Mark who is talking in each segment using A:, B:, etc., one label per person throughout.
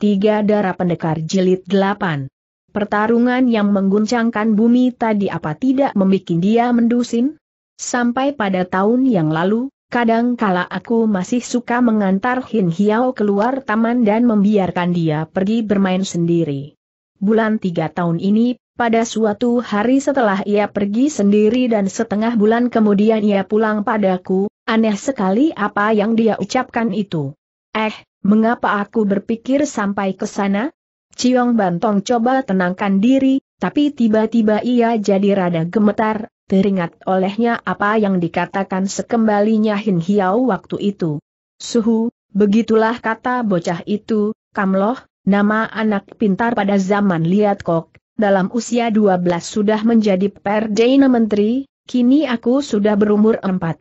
A: Tiga darah pendekar jilid delapan. Pertarungan yang mengguncangkan bumi tadi apa tidak membuat dia mendusin? Sampai pada tahun yang lalu, kadang kala aku masih suka mengantar Hin Hiao keluar taman dan membiarkan dia pergi bermain sendiri. Bulan tiga tahun ini, pada suatu hari setelah ia pergi sendiri dan setengah bulan kemudian ia pulang padaku, aneh sekali apa yang dia ucapkan itu. Eh, Mengapa aku berpikir sampai ke sana? Ciong Bantong coba tenangkan diri, tapi tiba-tiba ia jadi rada gemetar, teringat olehnya apa yang dikatakan sekembalinya Hin Hiao waktu itu. Suhu, begitulah kata bocah itu, Kamloh, nama anak pintar pada zaman Liat Kok, dalam usia 12 sudah menjadi Perdana Menteri, kini aku sudah berumur 14,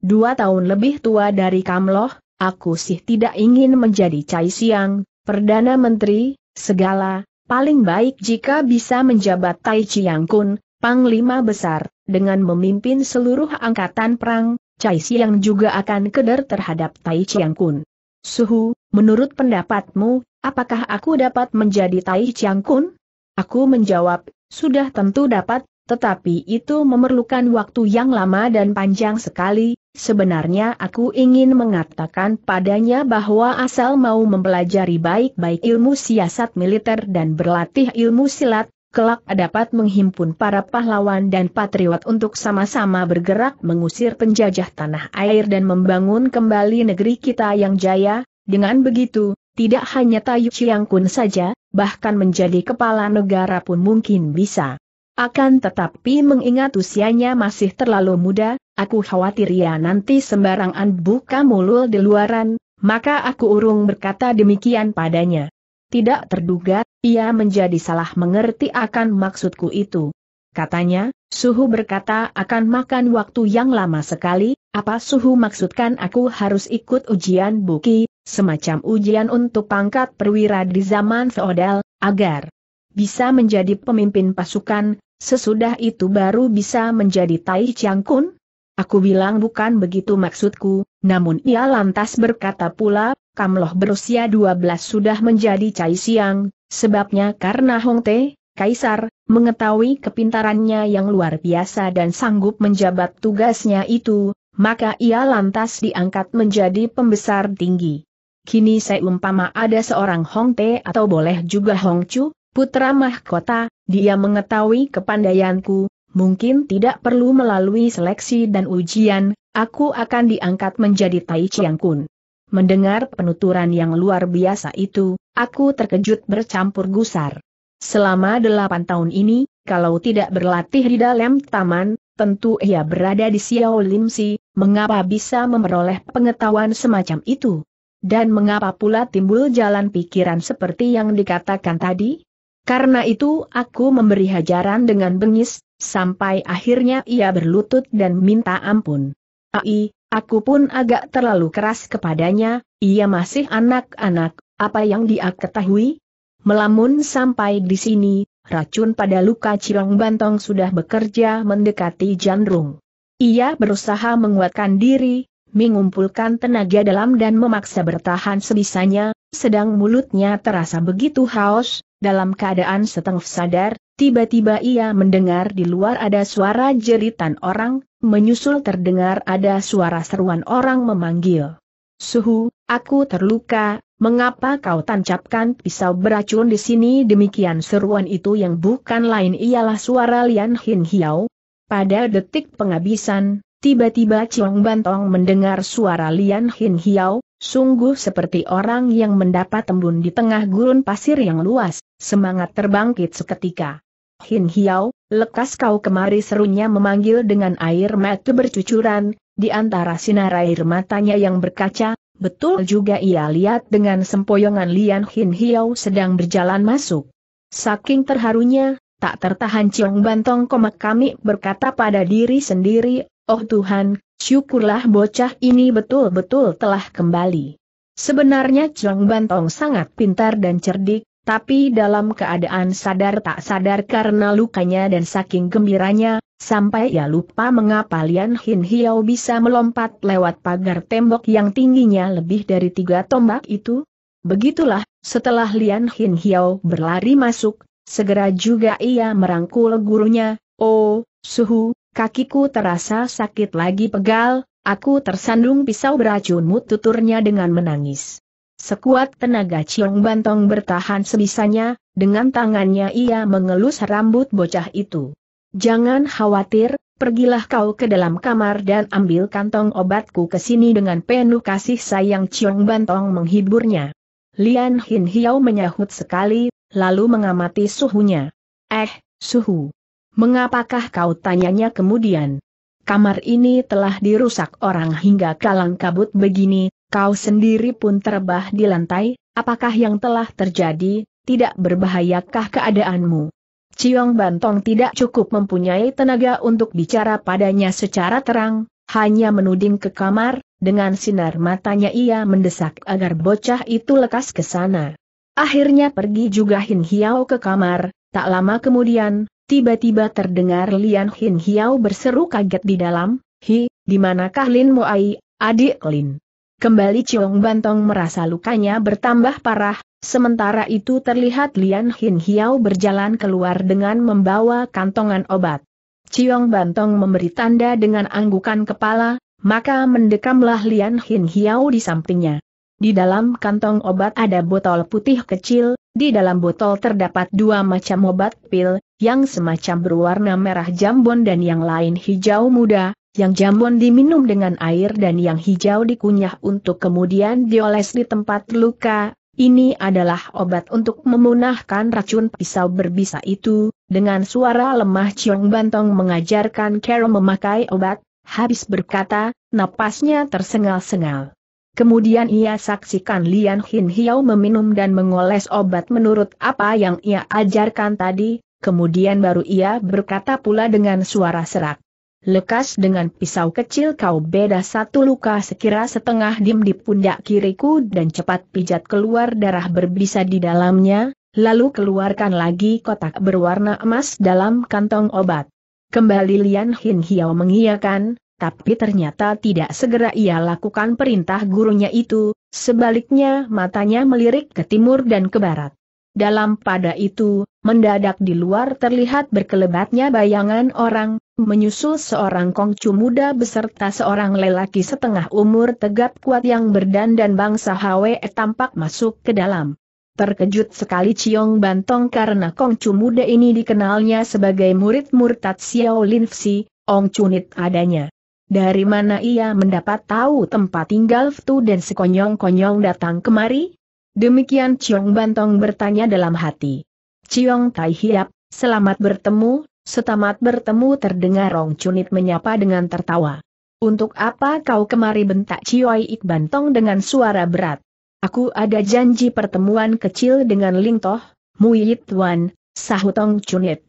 A: dua tahun lebih tua dari Kamloh, Aku sih tidak ingin menjadi Cai Siang, Perdana Menteri, segala, paling baik jika bisa menjabat Tai Chiang Kun, Panglima Besar, dengan memimpin seluruh angkatan perang, Cai Siang juga akan keder terhadap Tai Chiang Kun. Suhu, menurut pendapatmu, apakah aku dapat menjadi Tai Chiang Kun? Aku menjawab, sudah tentu dapat, tetapi itu memerlukan waktu yang lama dan panjang sekali, sebenarnya aku ingin mengatakan padanya bahwa asal mau mempelajari baik-baik ilmu siasat militer dan berlatih ilmu silat, kelak dapat menghimpun para pahlawan dan patriot untuk sama-sama bergerak mengusir penjajah tanah air dan membangun kembali negeri kita yang jaya, dengan begitu, tidak hanya Tayu Chiang Kun saja, bahkan menjadi kepala negara pun mungkin bisa. Akan tetapi mengingat usianya masih terlalu muda, aku khawatir ya nanti sembarangan buka mulut di luaran, maka aku urung berkata demikian padanya. Tidak terduga, ia menjadi salah mengerti akan maksudku itu. Katanya, Suhu berkata akan makan waktu yang lama sekali, apa Suhu maksudkan aku harus ikut ujian buki, semacam ujian untuk pangkat perwira di zaman feodal, agar bisa menjadi pemimpin pasukan, Sesudah itu baru bisa menjadi Tai Chiang Kun? Aku bilang bukan begitu maksudku, namun ia lantas berkata pula, Kamloh berusia 12 sudah menjadi Cai Siang, sebabnya karena Hong Te, Kaisar, mengetahui kepintarannya yang luar biasa dan sanggup menjabat tugasnya itu, maka ia lantas diangkat menjadi pembesar tinggi. Kini seumpama ada seorang Hong Te atau boleh juga Hong Chu, Putra mahkota, dia mengetahui kepandaianku, mungkin tidak perlu melalui seleksi dan ujian, aku akan diangkat menjadi Tai Chiang Kun. Mendengar penuturan yang luar biasa itu, aku terkejut bercampur gusar. Selama delapan tahun ini, kalau tidak berlatih di dalam taman, tentu ia berada di Xiao Si, mengapa bisa memperoleh pengetahuan semacam itu? Dan mengapa pula timbul jalan pikiran seperti yang dikatakan tadi? Karena itu aku memberi hajaran dengan bengis, sampai akhirnya ia berlutut dan minta ampun. Ai, aku pun agak terlalu keras kepadanya, ia masih anak-anak, apa yang dia ketahui? Melamun sampai di sini, racun pada luka Cirong Bantong sudah bekerja mendekati Jandrung. Ia berusaha menguatkan diri, mengumpulkan tenaga dalam dan memaksa bertahan sebisanya, sedang mulutnya terasa begitu haus, dalam keadaan setengah sadar, tiba-tiba ia mendengar di luar ada suara jeritan orang, menyusul terdengar ada suara seruan orang memanggil. Suhu, aku terluka, mengapa kau tancapkan pisau beracun di sini demikian seruan itu yang bukan lain ialah suara Lian Hin Hiao. Pada detik penghabisan. Tiba-tiba Chiong Bantong mendengar suara Lian Hin Hiao, sungguh seperti orang yang mendapat tembun di tengah gurun pasir yang luas, semangat terbangkit seketika. Hin Hiao, lekas kau kemari serunya memanggil dengan air mata bercucuran, di antara sinar air matanya yang berkaca, betul juga ia lihat dengan sempoyongan Lian Hin Hiao sedang berjalan masuk. Saking terharunya, tak tertahan Ciong Bantong komak kami berkata pada diri sendiri, Oh Tuhan, syukurlah bocah ini betul-betul telah kembali. Sebenarnya Chong Bantong sangat pintar dan cerdik, tapi dalam keadaan sadar tak sadar karena lukanya dan saking gembiranya, sampai ia lupa mengapa Lian Hin Hiao bisa melompat lewat pagar tembok yang tingginya lebih dari tiga tombak itu. Begitulah, setelah Lian Hin Hiao berlari masuk, segera juga ia merangkul gurunya, Oh, Suhu, kakiku terasa sakit lagi pegal, aku tersandung pisau beracunmu tuturnya dengan menangis. Sekuat tenaga Ciong Bantong bertahan sebisanya, dengan tangannya ia mengelus rambut bocah itu. Jangan khawatir, pergilah kau ke dalam kamar dan ambil kantong obatku ke sini dengan penuh kasih sayang Ciong Bantong menghiburnya. Lian Hin Hiao menyahut sekali, lalu mengamati suhunya. Eh, suhu. Mengapakah kau tanyanya kemudian? Kamar ini telah dirusak orang hingga kalang kabut begini, kau sendiri pun terbah di lantai, apakah yang telah terjadi, tidak berbahayakah keadaanmu? Ciong Bantong tidak cukup mempunyai tenaga untuk bicara padanya secara terang, hanya menuding ke kamar, dengan sinar matanya ia mendesak agar bocah itu lekas ke sana. Akhirnya pergi juga Hin Hiao ke kamar, tak lama kemudian, Tiba-tiba terdengar Lian Hin Hiao berseru kaget di dalam, Hi, di manakah Lin Moai, adik Lin? Kembali Chiong Bantong merasa lukanya bertambah parah, sementara itu terlihat Lian Hin Hiao berjalan keluar dengan membawa kantongan obat. Chiong Bantong memberi tanda dengan anggukan kepala, maka mendekamlah Lian Hin Hiao di sampingnya. Di dalam kantong obat ada botol putih kecil, di dalam botol terdapat dua macam obat pil, yang semacam berwarna merah jambon dan yang lain hijau muda, yang jambon diminum dengan air dan yang hijau dikunyah untuk kemudian dioles di tempat luka. Ini adalah obat untuk memunahkan racun pisau berbisa itu, dengan suara lemah Ciong Bantong mengajarkan Carol memakai obat, habis berkata, napasnya tersengal-sengal. Kemudian ia saksikan Lian Hin Hiao meminum dan mengoles obat menurut apa yang ia ajarkan tadi, kemudian baru ia berkata pula dengan suara serak. Lekas dengan pisau kecil kau beda satu luka sekira setengah dim di pundak kiriku dan cepat pijat keluar darah berbisa di dalamnya, lalu keluarkan lagi kotak berwarna emas dalam kantong obat. Kembali Lian Hin Hiao mengiyakan, tapi ternyata tidak segera ia lakukan perintah gurunya itu, sebaliknya matanya melirik ke timur dan ke barat. Dalam pada itu, mendadak di luar terlihat berkelebatnya bayangan orang, menyusul seorang kongcu muda beserta seorang lelaki setengah umur tegap kuat yang berdandan bangsa Hwe tampak masuk ke dalam. Terkejut sekali Ciong Bantong karena Kongcu muda ini dikenalnya sebagai murid murtad Xiao Linfsi, Ong Cunit adanya. Dari mana ia mendapat tahu tempat tinggal Ftu dan sekonyong-konyong datang kemari? Demikian Ciong Bantong bertanya dalam hati. Ciong Tai Hiap, selamat bertemu, setamat bertemu terdengar Rong Cunit menyapa dengan tertawa. Untuk apa kau kemari bentak Cioi Ik Bantong dengan suara berat? Aku ada janji pertemuan kecil dengan Ling Toh, Mu Tuan, Wan, sahutong Cunit.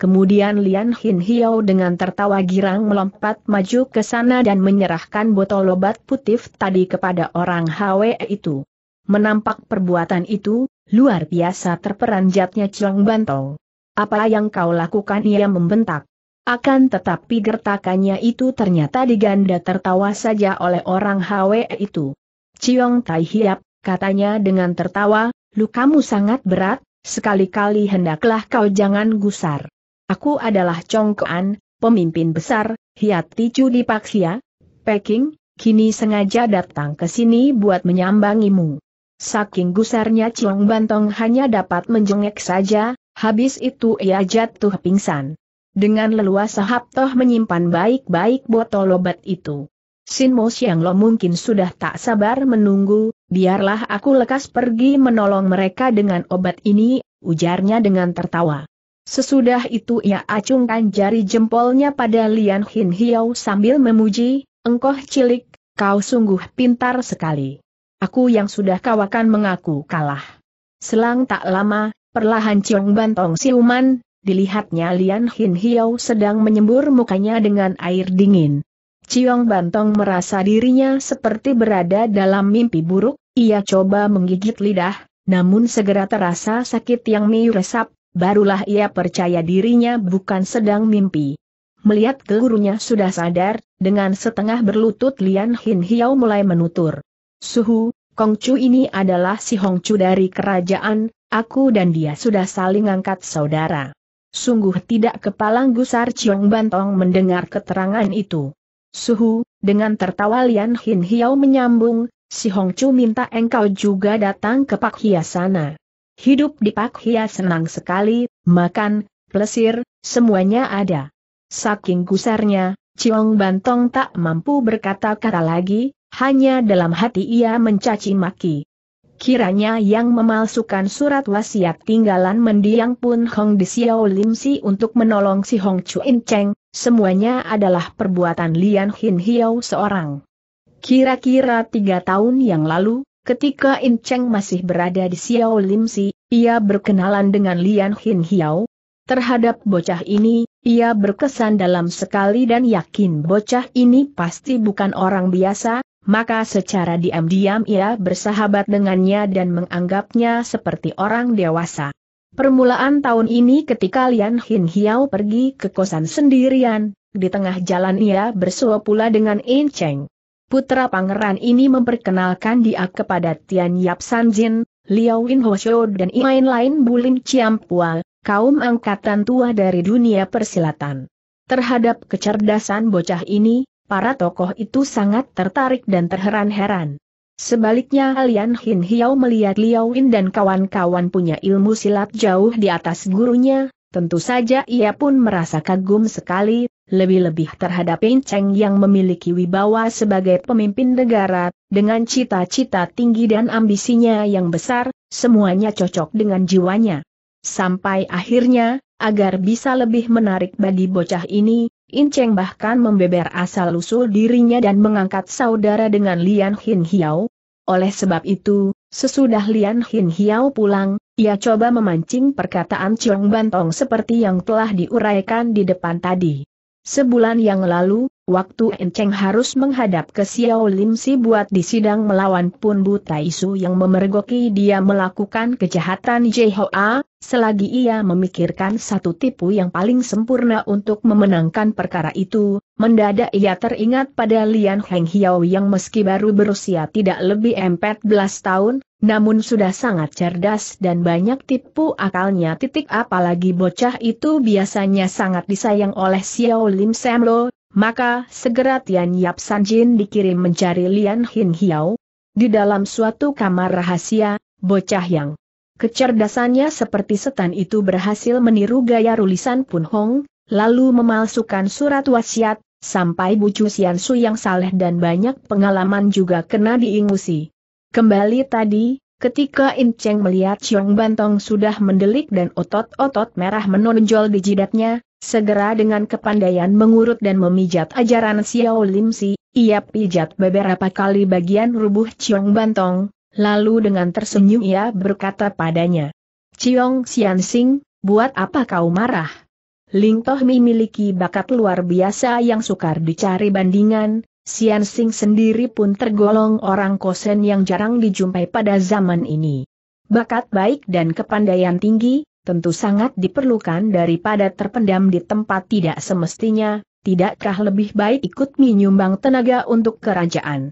A: Kemudian Lian Hin Hiao dengan tertawa girang melompat maju ke sana dan menyerahkan botol obat putih tadi kepada orang Hwe itu. Menampak perbuatan itu, luar biasa terperanjatnya Chong Bantong. Apa yang kau lakukan ia membentak. Akan tetapi gertakannya itu ternyata diganda tertawa saja oleh orang Hwe itu. Ciong Tai Hiap, katanya dengan tertawa, lukamu sangat berat, sekali-kali hendaklah kau jangan gusar. Aku adalah Chong Kuan, pemimpin besar, Hiat Ticu di Paksia, Peking, kini sengaja datang ke sini buat menyambangimu. Saking gusarnya Chong Bantong hanya dapat menjengek saja, habis itu ia jatuh pingsan. Dengan leluasa Haptoh menyimpan baik-baik botol obat itu. Sin Mo Siang Lo mungkin sudah tak sabar menunggu, biarlah aku lekas pergi menolong mereka dengan obat ini, ujarnya dengan tertawa. Sesudah itu ia acungkan jari jempolnya pada Lian Hin Hiao sambil memuji, engkoh cilik, kau sungguh pintar sekali. Aku yang sudah kau akan mengaku kalah. Selang tak lama, perlahan Ciong Bantong siuman, dilihatnya Lian Hin Hiao sedang menyembur mukanya dengan air dingin. Ciong Bantong merasa dirinya seperti berada dalam mimpi buruk, ia coba menggigit lidah, namun segera terasa sakit yang meresap, barulah ia percaya dirinya bukan sedang mimpi. Melihat gurunya sudah sadar, dengan setengah berlutut Lian Hin Hiao mulai menutur. Suhu, Kong Chu ini adalah si Hong Chu dari kerajaan, aku dan dia sudah saling angkat saudara. Sungguh tidak kepalang gusar Ciong Bantong mendengar keterangan itu. Suhu, dengan tertawa Lian Hin Hiao menyambung, si Hong Chu minta engkau juga datang ke Pak Hiasana. Hidup di Pak Hia senang sekali, makan, plesir, semuanya ada. Saking gusarnya, Ciong Bantong tak mampu berkata-kata lagi, hanya dalam hati ia mencaci maki. Kiranya yang memalsukan surat wasiat tinggalan mendiang pun Hong di Xiao Lim Si untuk menolong si Hong Chuin Cheng, semuanya adalah perbuatan Lian Hin Hiao seorang. Kira-kira tiga tahun yang lalu, Ketika In Cheng masih berada di Xiao Lim Si, ia berkenalan dengan Lian Hin Hiao. Terhadap bocah ini, ia berkesan dalam sekali dan yakin bocah ini pasti bukan orang biasa, maka secara diam-diam ia bersahabat dengannya dan menganggapnya seperti orang dewasa. Permulaan tahun ini ketika Lian Hin Hiao pergi ke kosan sendirian, di tengah jalan ia bersua pula dengan In Cheng. Putra pangeran ini memperkenalkan dia kepada Tian Yap San Jin, Liao Win dan lain lain Bulim Pua, kaum angkatan tua dari dunia persilatan. Terhadap kecerdasan bocah ini, para tokoh itu sangat tertarik dan terheran-heran. Sebaliknya Alian Hin Hiao melihat Liao Win dan kawan-kawan punya ilmu silat jauh di atas gurunya, tentu saja ia pun merasa kagum sekali, lebih-lebih terhadap Cheng yang memiliki wibawa sebagai pemimpin negara, dengan cita-cita tinggi dan ambisinya yang besar, semuanya cocok dengan jiwanya. Sampai akhirnya, agar bisa lebih menarik bagi bocah ini, inceng bahkan membeber asal-usul dirinya dan mengangkat saudara dengan Lian Hin Hiao. Oleh sebab itu, sesudah Lian Hin Hiao pulang, ia coba memancing perkataan chong Bantong seperti yang telah diuraikan di depan tadi. Sebulan yang lalu, waktu Enceng harus menghadap ke Xiao Lim Si buat disidang melawan Pun Buta Taisu yang memergoki dia melakukan kejahatan Jehoa, Selagi ia memikirkan satu tipu yang paling sempurna untuk memenangkan perkara itu, mendadak ia teringat pada Lian Heng Hiao yang meski baru berusia tidak lebih 14 tahun, namun sudah sangat cerdas dan banyak tipu akalnya titik apalagi bocah itu biasanya sangat disayang oleh Xiao Lim Semlo, maka segera Tian Yap Jin dikirim mencari Lian Heng Hiao. Di dalam suatu kamar rahasia, bocah yang Kecerdasannya seperti setan itu berhasil meniru gaya rulisan Pun Hong, lalu memalsukan surat wasiat, sampai Chu Sian Su yang saleh dan banyak pengalaman juga kena diingusi. Kembali tadi, ketika In Cheng melihat Chiong Bantong sudah mendelik dan otot-otot merah menonjol di jidatnya, segera dengan kepandaian mengurut dan memijat ajaran Xiao Lim Si, ia pijat beberapa kali bagian rubuh Chiong Bantong, Lalu dengan tersenyum ia berkata padanya, Ciong Sian Sing, buat apa kau marah? Ling Toh memiliki bakat luar biasa yang sukar dicari bandingan, Sian Sing sendiri pun tergolong orang kosen yang jarang dijumpai pada zaman ini. Bakat baik dan kepandaian tinggi, tentu sangat diperlukan daripada terpendam di tempat tidak semestinya, tidakkah lebih baik ikut menyumbang tenaga untuk kerajaan?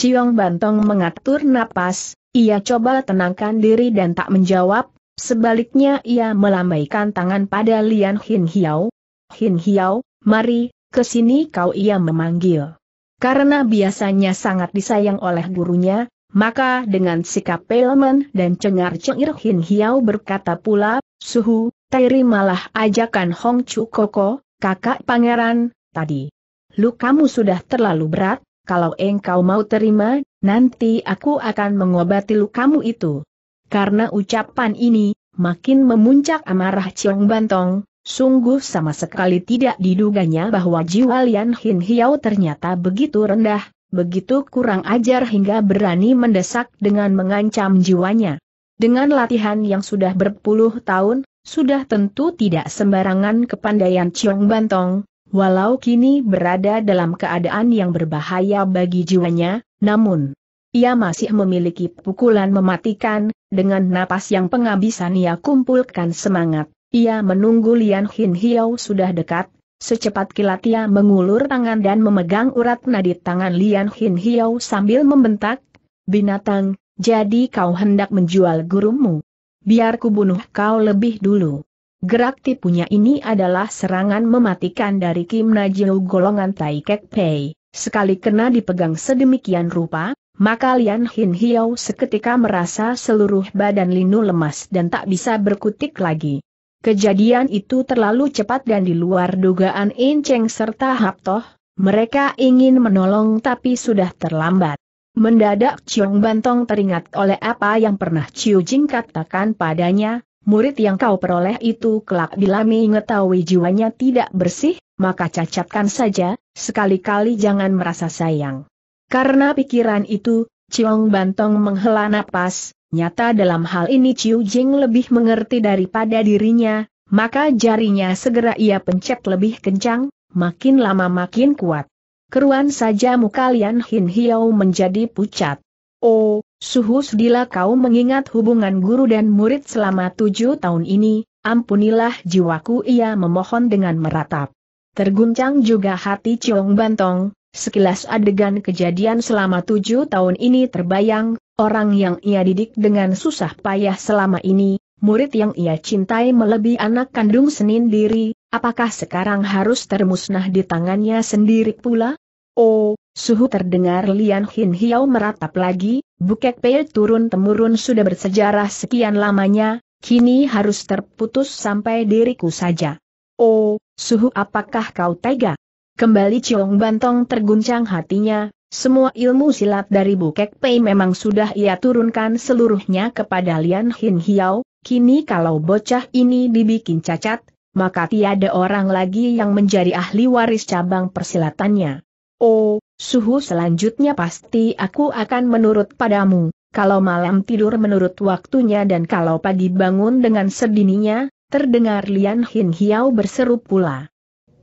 A: Ciong Bantong mengatur napas, ia coba tenangkan diri dan tak menjawab, sebaliknya ia melambaikan tangan pada Lian Hin Hiao. Hin Hiao, mari, ke sini kau ia memanggil. Karena biasanya sangat disayang oleh gurunya, maka dengan sikap pelemen dan cengar-cengir Hin Hiao berkata pula, Suhu, Tairi malah ajakan Hong Chu Koko, kakak pangeran, tadi. Lukamu sudah terlalu berat, kalau engkau mau terima, nanti aku akan mengobati lukamu itu. Karena ucapan ini, makin memuncak amarah Ciong Bantong, sungguh sama sekali tidak diduganya bahwa jiwa Lian Hin Hiao ternyata begitu rendah, begitu kurang ajar hingga berani mendesak dengan mengancam jiwanya. Dengan latihan yang sudah berpuluh tahun, sudah tentu tidak sembarangan kepandaian Ciong Bantong, Walau kini berada dalam keadaan yang berbahaya bagi jiwanya, namun ia masih memiliki pukulan mematikan, dengan napas yang penghabisan ia kumpulkan semangat. Ia menunggu Lian Hin Hiao sudah dekat, secepat kilat ia mengulur tangan dan memegang urat nadi tangan Lian Hin Hiao sambil membentak, Binatang, jadi kau hendak menjual gurumu. Biar bunuh kau lebih dulu. Gerak tipunya ini adalah serangan mematikan dari Kim Najil golongan Tai Kek Pei. Sekali kena dipegang sedemikian rupa, maka Lian Hin Hiao seketika merasa seluruh badan Linu lemas dan tak bisa berkutik lagi. Kejadian itu terlalu cepat dan di luar dugaan In Cheng serta Haptoh, mereka ingin menolong tapi sudah terlambat. Mendadak Chiong Bantong teringat oleh apa yang pernah Chiu Jing katakan padanya, Murid yang kau peroleh itu kelak bila mengetahui jiwanya tidak bersih, maka cacatkan saja, sekali-kali jangan merasa sayang. Karena pikiran itu, Ciong Bantong menghela napas, nyata dalam hal ini Ciu Jing lebih mengerti daripada dirinya, maka jarinya segera ia pencet lebih kencang, makin lama makin kuat. Keruan saja mukalian Hin Hiao menjadi pucat. Oh, Suhu sedila kau mengingat hubungan guru dan murid selama tujuh tahun ini, ampunilah jiwaku ia memohon dengan meratap. Terguncang juga hati Ciong Bantong, sekilas adegan kejadian selama tujuh tahun ini terbayang, orang yang ia didik dengan susah payah selama ini, murid yang ia cintai melebihi anak kandung senin diri. apakah sekarang harus termusnah di tangannya sendiri pula? Oh, suhu terdengar Lian Hin Hiao meratap lagi, Bukek Pei turun-temurun sudah bersejarah sekian lamanya, kini harus terputus sampai diriku saja. Oh, suhu apakah kau tega? Kembali Ciong Bantong terguncang hatinya, semua ilmu silat dari Bukek Pei memang sudah ia turunkan seluruhnya kepada Lian Hin Hiao, kini kalau bocah ini dibikin cacat, maka tiada orang lagi yang menjadi ahli waris cabang persilatannya. Oh, suhu selanjutnya pasti aku akan menurut padamu. Kalau malam tidur menurut waktunya dan kalau pagi bangun dengan sedininya, terdengar Lian Hin Hiao berseru pula.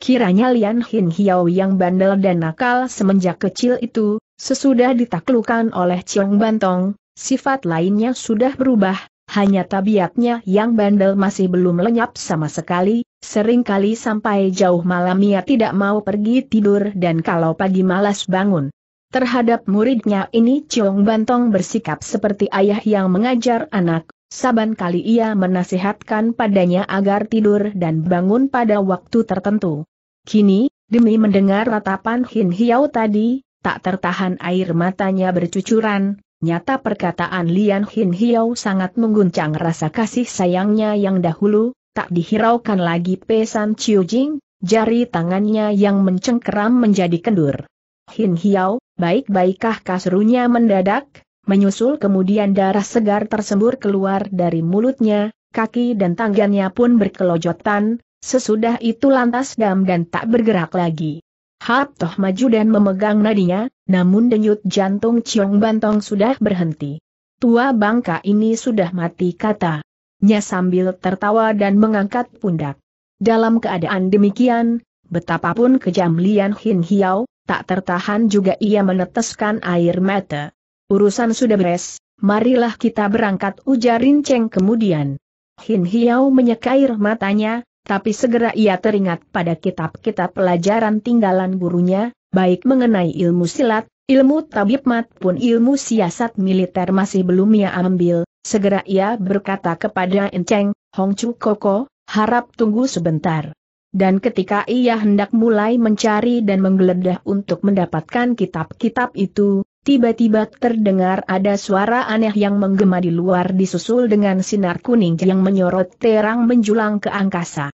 A: Kiranya Lian Hin Hiao yang bandel dan nakal semenjak kecil itu, sesudah ditaklukan oleh Ciong Bantong, sifat lainnya sudah berubah, hanya tabiatnya yang bandel masih belum lenyap sama sekali, Seringkali sampai jauh malam ia tidak mau pergi tidur dan kalau pagi malas bangun. Terhadap muridnya ini Ciong Bantong bersikap seperti ayah yang mengajar anak, saban kali ia menasihatkan padanya agar tidur dan bangun pada waktu tertentu. Kini, demi mendengar ratapan Hin Hiao tadi, tak tertahan air matanya bercucuran, nyata perkataan Lian Hin Hiao sangat mengguncang rasa kasih sayangnya yang dahulu, tak dihiraukan lagi pesan Chiu Jing, jari tangannya yang mencengkeram menjadi kendur. Hin Hiao, baik-baikkah kasurnya mendadak, menyusul kemudian darah segar tersembur keluar dari mulutnya, kaki dan tangannya pun berkelojotan, sesudah itu lantas dam dan tak bergerak lagi. Hap Toh maju dan memegang nadinya, namun denyut jantung Ciong Bantong sudah berhenti. Tua bangka ini sudah mati kata Nya sambil tertawa dan mengangkat pundak. Dalam keadaan demikian, betapapun kejam Lian Hin Hiao, tak tertahan juga ia meneteskan air mata. Urusan sudah beres, marilah kita berangkat ujar Rinceng kemudian. Hin Hiao menyekair matanya, tapi segera ia teringat pada kitab-kitab pelajaran tinggalan gurunya, baik mengenai ilmu silat, ilmu tabib mat pun ilmu siasat militer masih belum ia ambil, Segera ia berkata kepada Enceng, Hong Chu Koko, harap tunggu sebentar. Dan ketika ia hendak mulai mencari dan menggeledah untuk mendapatkan kitab-kitab itu, tiba-tiba terdengar ada suara aneh yang menggema di luar disusul dengan sinar kuning yang menyorot terang menjulang ke angkasa.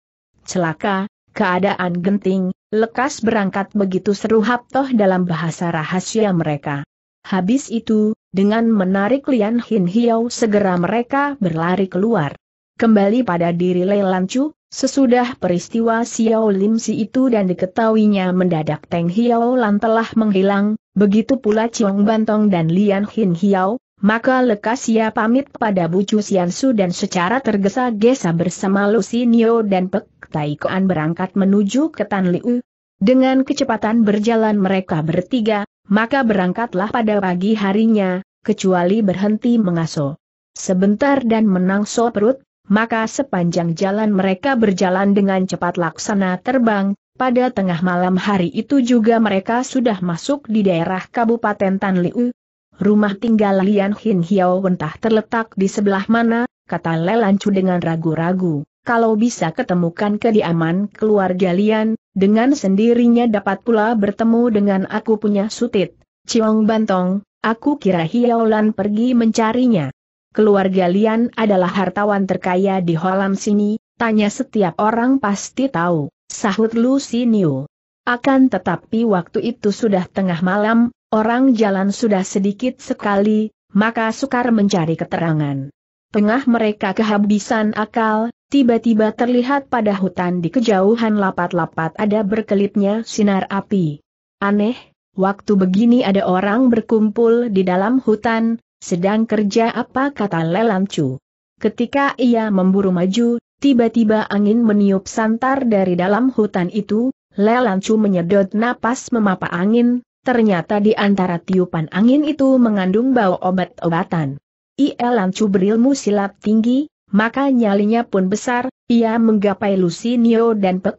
A: Celaka, keadaan genting, lekas berangkat begitu seru Haptoh dalam bahasa rahasia mereka. Habis itu, dengan menarik Lian Hin Hiao segera mereka berlari keluar. Kembali pada diri Lei Lan Chu, sesudah peristiwa Xiao Lim Si itu dan diketahuinya mendadak Teng Hiao Lan telah menghilang, begitu pula Chiong Bantong dan Lian Hin Hiao, maka lekas ia pamit pada Bucu Su dan secara tergesa-gesa bersama Lu Nio dan Pek Taikoan berangkat menuju ke Tan Liu. Dengan kecepatan berjalan mereka bertiga, maka berangkatlah pada pagi harinya, kecuali berhenti mengaso. Sebentar dan menangso perut, maka sepanjang jalan mereka berjalan dengan cepat laksana terbang, pada tengah malam hari itu juga mereka sudah masuk di daerah Kabupaten Tanliu. Rumah tinggal Lian Hin Hiao entah terletak di sebelah mana, kata Lelancu dengan ragu-ragu kalau bisa ketemukan kediaman keluarga Lian, dengan sendirinya dapat pula bertemu dengan aku punya sutit, Ciong Bantong, aku kira Hiaolan pergi mencarinya. Keluarga Lian adalah hartawan terkaya di Holam sini, tanya setiap orang pasti tahu, sahut Lu Sinio. Akan tetapi waktu itu sudah tengah malam, orang jalan sudah sedikit sekali, maka sukar mencari keterangan. Tengah mereka kehabisan akal, Tiba-tiba terlihat pada hutan di kejauhan lapat-lapat ada berkelipnya sinar api. Aneh, waktu begini ada orang berkumpul di dalam hutan, sedang kerja apa kata Lelancu. Ketika ia memburu maju, tiba-tiba angin meniup santar dari dalam hutan itu, Lelancu menyedot napas memapa angin, ternyata di antara tiupan angin itu mengandung bau obat-obatan. Ia Lancu berilmu silat tinggi, maka nyalinya pun besar, ia menggapai Lucy Lucinio dan Pek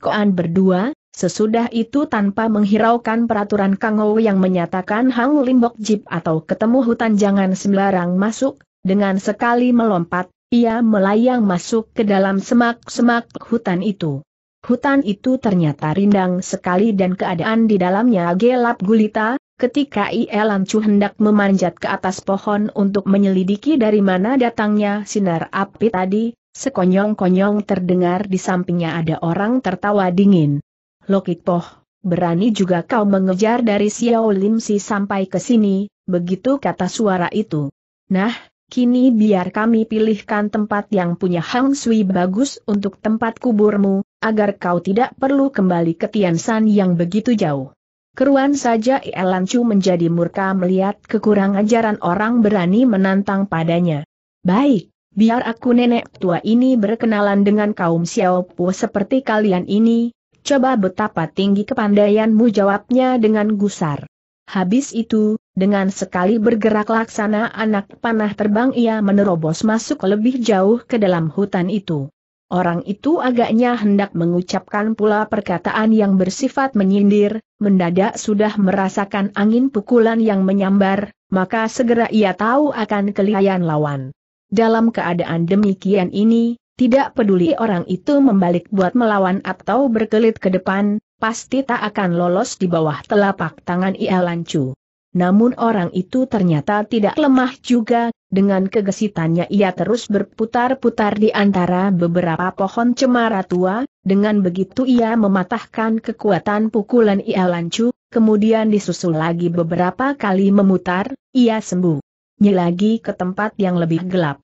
A: Koan berdua, sesudah itu tanpa menghiraukan peraturan Kangou yang menyatakan Hang Limbok Jip atau ketemu hutan jangan sembarang masuk, dengan sekali melompat, ia melayang masuk ke dalam semak-semak hutan itu. Hutan itu ternyata rindang sekali dan keadaan di dalamnya gelap gulita, Ketika Ie Chu hendak memanjat ke atas pohon untuk menyelidiki dari mana datangnya sinar api tadi, sekonyong-konyong terdengar di sampingnya ada orang tertawa dingin. Lokit Poh, berani juga kau mengejar dari Xiao Lim Si sampai ke sini, begitu kata suara itu. Nah, kini biar kami pilihkan tempat yang punya Hang Sui bagus untuk tempat kuburmu, agar kau tidak perlu kembali ke Tian San yang begitu jauh. Keruan saja Elancu menjadi murka melihat kekurang ajaran orang berani menantang padanya. Baik, biar aku nenek tua ini berkenalan dengan kaum Xiaopo seperti kalian ini, coba betapa tinggi kepandaianmu jawabnya dengan gusar. Habis itu, dengan sekali bergerak laksana anak panah terbang ia menerobos masuk lebih jauh ke dalam hutan itu. Orang itu agaknya hendak mengucapkan pula perkataan yang bersifat menyindir, mendadak sudah merasakan angin pukulan yang menyambar, maka segera ia tahu akan kelihayan lawan. Dalam keadaan demikian ini, tidak peduli orang itu membalik buat melawan atau berkelit ke depan, pasti tak akan lolos di bawah telapak tangan ia lancu. Namun orang itu ternyata tidak lemah juga, dengan kegesitannya ia terus berputar-putar di antara beberapa pohon cemara tua, dengan begitu ia mematahkan kekuatan pukulan ia lancu, kemudian disusul lagi beberapa kali memutar, ia sembuh. Nyi lagi ke tempat yang lebih gelap.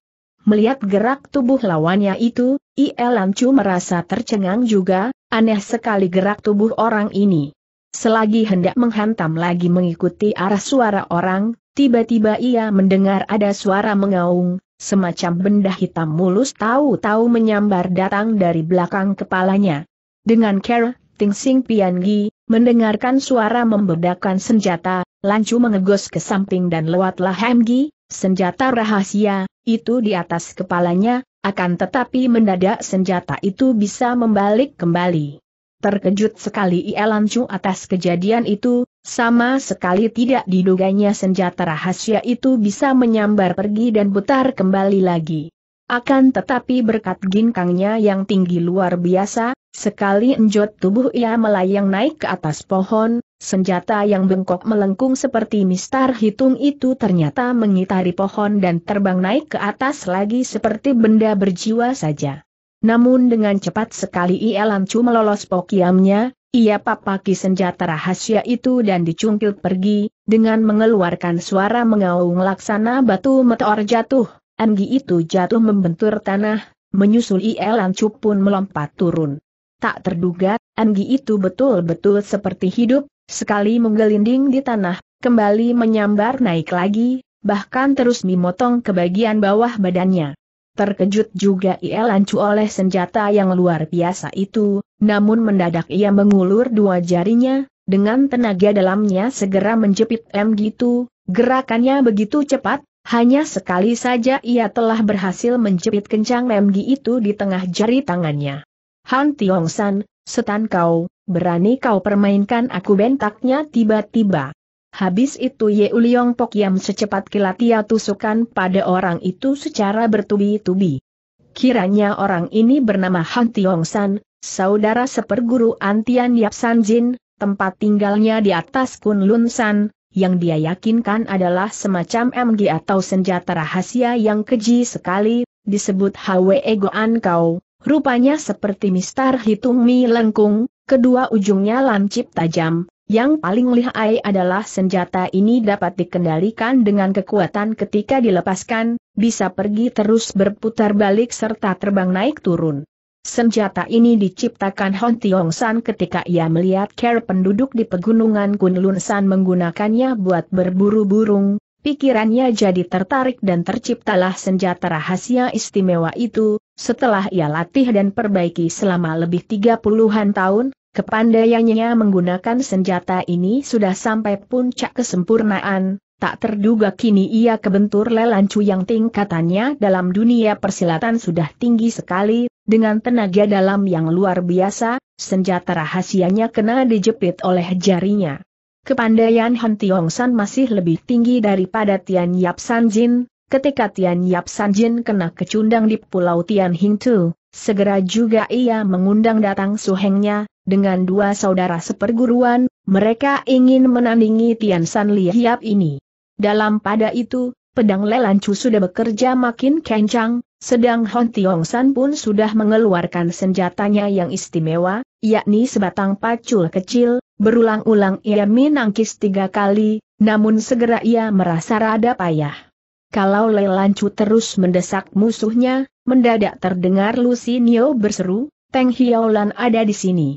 A: Melihat gerak tubuh lawannya itu, ia Lancu merasa tercengang juga, aneh sekali gerak tubuh orang ini. Selagi hendak menghantam lagi mengikuti arah suara orang, tiba-tiba ia mendengar ada suara mengaung, semacam benda hitam mulus tahu-tahu menyambar datang dari belakang kepalanya. Dengan care, Ting Sing Piangi, mendengarkan suara membedakan senjata, lancu mengegos ke samping dan lewatlah Hamgi, senjata rahasia, itu di atas kepalanya, akan tetapi mendadak senjata itu bisa membalik kembali. Terkejut sekali ia Chu atas kejadian itu, sama sekali tidak diduganya senjata rahasia itu bisa menyambar pergi dan putar kembali lagi. Akan tetapi berkat ginkangnya yang tinggi luar biasa, sekali enjot tubuh ia melayang naik ke atas pohon, senjata yang bengkok melengkung seperti mistar hitung itu ternyata mengitari pohon dan terbang naik ke atas lagi seperti benda berjiwa saja. Namun dengan cepat sekali ia lancu melolos pokiamnya, ia papaki senjata rahasia itu dan dicungkil pergi, dengan mengeluarkan suara mengaung laksana batu meteor jatuh, Anggi itu jatuh membentur tanah, menyusul ia lancu pun melompat turun. Tak terduga, Anggi itu betul-betul seperti hidup, sekali menggelinding di tanah, kembali menyambar naik lagi, bahkan terus memotong ke bagian bawah badannya. Terkejut juga ia lancu oleh senjata yang luar biasa itu, namun mendadak ia mengulur dua jarinya, dengan tenaga dalamnya segera menjepit M gitu, gerakannya begitu cepat, hanya sekali saja ia telah berhasil menjepit kencang MG itu di tengah jari tangannya. Han Tiong San, setan kau, berani kau permainkan aku bentaknya tiba-tiba. Habis itu Ye Uliong Yam secepat kilat ia tusukan pada orang itu secara bertubi-tubi. Kiranya orang ini bernama Han Tiong San, saudara seperguru Antian Yap San Jin, tempat tinggalnya di atas Kunlun San, yang dia yakinkan adalah semacam MG atau senjata rahasia yang keji sekali, disebut Hwe Goan Kau, rupanya seperti mistar hitung mi lengkung, kedua ujungnya lancip tajam, yang paling lihai adalah senjata ini dapat dikendalikan dengan kekuatan ketika dilepaskan, bisa pergi terus berputar balik serta terbang naik turun. Senjata ini diciptakan Hon Tiong San ketika ia melihat care penduduk di pegunungan Kunlun San menggunakannya buat berburu burung, pikirannya jadi tertarik dan terciptalah senjata rahasia istimewa itu, setelah ia latih dan perbaiki selama lebih tiga puluhan tahun, Kepandaiannya menggunakan senjata ini sudah sampai puncak kesempurnaan, tak terduga kini ia kebentur lelancu yang tingkatannya dalam dunia persilatan sudah tinggi sekali, dengan tenaga dalam yang luar biasa, senjata rahasianya kena dijepit oleh jarinya. Kepandaian Han Tiong San masih lebih tinggi daripada Tian Yap San Jin, ketika Tian Yap San Jin kena kecundang di Pulau Tian Hing Tu, segera juga ia mengundang datang suhengnya, dengan dua saudara seperguruan, mereka ingin menandingi Tian San Li ini. Dalam pada itu, pedang Lelancu sudah bekerja makin kencang, sedang Hon Tiong San pun sudah mengeluarkan senjatanya yang istimewa, yakni sebatang pacul kecil, berulang-ulang ia menangkis tiga kali, namun segera ia merasa rada payah. Kalau Lelancu terus mendesak musuhnya, mendadak terdengar Lucy Nio berseru, Teng Hiaolan ada di sini.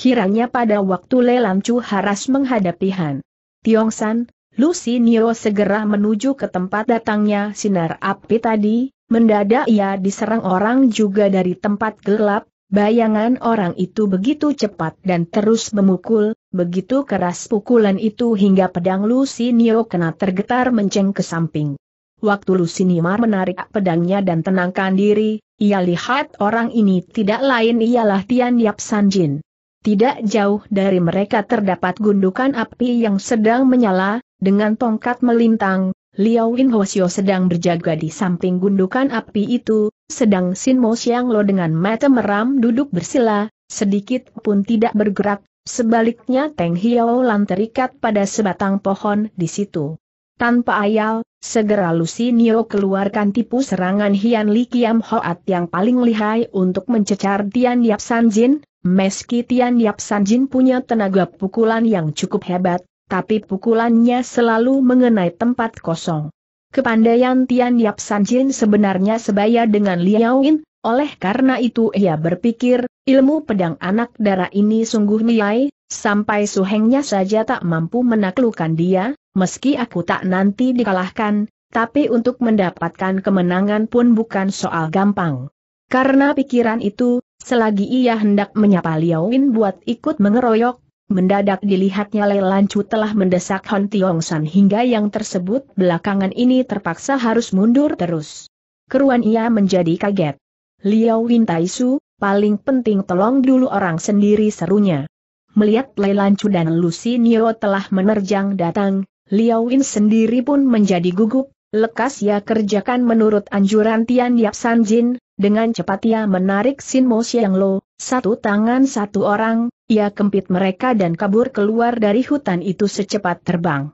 A: Kiranya pada waktu Lelam Chu Haras menghadapi Han Tiong San, Lucy Nio segera menuju ke tempat datangnya sinar api tadi, mendadak ia diserang orang juga dari tempat gelap, bayangan orang itu begitu cepat dan terus memukul, begitu keras pukulan itu hingga pedang Lucy Nio kena tergetar menceng ke samping. Waktu Lucy Nimar menarik pedangnya dan tenangkan diri, ia lihat orang ini tidak lain ialah Tian Yap Jin. Tidak jauh dari mereka terdapat gundukan api yang sedang menyala, dengan tongkat melintang, Liao Win Hosio sedang berjaga di samping gundukan api itu, sedang Sin Mo Xiang Lo dengan mata meram duduk bersila, sedikit pun tidak bergerak, sebaliknya Teng Hiao Lan terikat pada sebatang pohon di situ. Tanpa ayal, segera Lucy Nio keluarkan tipu serangan Hian Li Kiam Hoat yang paling lihai untuk mencecar Tian Yap San Jin, Meski Tian Yap Jin punya tenaga pukulan yang cukup hebat, tapi pukulannya selalu mengenai tempat kosong. Kepandaian Tian Yap Jin sebenarnya sebaya dengan Yin, oleh karena itu ia berpikir, ilmu pedang anak darah ini sungguh nilai, sampai suhengnya saja tak mampu menaklukkan dia, meski aku tak nanti dikalahkan, tapi untuk mendapatkan kemenangan pun bukan soal gampang. Karena pikiran itu, Selagi ia hendak menyapa Win buat ikut mengeroyok, mendadak dilihatnya Lelancu telah mendesak Hon Tiong San hingga yang tersebut belakangan ini terpaksa harus mundur terus. Keruan ia menjadi kaget. Tai Taisu, paling penting tolong dulu orang sendiri serunya. Melihat Lelancu dan Lucy Nio telah menerjang datang, Win sendiri pun menjadi gugup, lekas ia ya kerjakan menurut anjuran Tian Yap Jin, dengan cepat ia menarik Sin Mo Siang Lo, satu tangan satu orang, ia kempit mereka dan kabur keluar dari hutan itu secepat terbang.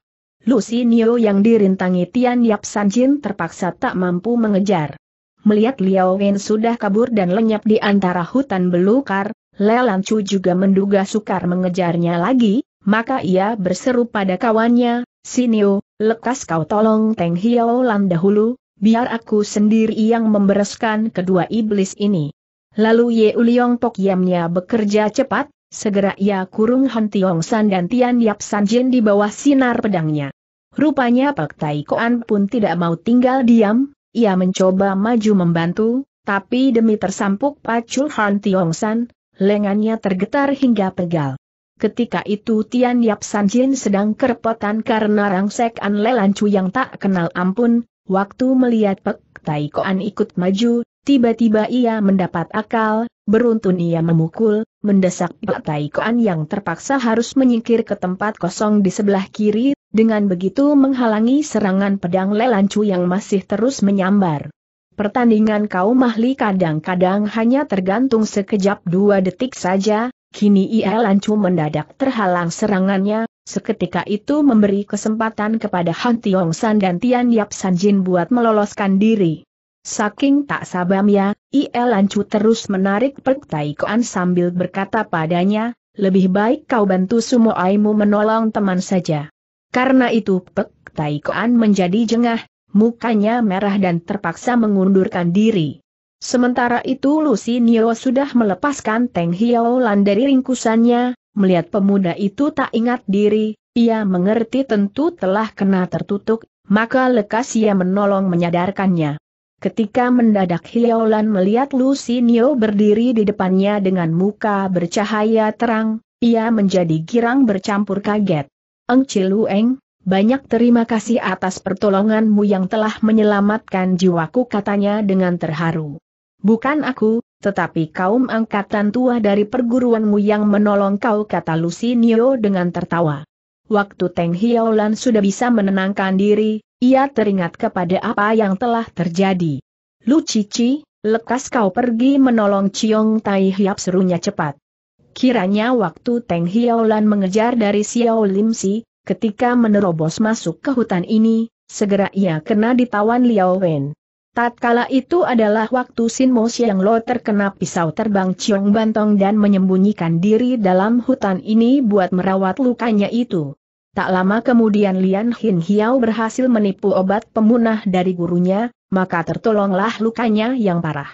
A: Nio yang dirintangi Tian Yap Jin terpaksa tak mampu mengejar. Melihat Liao Wen sudah kabur dan lenyap di antara hutan belukar, Lelan Chu juga menduga sukar mengejarnya lagi, maka ia berseru pada kawannya, Sinio, lekas kau tolong Teng Hiao Lan dahulu, Biar aku sendiri yang membereskan kedua iblis ini. Lalu Ye Uliong Pok Yamnya bekerja cepat, segera ia kurung Han Tiong San dan Tian Yap San Jin di bawah sinar pedangnya. Rupanya Pak Tai Koan pun tidak mau tinggal diam, ia mencoba maju membantu, tapi demi tersampuk pacul Han Tiong San, lengannya tergetar hingga pegal. Ketika itu Tian Yap San Jin sedang kerepotan karena rangsek Lelan Chu yang tak kenal ampun, Waktu melihat Pek Tai Koan ikut maju, tiba-tiba ia mendapat akal, beruntun ia memukul, mendesak Pek Tai Koan yang terpaksa harus menyingkir ke tempat kosong di sebelah kiri, dengan begitu menghalangi serangan pedang lelancu yang masih terus menyambar. Pertandingan kaum ahli kadang-kadang hanya tergantung sekejap dua detik saja, Kini ia lancu mendadak terhalang serangannya, seketika itu memberi kesempatan kepada Han Tiong San dan Tian Yap San Jin buat meloloskan diri. Saking tak ya, ia lancu terus menarik Pek Tai Koan sambil berkata padanya, lebih baik kau bantu sumo aimu menolong teman saja. Karena itu Pek Tai Koan menjadi jengah, mukanya merah dan terpaksa mengundurkan diri. Sementara itu Lucy Nio sudah melepaskan Teng Hiaolan dari ringkusannya, melihat pemuda itu tak ingat diri, ia mengerti tentu telah kena tertutup, maka lekas ia menolong menyadarkannya. Ketika mendadak Hiaolan melihat Lucy Nio berdiri di depannya dengan muka bercahaya terang, ia menjadi girang bercampur kaget. Eng Eng, banyak terima kasih atas pertolonganmu yang telah menyelamatkan jiwaku katanya dengan terharu. Bukan aku, tetapi kaum angkatan tua dari perguruanmu yang menolong kau kata Lucy Nio dengan tertawa. Waktu Teng Hiaolan sudah bisa menenangkan diri, ia teringat kepada apa yang telah terjadi. Lu Cici, lekas kau pergi menolong Ciong Tai Hiap serunya cepat. Kiranya waktu Teng Hiaolan mengejar dari Xiao Lim Si, ketika menerobos masuk ke hutan ini, segera ia kena ditawan Liao Wen. Tatkala itu adalah waktu Sin Mo Siang Lo terkena pisau terbang Ciong Bantong dan menyembunyikan diri dalam hutan ini buat merawat lukanya itu. Tak lama kemudian Lian Hin Hiao berhasil menipu obat pemunah dari gurunya, maka tertolonglah lukanya yang parah.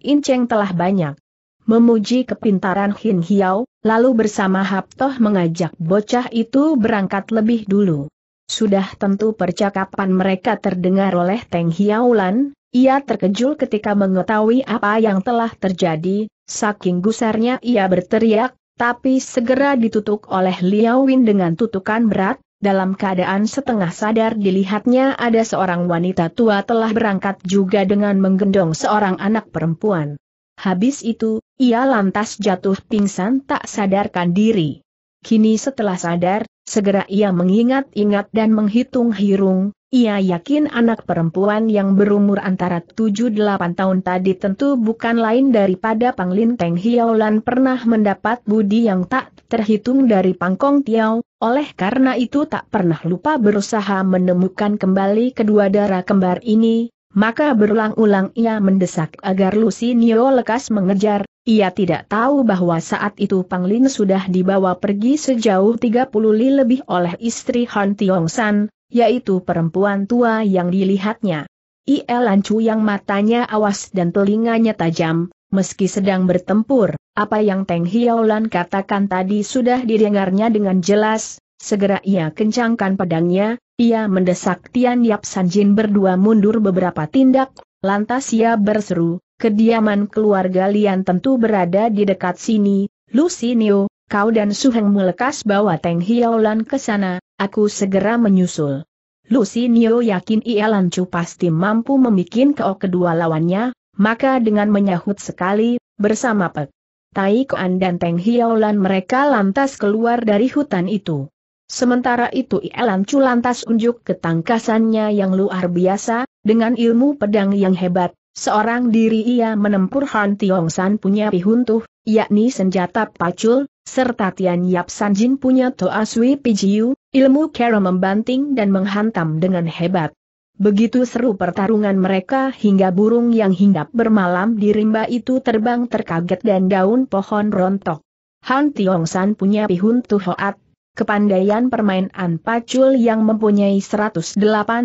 A: Inceng telah banyak memuji kepintaran Hin Hiao, lalu bersama Hap Toh mengajak bocah itu berangkat lebih dulu. Sudah tentu percakapan mereka terdengar oleh Teng Hiaulan, ia terkejut ketika mengetahui apa yang telah terjadi, saking gusarnya ia berteriak, tapi segera ditutup oleh Liao Win dengan tutukan berat, dalam keadaan setengah sadar dilihatnya ada seorang wanita tua telah berangkat juga dengan menggendong seorang anak perempuan. Habis itu, ia lantas jatuh pingsan tak sadarkan diri. Kini setelah sadar, segera ia mengingat-ingat dan menghitung-hirung, ia yakin anak perempuan yang berumur antara 7-8 tahun tadi tentu bukan lain daripada Panglin Teng Hiaulan pernah mendapat budi yang tak terhitung dari Pangkong Tiao, oleh karena itu tak pernah lupa berusaha menemukan kembali kedua darah kembar ini, maka berulang-ulang ia mendesak agar Lucy Nio lekas mengejar, ia tidak tahu bahwa saat itu Panglin sudah dibawa pergi sejauh 30 li lebih oleh istri Han Tiong San, yaitu perempuan tua yang dilihatnya. Ia Lancu yang matanya awas dan telinganya tajam, meski sedang bertempur, apa yang Teng Hiaulan katakan tadi sudah didengarnya dengan jelas, segera ia kencangkan pedangnya, ia mendesak Tian Yap Sanjin berdua mundur beberapa tindak, lantas ia berseru, kediaman keluarga Lian tentu berada di dekat sini, Lucinio, kau dan Suheng melekas bawa Teng Hiaulan ke sana, aku segera menyusul. Lucy Nio yakin Chu pasti mampu memikin keok kedua lawannya, maka dengan menyahut sekali, bersama Pek. Tai Koan dan Teng Hiaolan mereka lantas keluar dari hutan itu. Sementara itu Chu lantas unjuk ketangkasannya yang luar biasa, dengan ilmu pedang yang hebat, seorang diri ia menempur Han Tiong San punya pihuntuh, yakni senjata pacul, serta Tian Yap Sanjin punya Toa Sui Pijiu, ilmu Kera membanting dan menghantam dengan hebat. Begitu seru pertarungan mereka hingga burung yang hinggap bermalam di rimba itu terbang terkaget dan daun pohon rontok. Han Tiong San punya Pihun Tuhoat, kepandaian permainan pacul yang mempunyai 108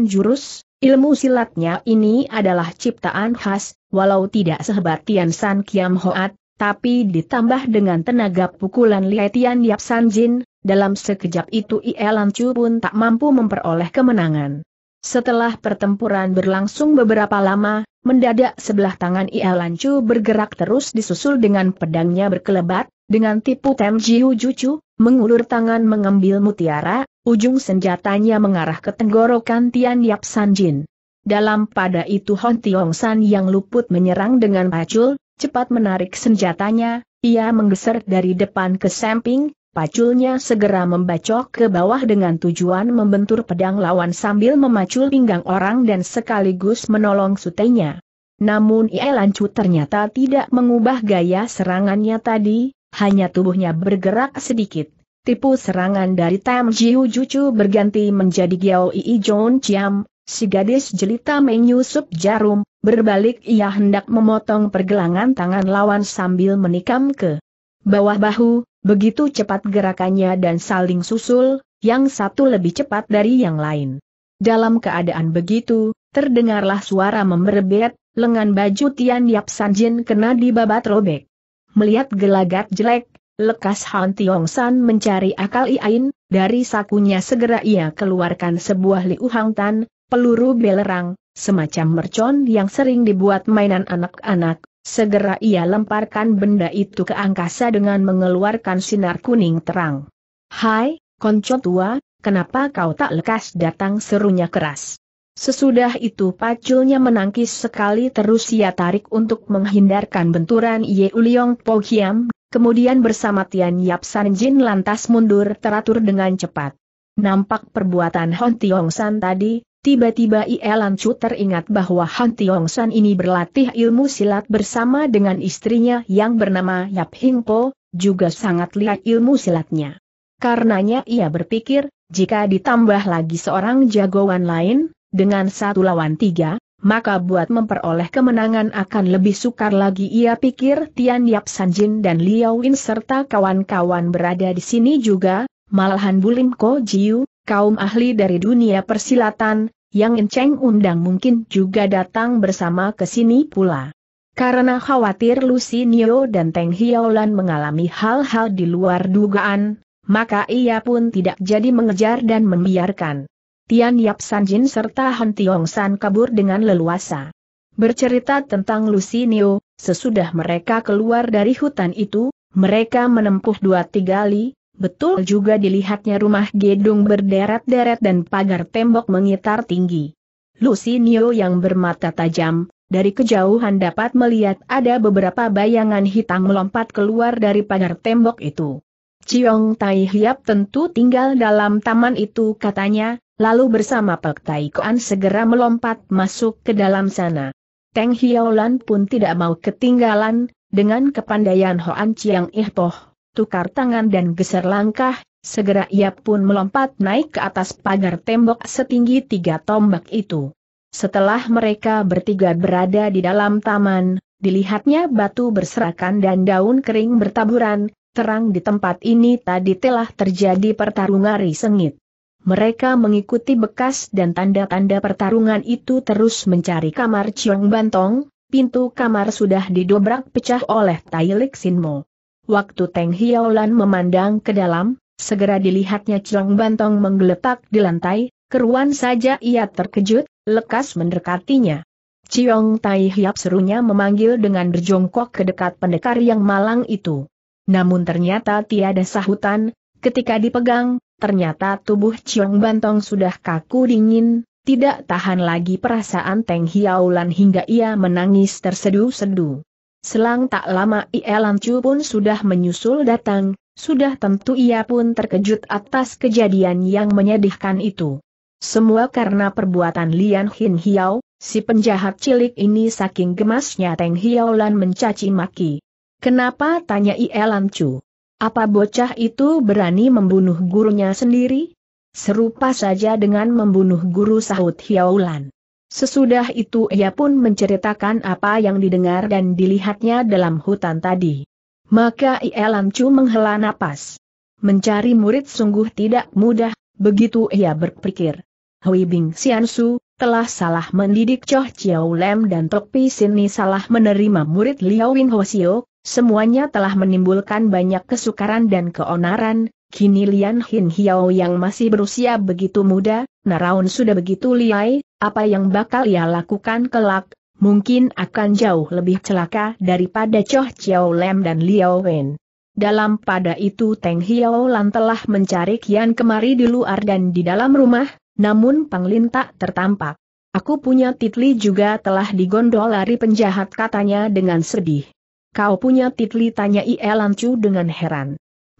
A: jurus, Ilmu silatnya ini adalah ciptaan khas, walau tidak sehebat Tian San Kiam Hoat, tapi ditambah dengan tenaga pukulan Lietian Yap San Jin, dalam sekejap itu Ie Chu pun tak mampu memperoleh kemenangan. Setelah pertempuran berlangsung beberapa lama, mendadak sebelah tangan Ie Chu bergerak terus disusul dengan pedangnya berkelebat, dengan tipu tem Jiu Jucu, mengulur tangan mengambil mutiara, ujung senjatanya mengarah ke tenggorokan Tian Yap San Jin. Dalam pada itu Hon Tiong San yang luput menyerang dengan pacul, Cepat menarik senjatanya, ia menggeser dari depan ke samping, paculnya segera membacok ke bawah dengan tujuan membentur pedang lawan sambil memacul pinggang orang dan sekaligus menolong sutenya. Namun ia lancut ternyata tidak mengubah gaya serangannya tadi, hanya tubuhnya bergerak sedikit. Tipu serangan dari Tam Jiu Jucu berganti menjadi Giao Yi Jong Chiam, Si gadis jelita menyusup jarum, berbalik ia hendak memotong pergelangan tangan lawan sambil menikam ke bawah bahu, begitu cepat gerakannya dan saling susul, yang satu lebih cepat dari yang lain. Dalam keadaan begitu, terdengarlah suara memberebet, lengan baju Tian Yap Sanjin kena dibabat robek. Melihat gelagat jelek, lekas Han Tiong San mencari akal Iain, dari sakunya segera ia keluarkan sebuah liuhang tan, peluru belerang, semacam mercon yang sering dibuat mainan anak-anak, segera ia lemparkan benda itu ke angkasa dengan mengeluarkan sinar kuning terang. Hai, konco tua, kenapa kau tak lekas datang serunya keras. Sesudah itu paculnya menangkis sekali terus ia tarik untuk menghindarkan benturan Ye Uliong Po Hiam, kemudian bersama Tian Yap San Jin lantas mundur teratur dengan cepat. Nampak perbuatan Hon Tiong San tadi, Tiba-tiba Ie Lancu teringat bahwa Han Tiong San ini berlatih ilmu silat bersama dengan istrinya yang bernama Yap Hing Po, juga sangat lihat ilmu silatnya. Karenanya ia berpikir, jika ditambah lagi seorang jagoan lain, dengan satu lawan tiga, maka buat memperoleh kemenangan akan lebih sukar lagi ia pikir Tian Yap San Jin dan Liao Win serta kawan-kawan berada di sini juga, malahan Bulim Ko Jiu, kaum ahli dari dunia persilatan, yang Enceng undang mungkin juga datang bersama ke sini pula. Karena khawatir Lucinio dan Teng Hiaolan mengalami hal-hal di luar dugaan, maka ia pun tidak jadi mengejar dan membiarkan. Tian Yap Jin serta Han Tiong San kabur dengan leluasa. Bercerita tentang Lucinio, sesudah mereka keluar dari hutan itu, mereka menempuh dua tiga li, betul juga dilihatnya rumah gedung berderet-deret dan pagar tembok mengitar tinggi. Lucinio yang bermata tajam, dari kejauhan dapat melihat ada beberapa bayangan hitam melompat keluar dari pagar tembok itu. Ciong Tai Hiap tentu tinggal dalam taman itu katanya, lalu bersama Pek Tai Koan segera melompat masuk ke dalam sana. Teng Hiaolan pun tidak mau ketinggalan, dengan kepandaian Hoan Chiang Ih Poh, tukar tangan dan geser langkah, segera ia pun melompat naik ke atas pagar tembok setinggi tiga tombak itu. Setelah mereka bertiga berada di dalam taman, dilihatnya batu berserakan dan daun kering bertaburan, terang di tempat ini tadi telah terjadi pertarungan sengit. Mereka mengikuti bekas dan tanda-tanda pertarungan itu terus mencari kamar Ciong Bantong, pintu kamar sudah didobrak pecah oleh Tai Lik Sinmo. Waktu Teng Hiaolan memandang ke dalam, segera dilihatnya Celong Bantong menggeletak di lantai, keruan saja ia terkejut, lekas mendekatinya. Ciong Tai Hiap serunya memanggil dengan berjongkok ke dekat pendekar yang malang itu. Namun ternyata tiada sahutan, ketika dipegang, ternyata tubuh Ciong Bantong sudah kaku dingin, tidak tahan lagi perasaan Teng Hiaulan hingga ia menangis tersedu-sedu. Selang tak lama Ie Chu pun sudah menyusul datang, sudah tentu ia pun terkejut atas kejadian yang menyedihkan itu. Semua karena perbuatan Lian Hin Hiao, si penjahat cilik ini saking gemasnya Teng Hiao Lan mencaci maki. Kenapa tanya Ie Chu? Apa bocah itu berani membunuh gurunya sendiri? Serupa saja dengan membunuh guru sahut Hiao Lan. Sesudah itu ia pun menceritakan apa yang didengar dan dilihatnya dalam hutan tadi. Maka ia lancu menghela napas. Mencari murid sungguh tidak mudah, begitu ia berpikir. Hui Bing Xiansu, telah salah mendidik Choh Chiao Lem dan Tok Pi Sini salah menerima murid Liao Win Hosio, semuanya telah menimbulkan banyak kesukaran dan keonaran, Kini Lian Hin Hiao yang masih berusia begitu muda, Naraun sudah begitu liai, apa yang bakal ia lakukan kelak, mungkin akan jauh lebih celaka daripada Choh Chiao Lem dan Liao Wen. Dalam pada itu Teng Hiao Lan telah mencari Kian kemari di luar dan di dalam rumah, namun Panglin tak tertampak. Aku punya titli juga telah digondol lari penjahat katanya dengan sedih. Kau punya titli tanya Ie Lan Chu dengan heran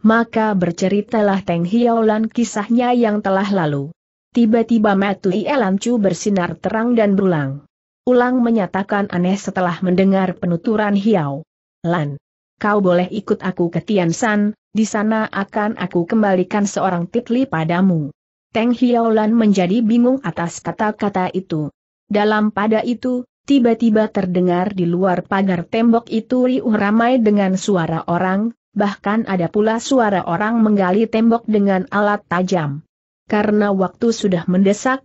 A: maka berceritalah Teng Hiaolan kisahnya yang telah lalu. Tiba-tiba Ielan Chu bersinar terang dan berulang. Ulang menyatakan aneh setelah mendengar penuturan Hiao. Lan, kau boleh ikut aku ke Tian San, di sana akan aku kembalikan seorang titli padamu. Teng Lan menjadi bingung atas kata-kata itu. Dalam pada itu, tiba-tiba terdengar di luar pagar tembok itu riuh ramai dengan suara orang, bahkan ada pula suara orang menggali tembok dengan alat tajam. Karena waktu sudah mendesak,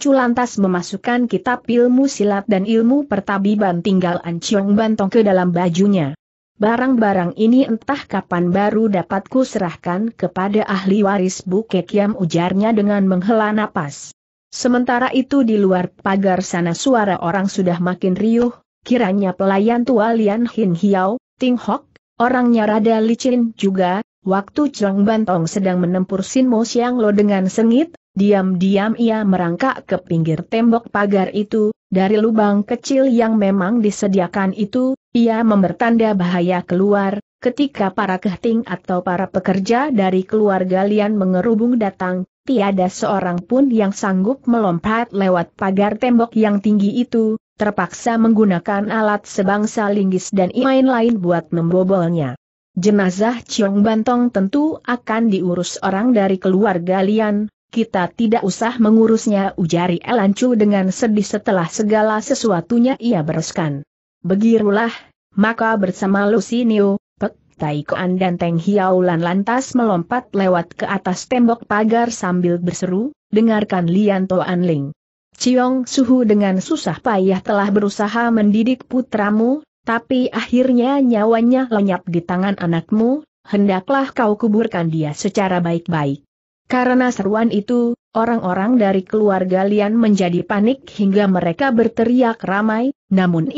A: Chu lantas memasukkan kitab ilmu silat dan ilmu pertabiban tinggal Anciong Bantong ke dalam bajunya. Barang-barang ini entah kapan baru dapat serahkan kepada ahli waris Buket Kiam ujarnya dengan menghela napas. Sementara itu di luar pagar sana suara orang sudah makin riuh, kiranya pelayan tua Lian Hin Hiao, Ting Hok, Orangnya rada licin juga, waktu Chong Bantong sedang menempur Sin Mo Siang Lo dengan sengit, diam-diam ia merangkak ke pinggir tembok pagar itu, dari lubang kecil yang memang disediakan itu, ia mempertanda bahaya keluar, ketika para kehting atau para pekerja dari keluarga Lian mengerubung datang, tiada seorang pun yang sanggup melompat lewat pagar tembok yang tinggi itu, terpaksa menggunakan alat sebangsa linggis dan imain lain buat membobolnya. Jenazah Ciong Bantong tentu akan diurus orang dari keluarga Lian, kita tidak usah mengurusnya ujari Elancu dengan sedih setelah segala sesuatunya ia bereskan. Begirulah, maka bersama Niu, Pek Taikoan dan Teng Hiaulan lantas melompat lewat ke atas tembok pagar sambil berseru, dengarkan Lian Toan Ling. Ciong Suhu dengan susah payah telah berusaha mendidik putramu, tapi akhirnya nyawanya lenyap di tangan anakmu, hendaklah kau kuburkan dia secara baik-baik. Karena seruan itu, orang-orang dari keluarga Lian menjadi panik hingga mereka berteriak ramai, namun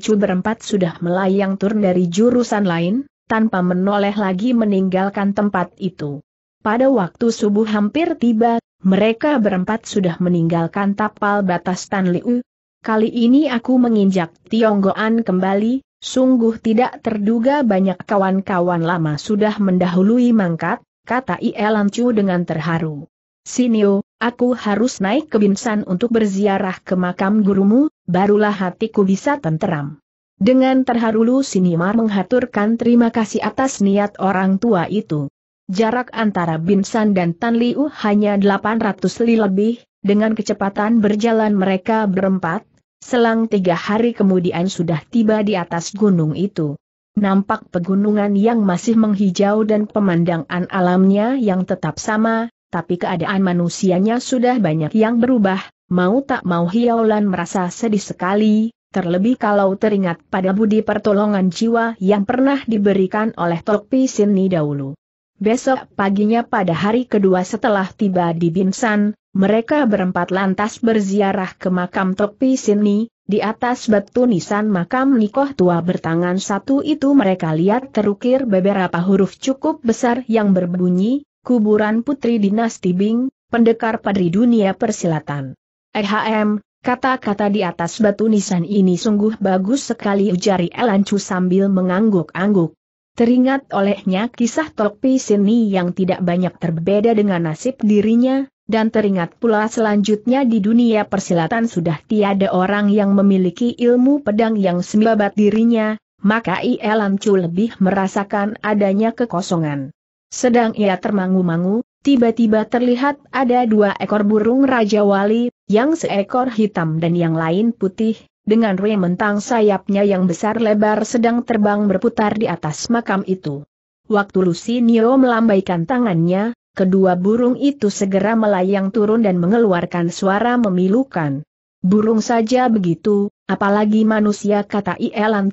A: Chu berempat sudah melayang turun dari jurusan lain, tanpa menoleh lagi meninggalkan tempat itu. Pada waktu subuh hampir tiba, mereka berempat sudah meninggalkan tapal batas Liu. Kali ini aku menginjak Tionggoan kembali, sungguh tidak terduga banyak kawan-kawan lama sudah mendahului mangkat, kata Ielancu dengan terharu. Sinio, aku harus naik ke Binsan untuk berziarah ke makam gurumu, barulah hatiku bisa tenteram. Dengan terharu Lu Sinimar menghaturkan terima kasih atas niat orang tua itu. Jarak antara Binsan dan Tan Liu hanya 800 li lebih, dengan kecepatan berjalan mereka berempat, selang tiga hari kemudian sudah tiba di atas gunung itu. Nampak pegunungan yang masih menghijau dan pemandangan alamnya yang tetap sama, tapi keadaan manusianya sudah banyak yang berubah, mau tak mau Hiaulan merasa sedih sekali, terlebih kalau teringat pada budi pertolongan jiwa yang pernah diberikan oleh Tok Sini dahulu. Besok paginya pada hari kedua setelah tiba di Binsan, mereka berempat lantas berziarah ke makam Topi Sini, di atas batu nisan makam Nikoh tua bertangan satu itu mereka lihat terukir beberapa huruf cukup besar yang berbunyi, kuburan putri dinasti Bing, pendekar padri dunia persilatan. EHM, kata-kata di atas batu nisan ini sungguh bagus sekali ujari Elancu sambil mengangguk-angguk. Teringat olehnya kisah Tokpi Sini yang tidak banyak terbeda dengan nasib dirinya, dan teringat pula selanjutnya di dunia persilatan sudah tiada orang yang memiliki ilmu pedang yang sembabat dirinya, maka ia lancu lebih merasakan adanya kekosongan. Sedang ia termangu-mangu, tiba-tiba terlihat ada dua ekor burung Raja Wali, yang seekor hitam dan yang lain putih, dengan mentang sayapnya yang besar lebar sedang terbang berputar di atas makam itu. Waktu Lucy Nio melambaikan tangannya, kedua burung itu segera melayang turun dan mengeluarkan suara memilukan. Burung saja begitu, apalagi manusia kata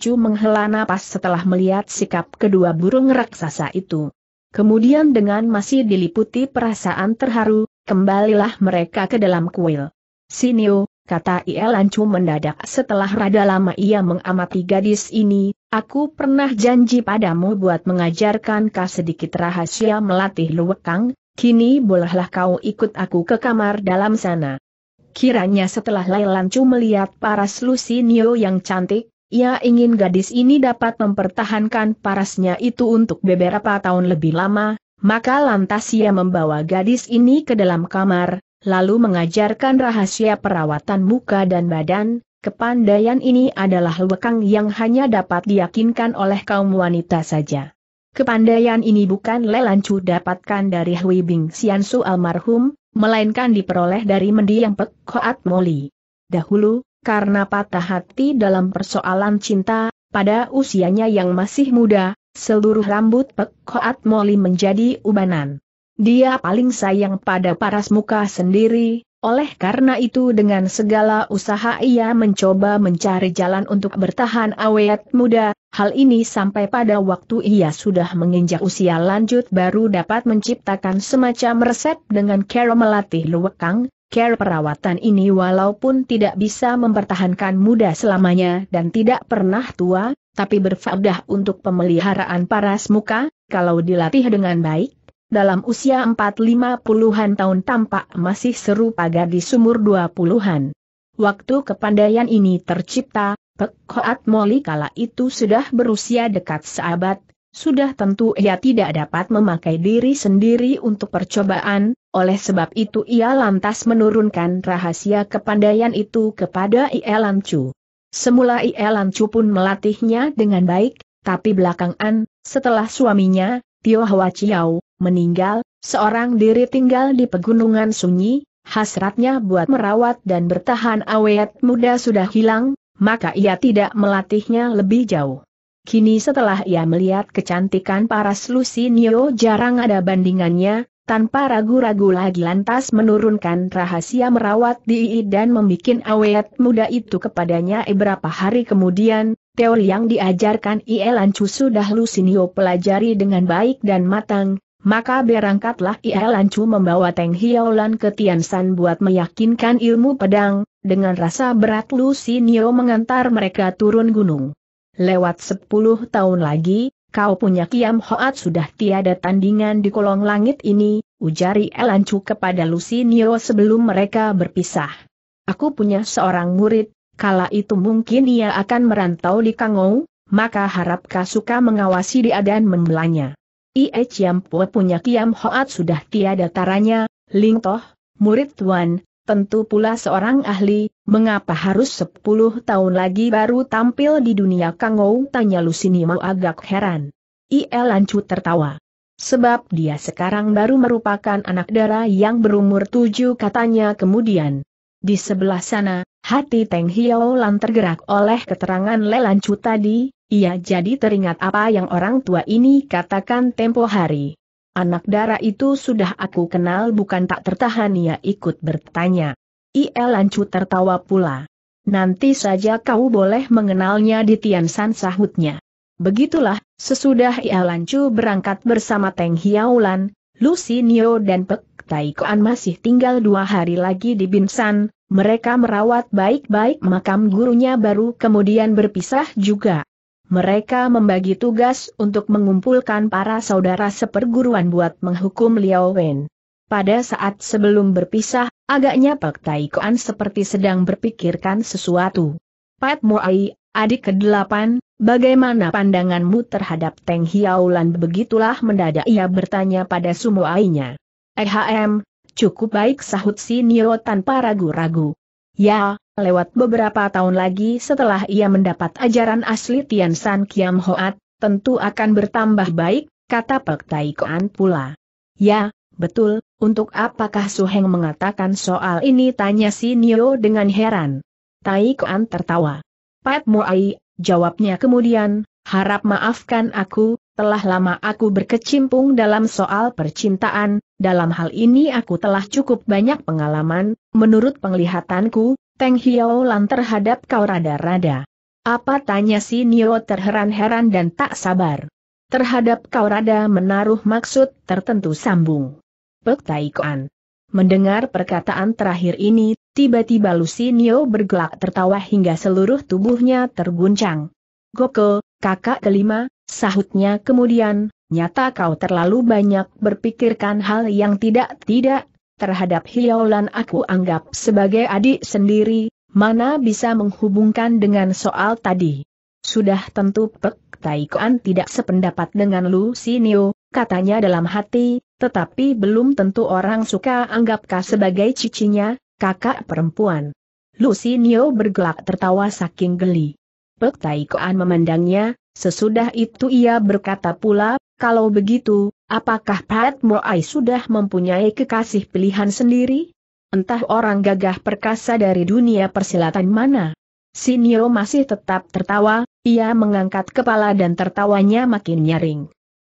A: Chu menghela napas setelah melihat sikap kedua burung raksasa itu. Kemudian dengan masih diliputi perasaan terharu, kembalilah mereka ke dalam kuil. Sinio, kata Ielancu mendadak setelah rada lama ia mengamati gadis ini, aku pernah janji padamu buat mengajarkan kau sedikit rahasia melatih luwekang, kini bolehlah kau ikut aku ke kamar dalam sana. Kiranya setelah Ancu melihat paras Lucinio yang cantik, ia ingin gadis ini dapat mempertahankan parasnya itu untuk beberapa tahun lebih lama, maka lantas ia membawa gadis ini ke dalam kamar, lalu mengajarkan rahasia perawatan muka dan badan, kepandaian ini adalah lekang yang hanya dapat diyakinkan oleh kaum wanita saja. Kepandaian ini bukan Lelancu dapatkan dari Hui Bing Xiansu almarhum, melainkan diperoleh dari mendiang Pek Koat Moli. Dahulu, karena patah hati dalam persoalan cinta, pada usianya yang masih muda, seluruh rambut Pek Koat Moli menjadi ubanan. Dia paling sayang pada paras muka sendiri, oleh karena itu dengan segala usaha ia mencoba mencari jalan untuk bertahan awet muda, hal ini sampai pada waktu ia sudah menginjak usia lanjut baru dapat menciptakan semacam resep dengan cara melatih luwekang, care perawatan ini walaupun tidak bisa mempertahankan muda selamanya dan tidak pernah tua, tapi berfaedah untuk pemeliharaan paras muka, kalau dilatih dengan baik, dalam usia empat lima puluhan tahun tampak masih serupa gadis sumur dua puluhan. Waktu kepandaian ini tercipta, Pek Hoat Moli kala itu sudah berusia dekat seabad, sudah tentu ia tidak dapat memakai diri sendiri untuk percobaan, oleh sebab itu ia lantas menurunkan rahasia kepandaian itu kepada Ie Lancu. Semula Ie Lancu pun melatihnya dengan baik, tapi belakangan, setelah suaminya, Tio Hwa Chiao, meninggal, seorang diri tinggal di pegunungan sunyi, hasratnya buat merawat dan bertahan awet muda sudah hilang, maka ia tidak melatihnya lebih jauh. Kini setelah ia melihat kecantikan paras Nio jarang ada bandingannya, tanpa ragu-ragu lagi lantas menurunkan rahasia merawat dii dan membuat awet muda itu kepadanya beberapa hari kemudian, teori yang diajarkan Ielan Lancu sudah Lusinio pelajari dengan baik dan matang, maka berangkatlah Ia Lancu membawa Teng Hiaolan ke Tiansan buat meyakinkan ilmu pedang, dengan rasa berat Lu Sinio mengantar mereka turun gunung. Lewat sepuluh tahun lagi, kau punya Kiam Hoat sudah tiada tandingan di kolong langit ini, ujari Elancu kepada Lu Sinio sebelum mereka berpisah. Aku punya seorang murid, kala itu mungkin ia akan merantau di Kangou, maka harap suka mengawasi dia dan membelanya. Ie Chiam Po punya Kiam Hoat sudah tiada taranya, Ling Toh, murid Tuan, tentu pula seorang ahli, mengapa harus 10 tahun lagi baru tampil di dunia Kang Ou? Tanya Lusini mau agak heran. Ie Lancu tertawa. Sebab dia sekarang baru merupakan anak darah yang berumur tujuh katanya kemudian. Di sebelah sana, hati Teng Hiaolan tergerak oleh keterangan Lelancu tadi, ia jadi teringat apa yang orang tua ini katakan tempo hari. Anak dara itu sudah aku kenal bukan tak tertahan ia ikut bertanya. Ia Lancu tertawa pula. Nanti saja kau boleh mengenalnya di Tiansan sahutnya. Begitulah, sesudah ia Lancu berangkat bersama Teng Hiaulan, Nio dan Pek Taikoan masih tinggal dua hari lagi di Binsan, mereka merawat baik-baik makam gurunya baru kemudian berpisah juga. Mereka membagi tugas untuk mengumpulkan para saudara seperguruan buat menghukum Liao Wen. Pada saat sebelum berpisah, agaknya Pak Taikoan seperti sedang berpikirkan sesuatu. Pat Moai, adik ke-8, bagaimana pandanganmu terhadap Teng Hiaulan? Begitulah mendadak ia bertanya pada Sumoainya. EHM, cukup baik sahut si Nio tanpa ragu-ragu. Ya, lewat beberapa tahun lagi setelah ia mendapat ajaran asli Tian San Kiam Hoat, tentu akan bertambah baik, kata Pek Tai Koan pula. Ya, betul, untuk apakah Su Heng mengatakan soal ini tanya si Nio dengan heran. Tai Koan tertawa. Pat Muai, jawabnya kemudian, harap maafkan aku, telah lama aku berkecimpung dalam soal percintaan, dalam hal ini aku telah cukup banyak pengalaman, menurut penglihatanku, Teng Hiao Lan terhadap kau rada-rada. Apa tanya si Nio terheran-heran dan tak sabar. Terhadap kau rada menaruh maksud tertentu sambung. Pek Kuan. Mendengar perkataan terakhir ini, tiba-tiba Nio bergelak tertawa hingga seluruh tubuhnya terguncang. Goko, kakak kelima, Sahutnya kemudian, nyata kau terlalu banyak berpikirkan hal yang tidak-tidak, terhadap hiaulan aku anggap sebagai adik sendiri, mana bisa menghubungkan dengan soal tadi. Sudah tentu Pek Taikoan tidak sependapat dengan Lu Sinio, katanya dalam hati, tetapi belum tentu orang suka anggapkah sebagai cicinya, kakak perempuan. Lu Sinio bergelak tertawa saking geli. Pek Taikoan memandangnya, Sesudah itu ia berkata pula, kalau begitu, apakah Pat Moai sudah mempunyai kekasih pilihan sendiri? Entah orang gagah perkasa dari dunia persilatan mana. Sinio masih tetap tertawa, ia mengangkat kepala dan tertawanya makin nyaring.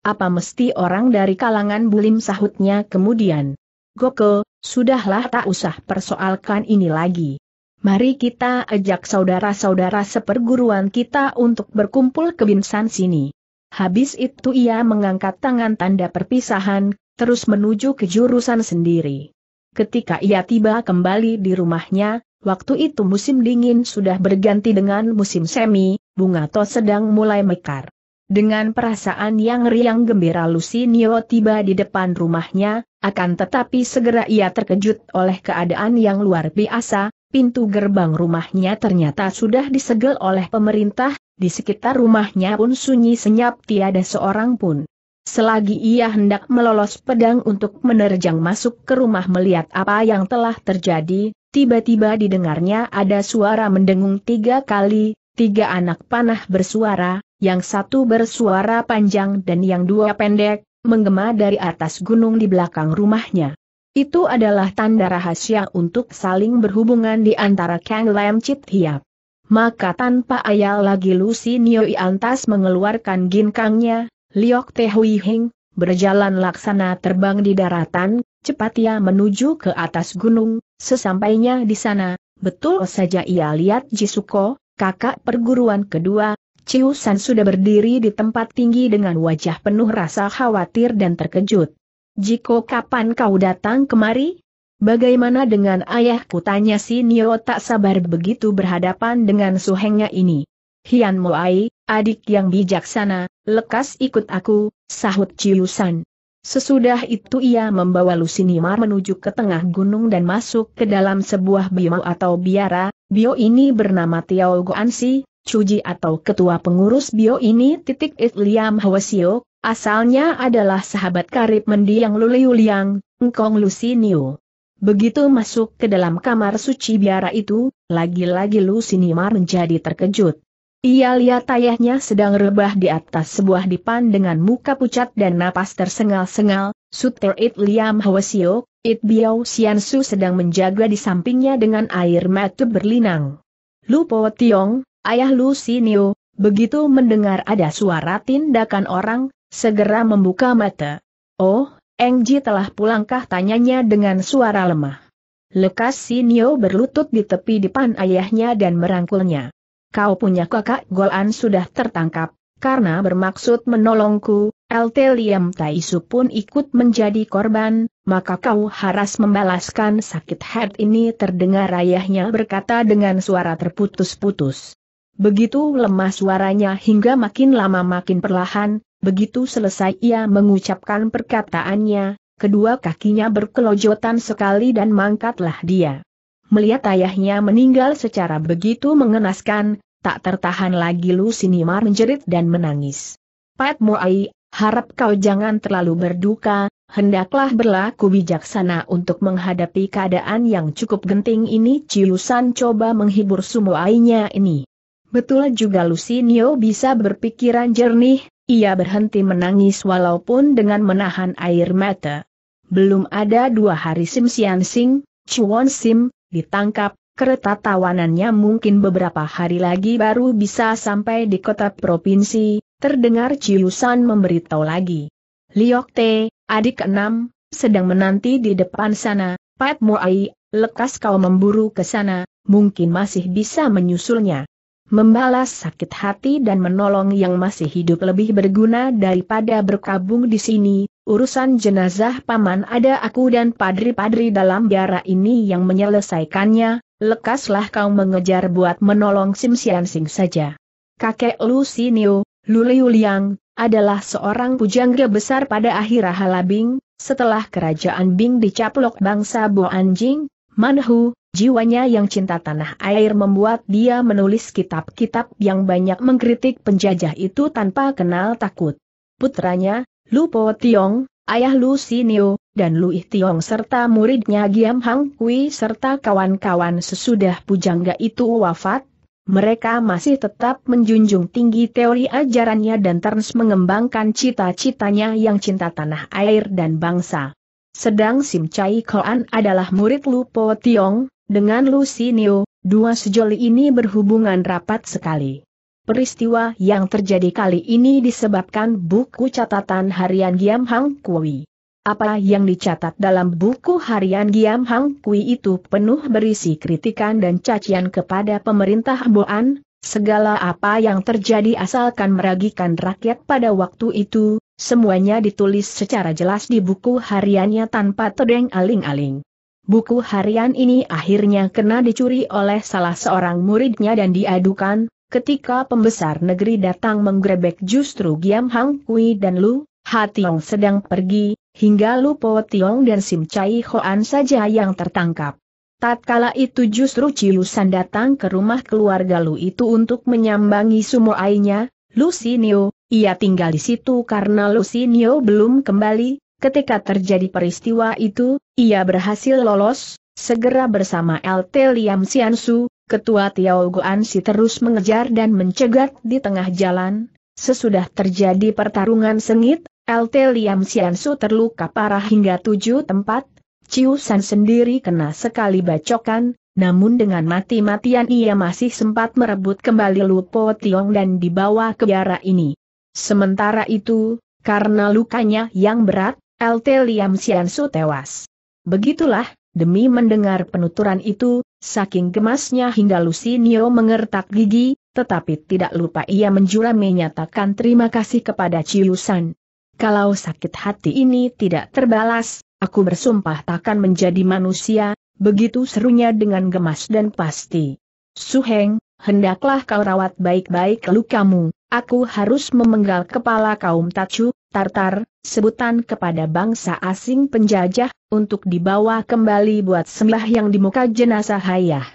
A: Apa mesti orang dari kalangan bulim sahutnya kemudian? Goko, sudahlah tak usah persoalkan ini lagi. Mari kita ajak saudara-saudara seperguruan kita untuk berkumpul ke Binsan sini. Habis itu ia mengangkat tangan tanda perpisahan, terus menuju ke jurusan sendiri. Ketika ia tiba kembali di rumahnya, waktu itu musim dingin sudah berganti dengan musim semi, bunga tos sedang mulai mekar. Dengan perasaan yang riang gembira Lucy Nio tiba di depan rumahnya, akan tetapi segera ia terkejut oleh keadaan yang luar biasa, pintu gerbang rumahnya ternyata sudah disegel oleh pemerintah, di sekitar rumahnya pun sunyi senyap tiada seorang pun. Selagi ia hendak melolos pedang untuk menerjang masuk ke rumah melihat apa yang telah terjadi, tiba-tiba didengarnya ada suara mendengung tiga kali, tiga anak panah bersuara, yang satu bersuara panjang dan yang dua pendek, menggema dari atas gunung di belakang rumahnya. Itu adalah tanda rahasia untuk saling berhubungan di antara Kang Lam Chit Hiap. Maka tanpa ayal lagi Lucy Nio Iantas mengeluarkan ginkangnya, Liok Teh Hui Hing, berjalan laksana terbang di daratan, cepat ia menuju ke atas gunung, sesampainya di sana, betul saja ia lihat Jisuko, kakak perguruan kedua, Ciusan sudah berdiri di tempat tinggi dengan wajah penuh rasa khawatir dan terkejut. Jiko kapan kau datang kemari? Bagaimana dengan ayahku tanya si Nio tak sabar begitu berhadapan dengan suhengnya ini. Hian Moai, adik yang bijaksana, lekas ikut aku, sahut Ciusan. Sesudah itu ia membawa Lusinimar menuju ke tengah gunung dan masuk ke dalam sebuah bio atau biara, bio ini bernama Tiao Goansi, Cuji atau ketua pengurus bio ini titik Itliam Hwasio, Asalnya adalah sahabat karib mendiang Luliuliang, Liang, Lusi Lusinio. Begitu masuk ke dalam kamar suci biara itu, lagi-lagi Lusinimar menjadi terkejut. Ia lihat ayahnya sedang rebah di atas sebuah dipan dengan muka pucat dan napas tersengal-sengal, Suter It Liam Hwasio, It Biao Siansu sedang menjaga di sampingnya dengan air mata berlinang. Po Tiong, ayah Sinio, begitu mendengar ada suara tindakan orang, Segera membuka mata. Oh, Engji telah pulangkah tanyanya dengan suara lemah. Lekas Nio berlutut di tepi depan ayahnya dan merangkulnya. Kau punya kakak Golan sudah tertangkap, karena bermaksud menolongku, LT Liam Taisu pun ikut menjadi korban, maka kau harus membalaskan sakit hati ini terdengar ayahnya berkata dengan suara terputus-putus. Begitu lemah suaranya hingga makin lama makin perlahan, Begitu selesai ia mengucapkan perkataannya, kedua kakinya berkelojotan sekali dan mangkatlah dia. Melihat ayahnya meninggal secara begitu mengenaskan, tak tertahan lagi Sinimar menjerit dan menangis. Pat Moai, harap kau jangan terlalu berduka, hendaklah berlaku bijaksana untuk menghadapi keadaan yang cukup genting ini Ciusan coba menghibur semua ini. Betul juga Lusinio bisa berpikiran jernih, ia berhenti menangis walaupun dengan menahan air mata. Belum ada dua hari Sim Sian Sing, Chuan Sim, ditangkap, kereta tawanannya mungkin beberapa hari lagi baru bisa sampai di kota provinsi, terdengar Chiu San memberitahu lagi. Liok Te, adik enam, sedang menanti di depan sana, Pat Muai, lekas kau memburu ke sana, mungkin masih bisa menyusulnya membalas sakit hati dan menolong yang masih hidup lebih berguna daripada berkabung di sini, urusan jenazah paman ada aku dan padri-padri dalam biara ini yang menyelesaikannya, lekaslah kau mengejar buat menolong Sim Sian Sing saja. Kakek Lu Sinio, Lu Liu Liang, adalah seorang pujangga besar pada akhir Halabing, setelah kerajaan Bing dicaplok bangsa Bo Anjing, Manhu, jiwanya yang cinta tanah air membuat dia menulis kitab-kitab yang banyak mengkritik penjajah itu tanpa kenal takut. Putranya, Lu Po Tiong, ayah Lu Sinio, dan Lu Ih Tiong serta muridnya Giam Hang Kui serta kawan-kawan sesudah pujangga itu wafat, mereka masih tetap menjunjung tinggi teori ajarannya dan terus mengembangkan cita-citanya yang cinta tanah air dan bangsa. Sedang Sim Chai Koan adalah murid Lu Po Tiong, dengan Lu Niu, dua sejoli ini berhubungan rapat sekali. Peristiwa yang terjadi kali ini disebabkan buku catatan harian Giam Hang Kui. Apa yang dicatat dalam buku harian Giam Hang Kui itu penuh berisi kritikan dan cacian kepada pemerintah Boan, segala apa yang terjadi asalkan meragikan rakyat pada waktu itu, Semuanya ditulis secara jelas di buku hariannya tanpa todeng aling-aling. Buku harian ini akhirnya kena dicuri oleh salah seorang muridnya dan diadukan, ketika pembesar negeri datang menggrebek, justru Giam Hang Kui dan Lu, Tiong sedang pergi, hingga Lu Po Tiong dan Sim Chai Hoan saja yang tertangkap. Tatkala itu justru Ciusan datang ke rumah keluarga Lu itu untuk menyambangi ainya. Lucinio, ia tinggal di situ karena Lucinio belum kembali, ketika terjadi peristiwa itu, ia berhasil lolos, segera bersama LT Liam Siansu, ketua Tiao si terus mengejar dan mencegat di tengah jalan, sesudah terjadi pertarungan sengit, LT Liam Siansu terluka parah hingga tujuh tempat, Ciusan sendiri kena sekali bacokan, namun dengan mati-matian ia masih sempat merebut kembali Lupo Tiong dan dibawa ke biara ini. Sementara itu, karena lukanya yang berat, LT Liam Siansu tewas. Begitulah, demi mendengar penuturan itu, saking gemasnya hingga Nio mengertak gigi, tetapi tidak lupa ia menjura menyatakan terima kasih kepada Ciusan. Kalau sakit hati ini tidak terbalas, aku bersumpah takkan menjadi manusia, begitu serunya dengan gemas dan pasti. Suheng, hendaklah kau rawat baik-baik lukamu, aku harus memenggal kepala kaum Tacu, Tartar, sebutan kepada bangsa asing penjajah, untuk dibawa kembali buat sembah yang di muka jenazah Hayah.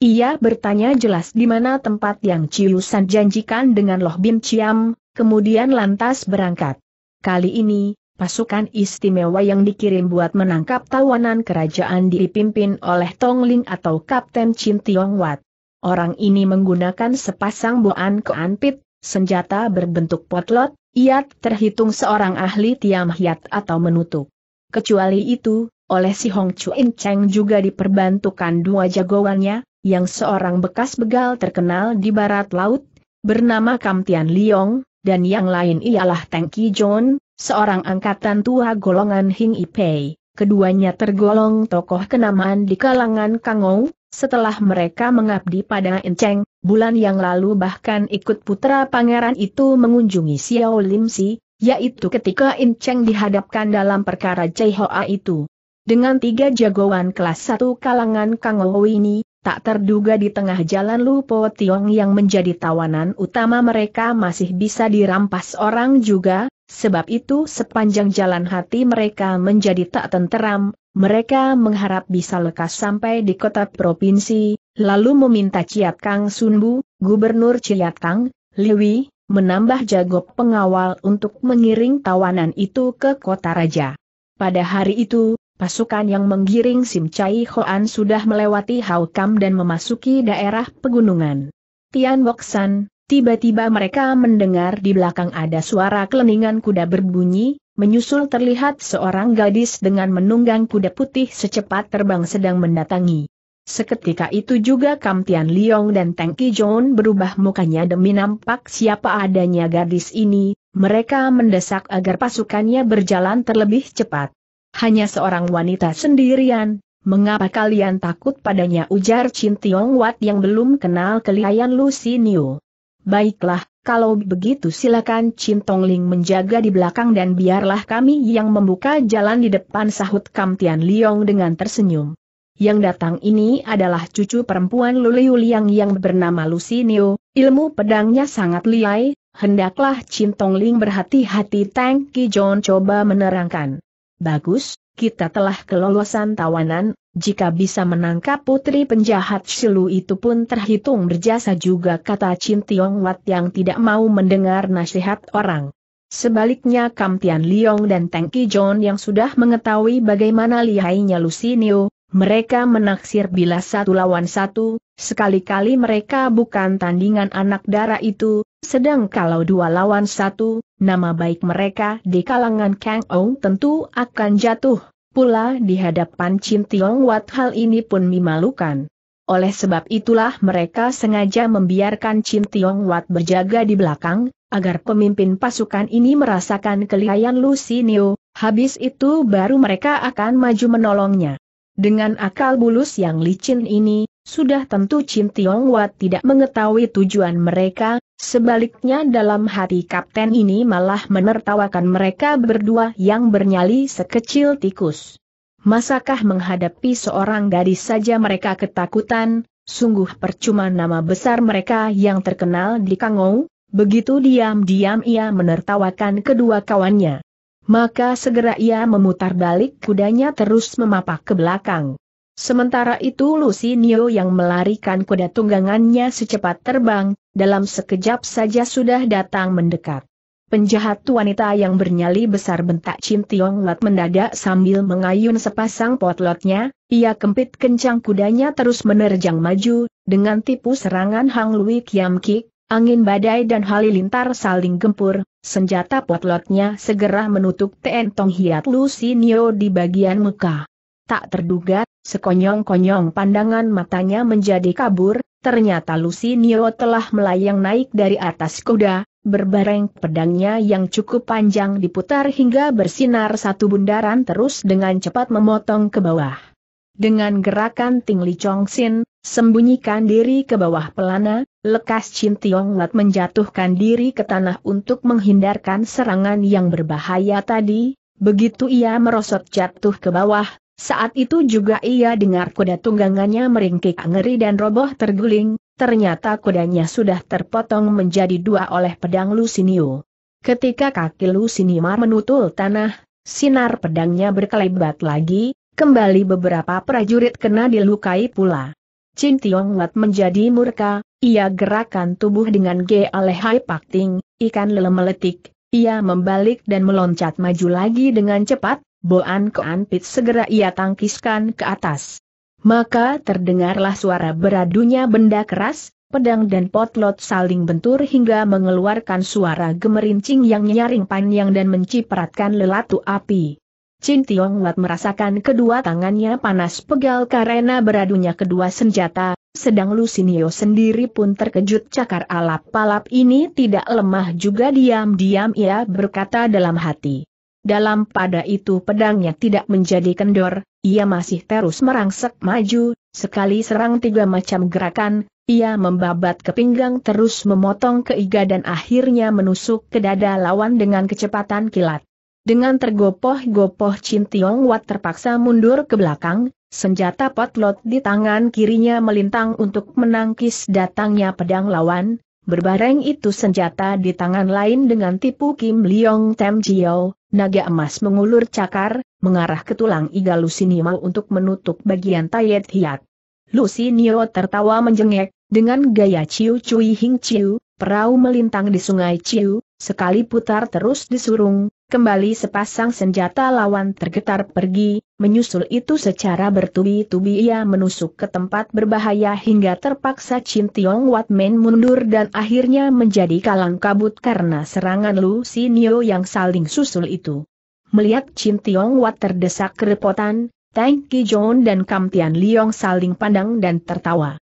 A: Ia bertanya jelas di mana tempat yang Ciusan janjikan dengan Loh Bin Ciam, kemudian lantas berangkat. Kali ini, pasukan istimewa yang dikirim buat menangkap tawanan kerajaan dipimpin oleh Tong Ling atau Kapten Chin Tiong Wat. Orang ini menggunakan sepasang boan keanpit, senjata berbentuk potlot, ia terhitung seorang ahli tiam hiat atau menutup. Kecuali itu, oleh si Hong Chuin Cheng juga diperbantukan dua jagoannya, yang seorang bekas begal terkenal di barat laut, bernama Kam Tian Liong, dan yang lain ialah Tang Ki John, seorang angkatan tua golongan Hing Ipei, keduanya tergolong tokoh kenamaan di kalangan Kangou, setelah mereka mengabdi pada Enceng, bulan yang lalu bahkan ikut putra pangeran itu mengunjungi Xiao Lim Si, yaitu ketika Enceng dihadapkan dalam perkara Jai Hoa itu. Dengan tiga jagoan kelas satu kalangan Kang ini, Tak terduga di tengah jalan lu Lupo Tiong yang menjadi tawanan utama mereka masih bisa dirampas orang juga, sebab itu sepanjang jalan hati mereka menjadi tak tenteram, mereka mengharap bisa lekas sampai di kota provinsi, lalu meminta Ciat Kang Sunbu, Gubernur Ciat Kang, Liwi, menambah jago pengawal untuk mengiring tawanan itu ke kota raja. Pada hari itu, pasukan yang menggiring Sim Chai Hoan sudah melewati Haukam dan memasuki daerah pegunungan. Tian Boksan, tiba-tiba mereka mendengar di belakang ada suara keleningan kuda berbunyi, menyusul terlihat seorang gadis dengan menunggang kuda putih secepat terbang sedang mendatangi. Seketika itu juga Kam Tian Liong dan Tang Ki John berubah mukanya demi nampak siapa adanya gadis ini, mereka mendesak agar pasukannya berjalan terlebih cepat. Hanya seorang wanita sendirian, mengapa kalian takut padanya ujar Chin Tiong Wat yang belum kenal kelihayan Niu. Baiklah, kalau begitu silakan Chin Tong Ling menjaga di belakang dan biarlah kami yang membuka jalan di depan sahut Kam Tian Liong dengan tersenyum. Yang datang ini adalah cucu perempuan Luliu Liang yang bernama Lucy Niu. ilmu pedangnya sangat liai, hendaklah Chin Tong Ling berhati-hati Tang Ki John coba menerangkan. Bagus, kita telah kelolosan tawanan, jika bisa menangkap putri penjahat Silu itu pun terhitung berjasa juga kata Chin Tiong Wat yang tidak mau mendengar nasihat orang. Sebaliknya Tian Liong dan Teng Ki John yang sudah mengetahui bagaimana lihainya Niu, mereka menaksir bila satu lawan satu, sekali-kali mereka bukan tandingan anak darah itu, sedang kalau dua lawan satu, nama baik mereka di kalangan Kang Ou tentu akan jatuh. Pula di hadapan Chin Tiong Wat hal ini pun memalukan. Oleh sebab itulah mereka sengaja membiarkan Chin Tiong Wat berjaga di belakang, agar pemimpin pasukan ini merasakan kelihayan Neo. habis itu baru mereka akan maju menolongnya. Dengan akal bulus yang licin ini, sudah tentu Chin Tiong Wat tidak mengetahui tujuan mereka, sebaliknya dalam hati kapten ini malah menertawakan mereka berdua yang bernyali sekecil tikus. Masakah menghadapi seorang gadis saja mereka ketakutan, sungguh percuma nama besar mereka yang terkenal di Kangou, begitu diam-diam ia menertawakan kedua kawannya. Maka segera ia memutar balik kudanya terus memapak ke belakang. Sementara itu Lucy Nio yang melarikan kuda tunggangannya secepat terbang, dalam sekejap saja sudah datang mendekat. Penjahat wanita yang bernyali besar bentak Chin Tiong Lat mendadak sambil mengayun sepasang potlotnya, ia kempit kencang kudanya terus menerjang maju, dengan tipu serangan Hang Lui Kiam Kik, angin badai dan halilintar saling gempur, senjata potlotnya segera menutup TN Tong Hiat Nio di bagian muka. Tak terduga Sekonyong-konyong pandangan matanya menjadi kabur, ternyata Lucy Nio telah melayang naik dari atas kuda, berbareng pedangnya yang cukup panjang diputar hingga bersinar satu bundaran terus dengan cepat memotong ke bawah. Dengan gerakan Ting Li Chong Sin, sembunyikan diri ke bawah pelana, lekas Chin Tiong Lat menjatuhkan diri ke tanah untuk menghindarkan serangan yang berbahaya tadi, begitu ia merosot jatuh ke bawah, saat itu juga ia dengar kuda tunggangannya meringkik ngeri dan roboh terguling, ternyata kudanya sudah terpotong menjadi dua oleh pedang Lusinio. Ketika kaki Lusinimar menutul tanah, sinar pedangnya berkelebat lagi, kembali beberapa prajurit kena dilukai pula. Chin Tiong Wat menjadi murka, ia gerakan tubuh dengan ge oleh Hai Pak Ting, ikan lele meletik, ia membalik dan meloncat maju lagi dengan cepat, Boan Koan Pit segera ia tangkiskan ke atas. Maka terdengarlah suara beradunya benda keras, pedang dan potlot saling bentur hingga mengeluarkan suara gemerincing yang nyaring panjang dan mencipratkan lelatu api. Chin Tiong Wat merasakan kedua tangannya panas pegal karena beradunya kedua senjata, sedang Lusinio sendiri pun terkejut cakar alap-alap ini tidak lemah juga diam-diam ia berkata dalam hati. Dalam pada itu pedangnya tidak menjadi kendor, ia masih terus merangsek maju, sekali serang tiga macam gerakan, ia membabat ke pinggang terus memotong ke iga dan akhirnya menusuk ke dada lawan dengan kecepatan kilat. Dengan tergopoh-gopoh Chin Tiong Wat terpaksa mundur ke belakang, senjata potlot di tangan kirinya melintang untuk menangkis datangnya pedang lawan, Berbareng itu senjata di tangan lain dengan tipu Kim Leong Tem Jiao, naga emas mengulur cakar, mengarah ke tulang iga Lusinio untuk menutup bagian Tayet Hiat. Lusinio tertawa menjengek, dengan gaya Ciu Cui Hing Ciu, perahu melintang di sungai Ciu, sekali putar terus disurung, Kembali sepasang senjata lawan tergetar pergi, menyusul itu secara bertubi-tubi ia menusuk ke tempat berbahaya hingga terpaksa Chin Tiong Wat Men mundur dan akhirnya menjadi kalang kabut karena serangan Lu Nio yang saling susul itu. Melihat Chin Tiong Wat terdesak kerepotan, Tang Ki John dan Kam Tian Liong saling pandang dan tertawa.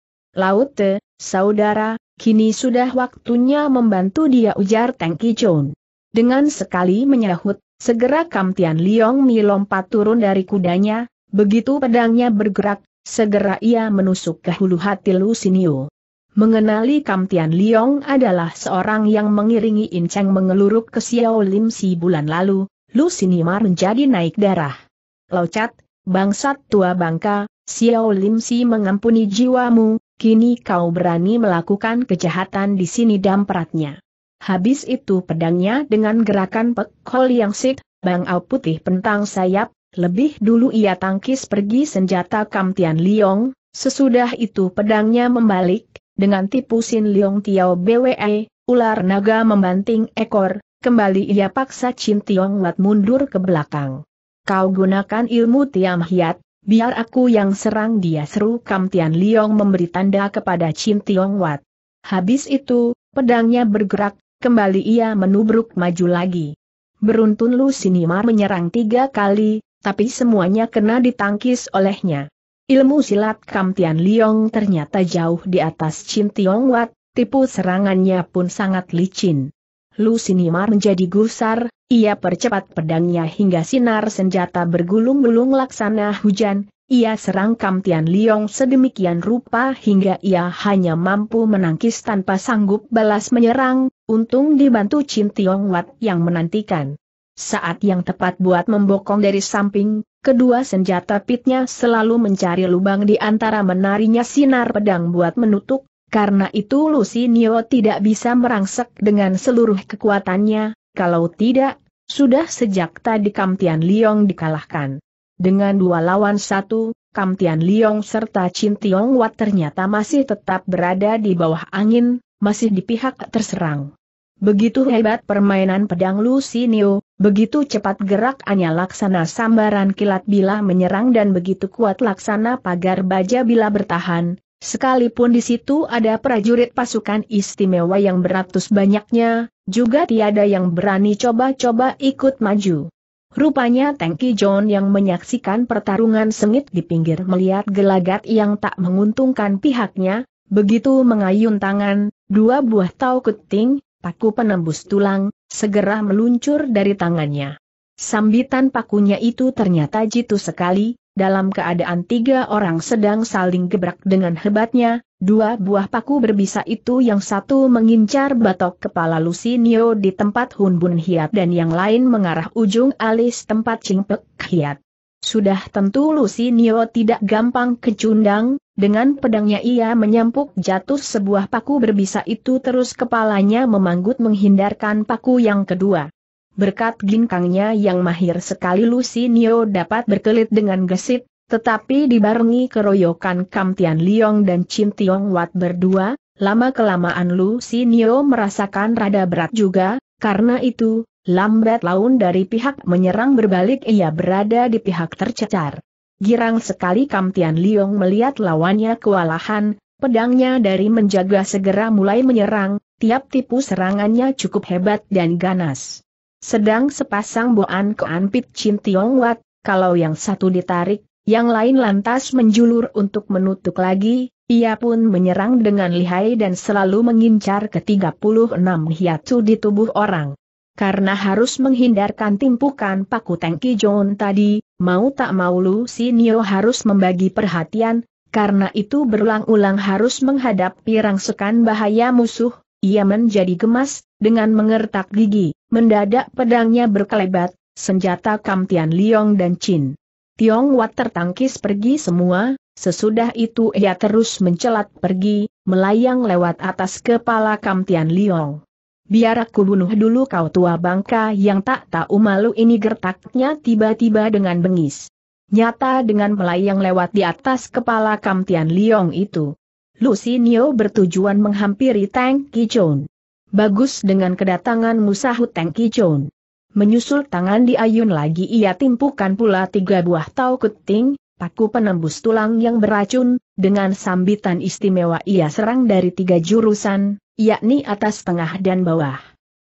A: Te, saudara, kini sudah waktunya membantu dia ujar Tang Ki John. Dengan sekali menyahut, segera Kam Tian Liong Mi lompat turun dari kudanya, begitu pedangnya bergerak, segera ia menusuk ke hulu hati Lu Sinio. Mengenali Kam Tian Liong adalah seorang yang mengiringi incang mengeluruk ke Xiao Lim si bulan lalu, Lu Sinimar menjadi naik darah. Locat, bangsat tua bangka, Xiao Lim si mengampuni jiwamu, kini kau berani melakukan kejahatan di sini dampratnya. Habis itu pedangnya dengan gerakan pekol yang sik, bangau putih pentang sayap, lebih dulu ia tangkis pergi senjata Kam Tian Liong, sesudah itu pedangnya membalik, dengan tipu Sin Liong Tiao BWE, ular naga membanting ekor, kembali ia paksa Chin Tiong Wat mundur ke belakang. Kau gunakan ilmu Tiam Hiat, biar aku yang serang dia seru Kam Tian Liong memberi tanda kepada Chin Tiong Wat. Habis itu, pedangnya bergerak, Kembali ia menubruk maju lagi. Beruntun Lu Sinimar menyerang tiga kali, tapi semuanya kena ditangkis olehnya. Ilmu silat Kam Tian Liong ternyata jauh di atas Chin Tiong Wat, tipu serangannya pun sangat licin. Lu Sinimar menjadi gusar, ia percepat pedangnya hingga sinar senjata bergulung-gulung laksana hujan, ia serang Tian Liong sedemikian rupa hingga ia hanya mampu menangkis tanpa sanggup balas menyerang, untung dibantu Chin Tiong Wat yang menantikan. Saat yang tepat buat membokong dari samping, kedua senjata pitnya selalu mencari lubang di antara menarinya sinar pedang buat menutup, karena itu Lucy Nio tidak bisa merangsek dengan seluruh kekuatannya, kalau tidak, sudah sejak tadi Kamtian Liong dikalahkan. Dengan dua lawan satu, Kam Tian Liong serta Chin Tiong Wat ternyata masih tetap berada di bawah angin, masih di pihak terserang. Begitu hebat permainan pedang Lu Sinio, begitu cepat gerakannya laksana sambaran kilat bila menyerang dan begitu kuat laksana pagar baja bila bertahan, sekalipun di situ ada prajurit pasukan istimewa yang beratus banyaknya, juga tiada yang berani coba-coba ikut maju. Rupanya Tengki John yang menyaksikan pertarungan sengit di pinggir melihat gelagat yang tak menguntungkan pihaknya, begitu mengayun tangan, dua buah tau keting, paku penembus tulang, segera meluncur dari tangannya. Sambitan pakunya itu ternyata jitu sekali, dalam keadaan tiga orang sedang saling gebrak dengan hebatnya, Dua buah paku berbisa itu yang satu mengincar batok kepala Lucinio di tempat Hun Bun Hiat dan yang lain mengarah ujung alis tempat Ching Pek Hiat. Sudah tentu Lucinio tidak gampang kecundang, dengan pedangnya ia menyampuk jatuh sebuah paku berbisa itu terus kepalanya memanggut menghindarkan paku yang kedua. Berkat ginkangnya yang mahir sekali Lucinio dapat berkelit dengan gesit, tetapi dibarengi keroyokan Kam Tian Liong dan Chin Tiong Wat berdua, lama-kelamaan Lu Nio merasakan rada berat juga, karena itu, lambat laun dari pihak menyerang berbalik ia berada di pihak tercecar. Girang sekali Kam Tian Liong melihat lawannya kewalahan, pedangnya dari menjaga segera mulai menyerang, tiap tipu serangannya cukup hebat dan ganas. Sedang sepasang Boan ke Pit Chin Tiong Wat, kalau yang satu ditarik, yang lain lantas menjulur untuk menutup lagi, ia pun menyerang dengan lihai dan selalu mengincar ke 36 hiatus di tubuh orang. Karena harus menghindarkan timpukan paku tangki John tadi, mau tak mau Lu Sinio harus membagi perhatian, karena itu berulang-ulang harus menghadap pirang rangsekan bahaya musuh, ia menjadi gemas, dengan mengertak gigi, mendadak pedangnya berkelebat, senjata Kamtian Liong dan Chin. Tiong Wat tertangkis pergi semua, sesudah itu ia terus mencelat pergi, melayang lewat atas kepala Kam Tian Liong. Biar aku bunuh dulu kau tua bangka yang tak tahu malu ini gertaknya tiba-tiba dengan bengis. Nyata dengan melayang lewat di atas kepala Kam Tian Liong itu. Lusinio bertujuan menghampiri Tang Kichon. Bagus dengan kedatangan sahut Tang Kichon. Menyusul tangan diayun lagi ia timpukan pula tiga buah tau keting, paku penembus tulang yang beracun, dengan sambitan istimewa ia serang dari tiga jurusan, yakni atas tengah dan bawah.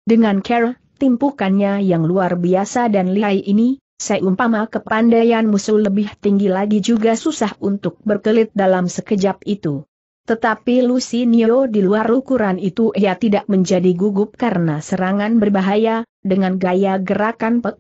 A: Dengan care, timpukannya yang luar biasa dan lihai ini, umpama kepandaian musuh lebih tinggi lagi juga susah untuk berkelit dalam sekejap itu. Tetapi Lucy Neo di luar ukuran itu ia tidak menjadi gugup karena serangan berbahaya, dengan gaya gerakan Pek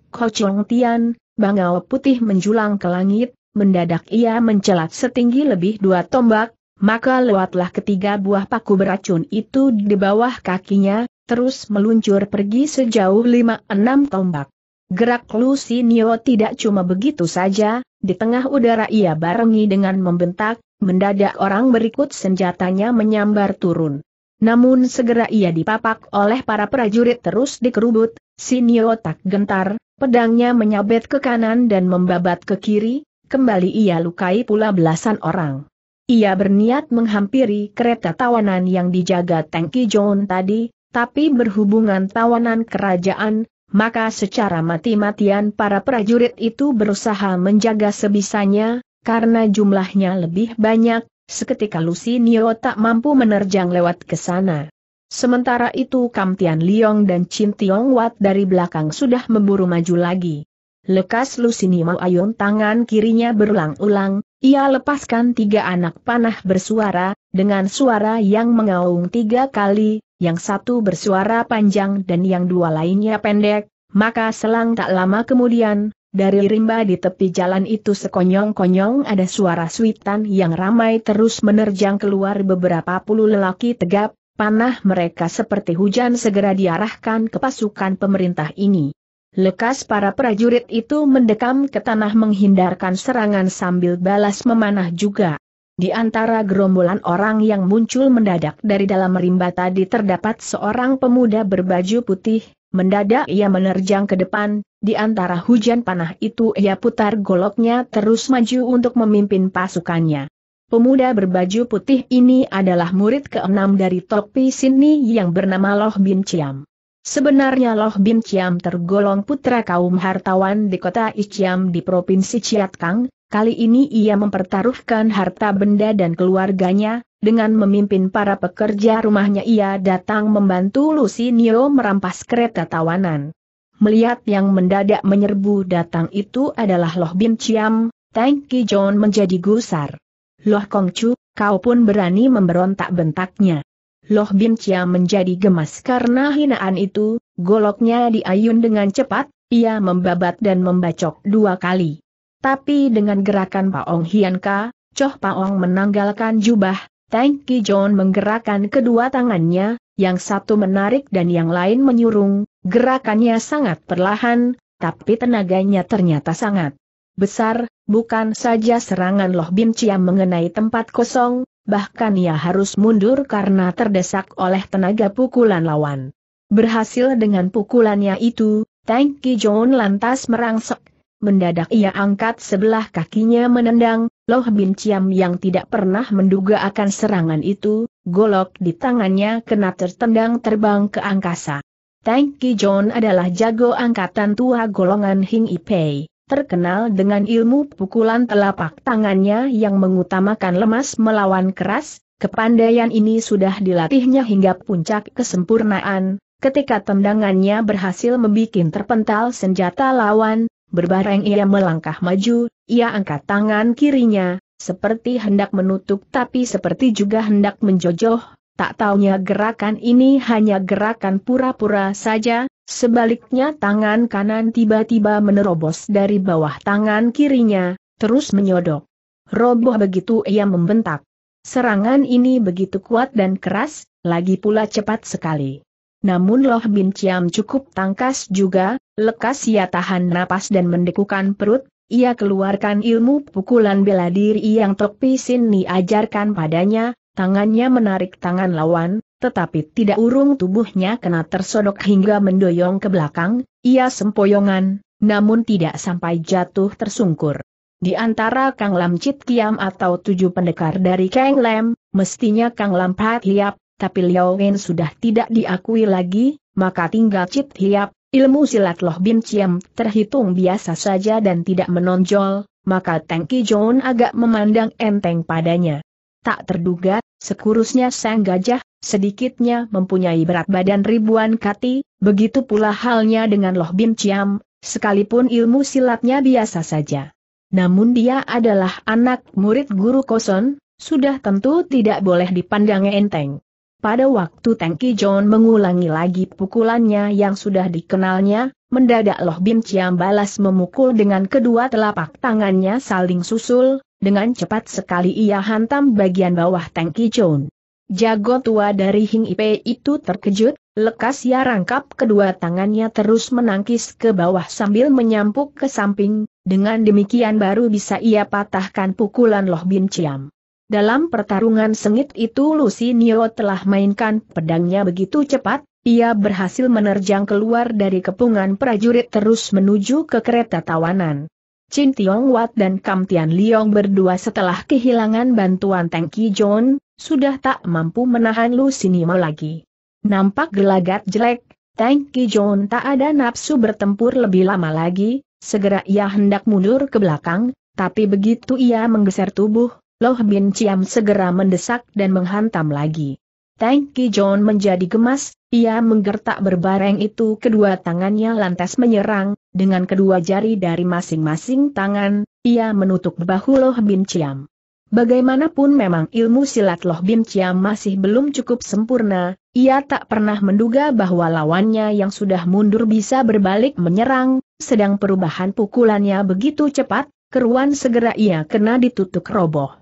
A: Tian, bangau putih menjulang ke langit, mendadak ia mencelat setinggi lebih dua tombak, maka lewatlah ketiga buah paku beracun itu di bawah kakinya, terus meluncur pergi sejauh lima enam tombak. Gerak Lucinio tidak cuma begitu saja, di tengah udara ia barengi dengan membentak, mendadak orang berikut senjatanya menyambar turun. Namun segera ia dipapak oleh para prajurit terus dikerubut, Sini tak gentar, pedangnya menyabet ke kanan dan membabat ke kiri, kembali ia lukai pula belasan orang. Ia berniat menghampiri kereta tawanan yang dijaga Tengki John tadi, tapi berhubungan tawanan kerajaan, maka secara mati-matian para prajurit itu berusaha menjaga sebisanya, karena jumlahnya lebih banyak, Seketika Lucy Nio tak mampu menerjang lewat ke sana. Sementara itu Kam Tian Liong dan Chin Tiong Wat dari belakang sudah memburu maju lagi. Lekas Lucy mau ayun tangan kirinya berulang-ulang, ia lepaskan tiga anak panah bersuara, dengan suara yang mengaung tiga kali, yang satu bersuara panjang dan yang dua lainnya pendek, maka selang tak lama kemudian, dari rimba di tepi jalan itu sekonyong-konyong ada suara suitan yang ramai terus menerjang keluar beberapa puluh lelaki tegap, panah mereka seperti hujan segera diarahkan ke pasukan pemerintah ini. Lekas para prajurit itu mendekam ke tanah menghindarkan serangan sambil balas memanah juga. Di antara gerombolan orang yang muncul mendadak dari dalam rimba tadi terdapat seorang pemuda berbaju putih, Mendadak ia menerjang ke depan, di antara hujan panah itu ia putar goloknya terus maju untuk memimpin pasukannya. Pemuda berbaju putih ini adalah murid keenam dari Topi Sini yang bernama Loh Bin Ciam. Sebenarnya Loh Bin Ciam tergolong putra kaum hartawan di kota Iciam di Provinsi Ciatkang, kali ini ia mempertaruhkan harta benda dan keluarganya, dengan memimpin para pekerja rumahnya ia datang membantu Lucinio merampas kereta tawanan. Melihat yang mendadak menyerbu datang itu adalah Loh Bin Chiam, Tang Ki John menjadi gusar. Loh Kong Chu, kau pun berani memberontak bentaknya. Loh Bin Chia menjadi gemas karena hinaan itu, goloknya diayun dengan cepat, ia membabat dan membacok dua kali. Tapi dengan gerakan Ong Hian Ka, Choh Ong menanggalkan jubah, Tang John menggerakkan kedua tangannya, yang satu menarik dan yang lain menyurung, gerakannya sangat perlahan, tapi tenaganya ternyata sangat besar, bukan saja serangan Loh Bim Chia mengenai tempat kosong, bahkan ia harus mundur karena terdesak oleh tenaga pukulan lawan. Berhasil dengan pukulannya itu, Tang John lantas merangsek. Mendadak ia angkat sebelah kakinya menendang, Loh Bin Ciam yang tidak pernah menduga akan serangan itu, golok di tangannya kena tertendang terbang ke angkasa. Tang Ki John adalah jago angkatan tua golongan Hing Pei, terkenal dengan ilmu pukulan telapak tangannya yang mengutamakan lemas melawan keras, kepandaian ini sudah dilatihnya hingga puncak kesempurnaan, ketika tendangannya berhasil membuat terpental senjata lawan, Berbareng ia melangkah maju, ia angkat tangan kirinya, seperti hendak menutup tapi seperti juga hendak menjojoh, tak taunya gerakan ini hanya gerakan pura-pura saja, sebaliknya tangan kanan tiba-tiba menerobos dari bawah tangan kirinya, terus menyodok. Roboh begitu ia membentak. Serangan ini begitu kuat dan keras, lagi pula cepat sekali. Namun Loh Bin Ciam cukup tangkas juga, lekas ia tahan napas dan mendekukan perut, ia keluarkan ilmu pukulan bela diri yang Tok Ni ajarkan padanya, tangannya menarik tangan lawan, tetapi tidak urung tubuhnya kena tersodok hingga mendoyong ke belakang, ia sempoyongan, namun tidak sampai jatuh tersungkur. Di antara Kang Lam Cit Kiam atau tujuh pendekar dari Kang Lam, mestinya Kang Lam Pat Hiap, tapi Liao Wen sudah tidak diakui lagi, maka tinggal Cit Hiap, ilmu silat Loh Bin Ciam terhitung biasa saja dan tidak menonjol, maka Teng John agak memandang enteng padanya. Tak terduga, sekurusnya sang gajah, sedikitnya mempunyai berat badan ribuan kati, begitu pula halnya dengan Loh Bin Ciam, sekalipun ilmu silatnya biasa saja. Namun dia adalah anak murid guru Koson, sudah tentu tidak boleh dipandang enteng. Pada waktu Tengki John mengulangi lagi pukulannya yang sudah dikenalnya, mendadak Loh Bin Chiam balas memukul dengan kedua telapak tangannya saling susul, dengan cepat sekali ia hantam bagian bawah Tengki John. Jago tua dari Hing Ipe itu terkejut, lekas ia rangkap kedua tangannya terus menangkis ke bawah sambil menyampuk ke samping, dengan demikian baru bisa ia patahkan pukulan Loh Bin Chiam. Dalam pertarungan sengit itu Lucy Nio telah mainkan pedangnya begitu cepat, ia berhasil menerjang keluar dari kepungan prajurit terus menuju ke kereta tawanan. Chin Tiong Wat dan Kam Tian Liong berdua setelah kehilangan bantuan Tang Ki John, sudah tak mampu menahan Lucy Nio lagi. Nampak gelagat jelek, Tang Ki John tak ada nafsu bertempur lebih lama lagi, segera ia hendak mundur ke belakang, tapi begitu ia menggeser tubuh, Loh Bin Chiam segera mendesak dan menghantam lagi. Tang Ki John menjadi gemas, ia menggertak berbareng itu kedua tangannya lantas menyerang, dengan kedua jari dari masing-masing tangan, ia menutup bahu Loh Bin Chiam. Bagaimanapun memang ilmu silat Loh Bin Chiam masih belum cukup sempurna, ia tak pernah menduga bahwa lawannya yang sudah mundur bisa berbalik menyerang, sedang perubahan pukulannya begitu cepat, keruan segera ia kena ditutup roboh.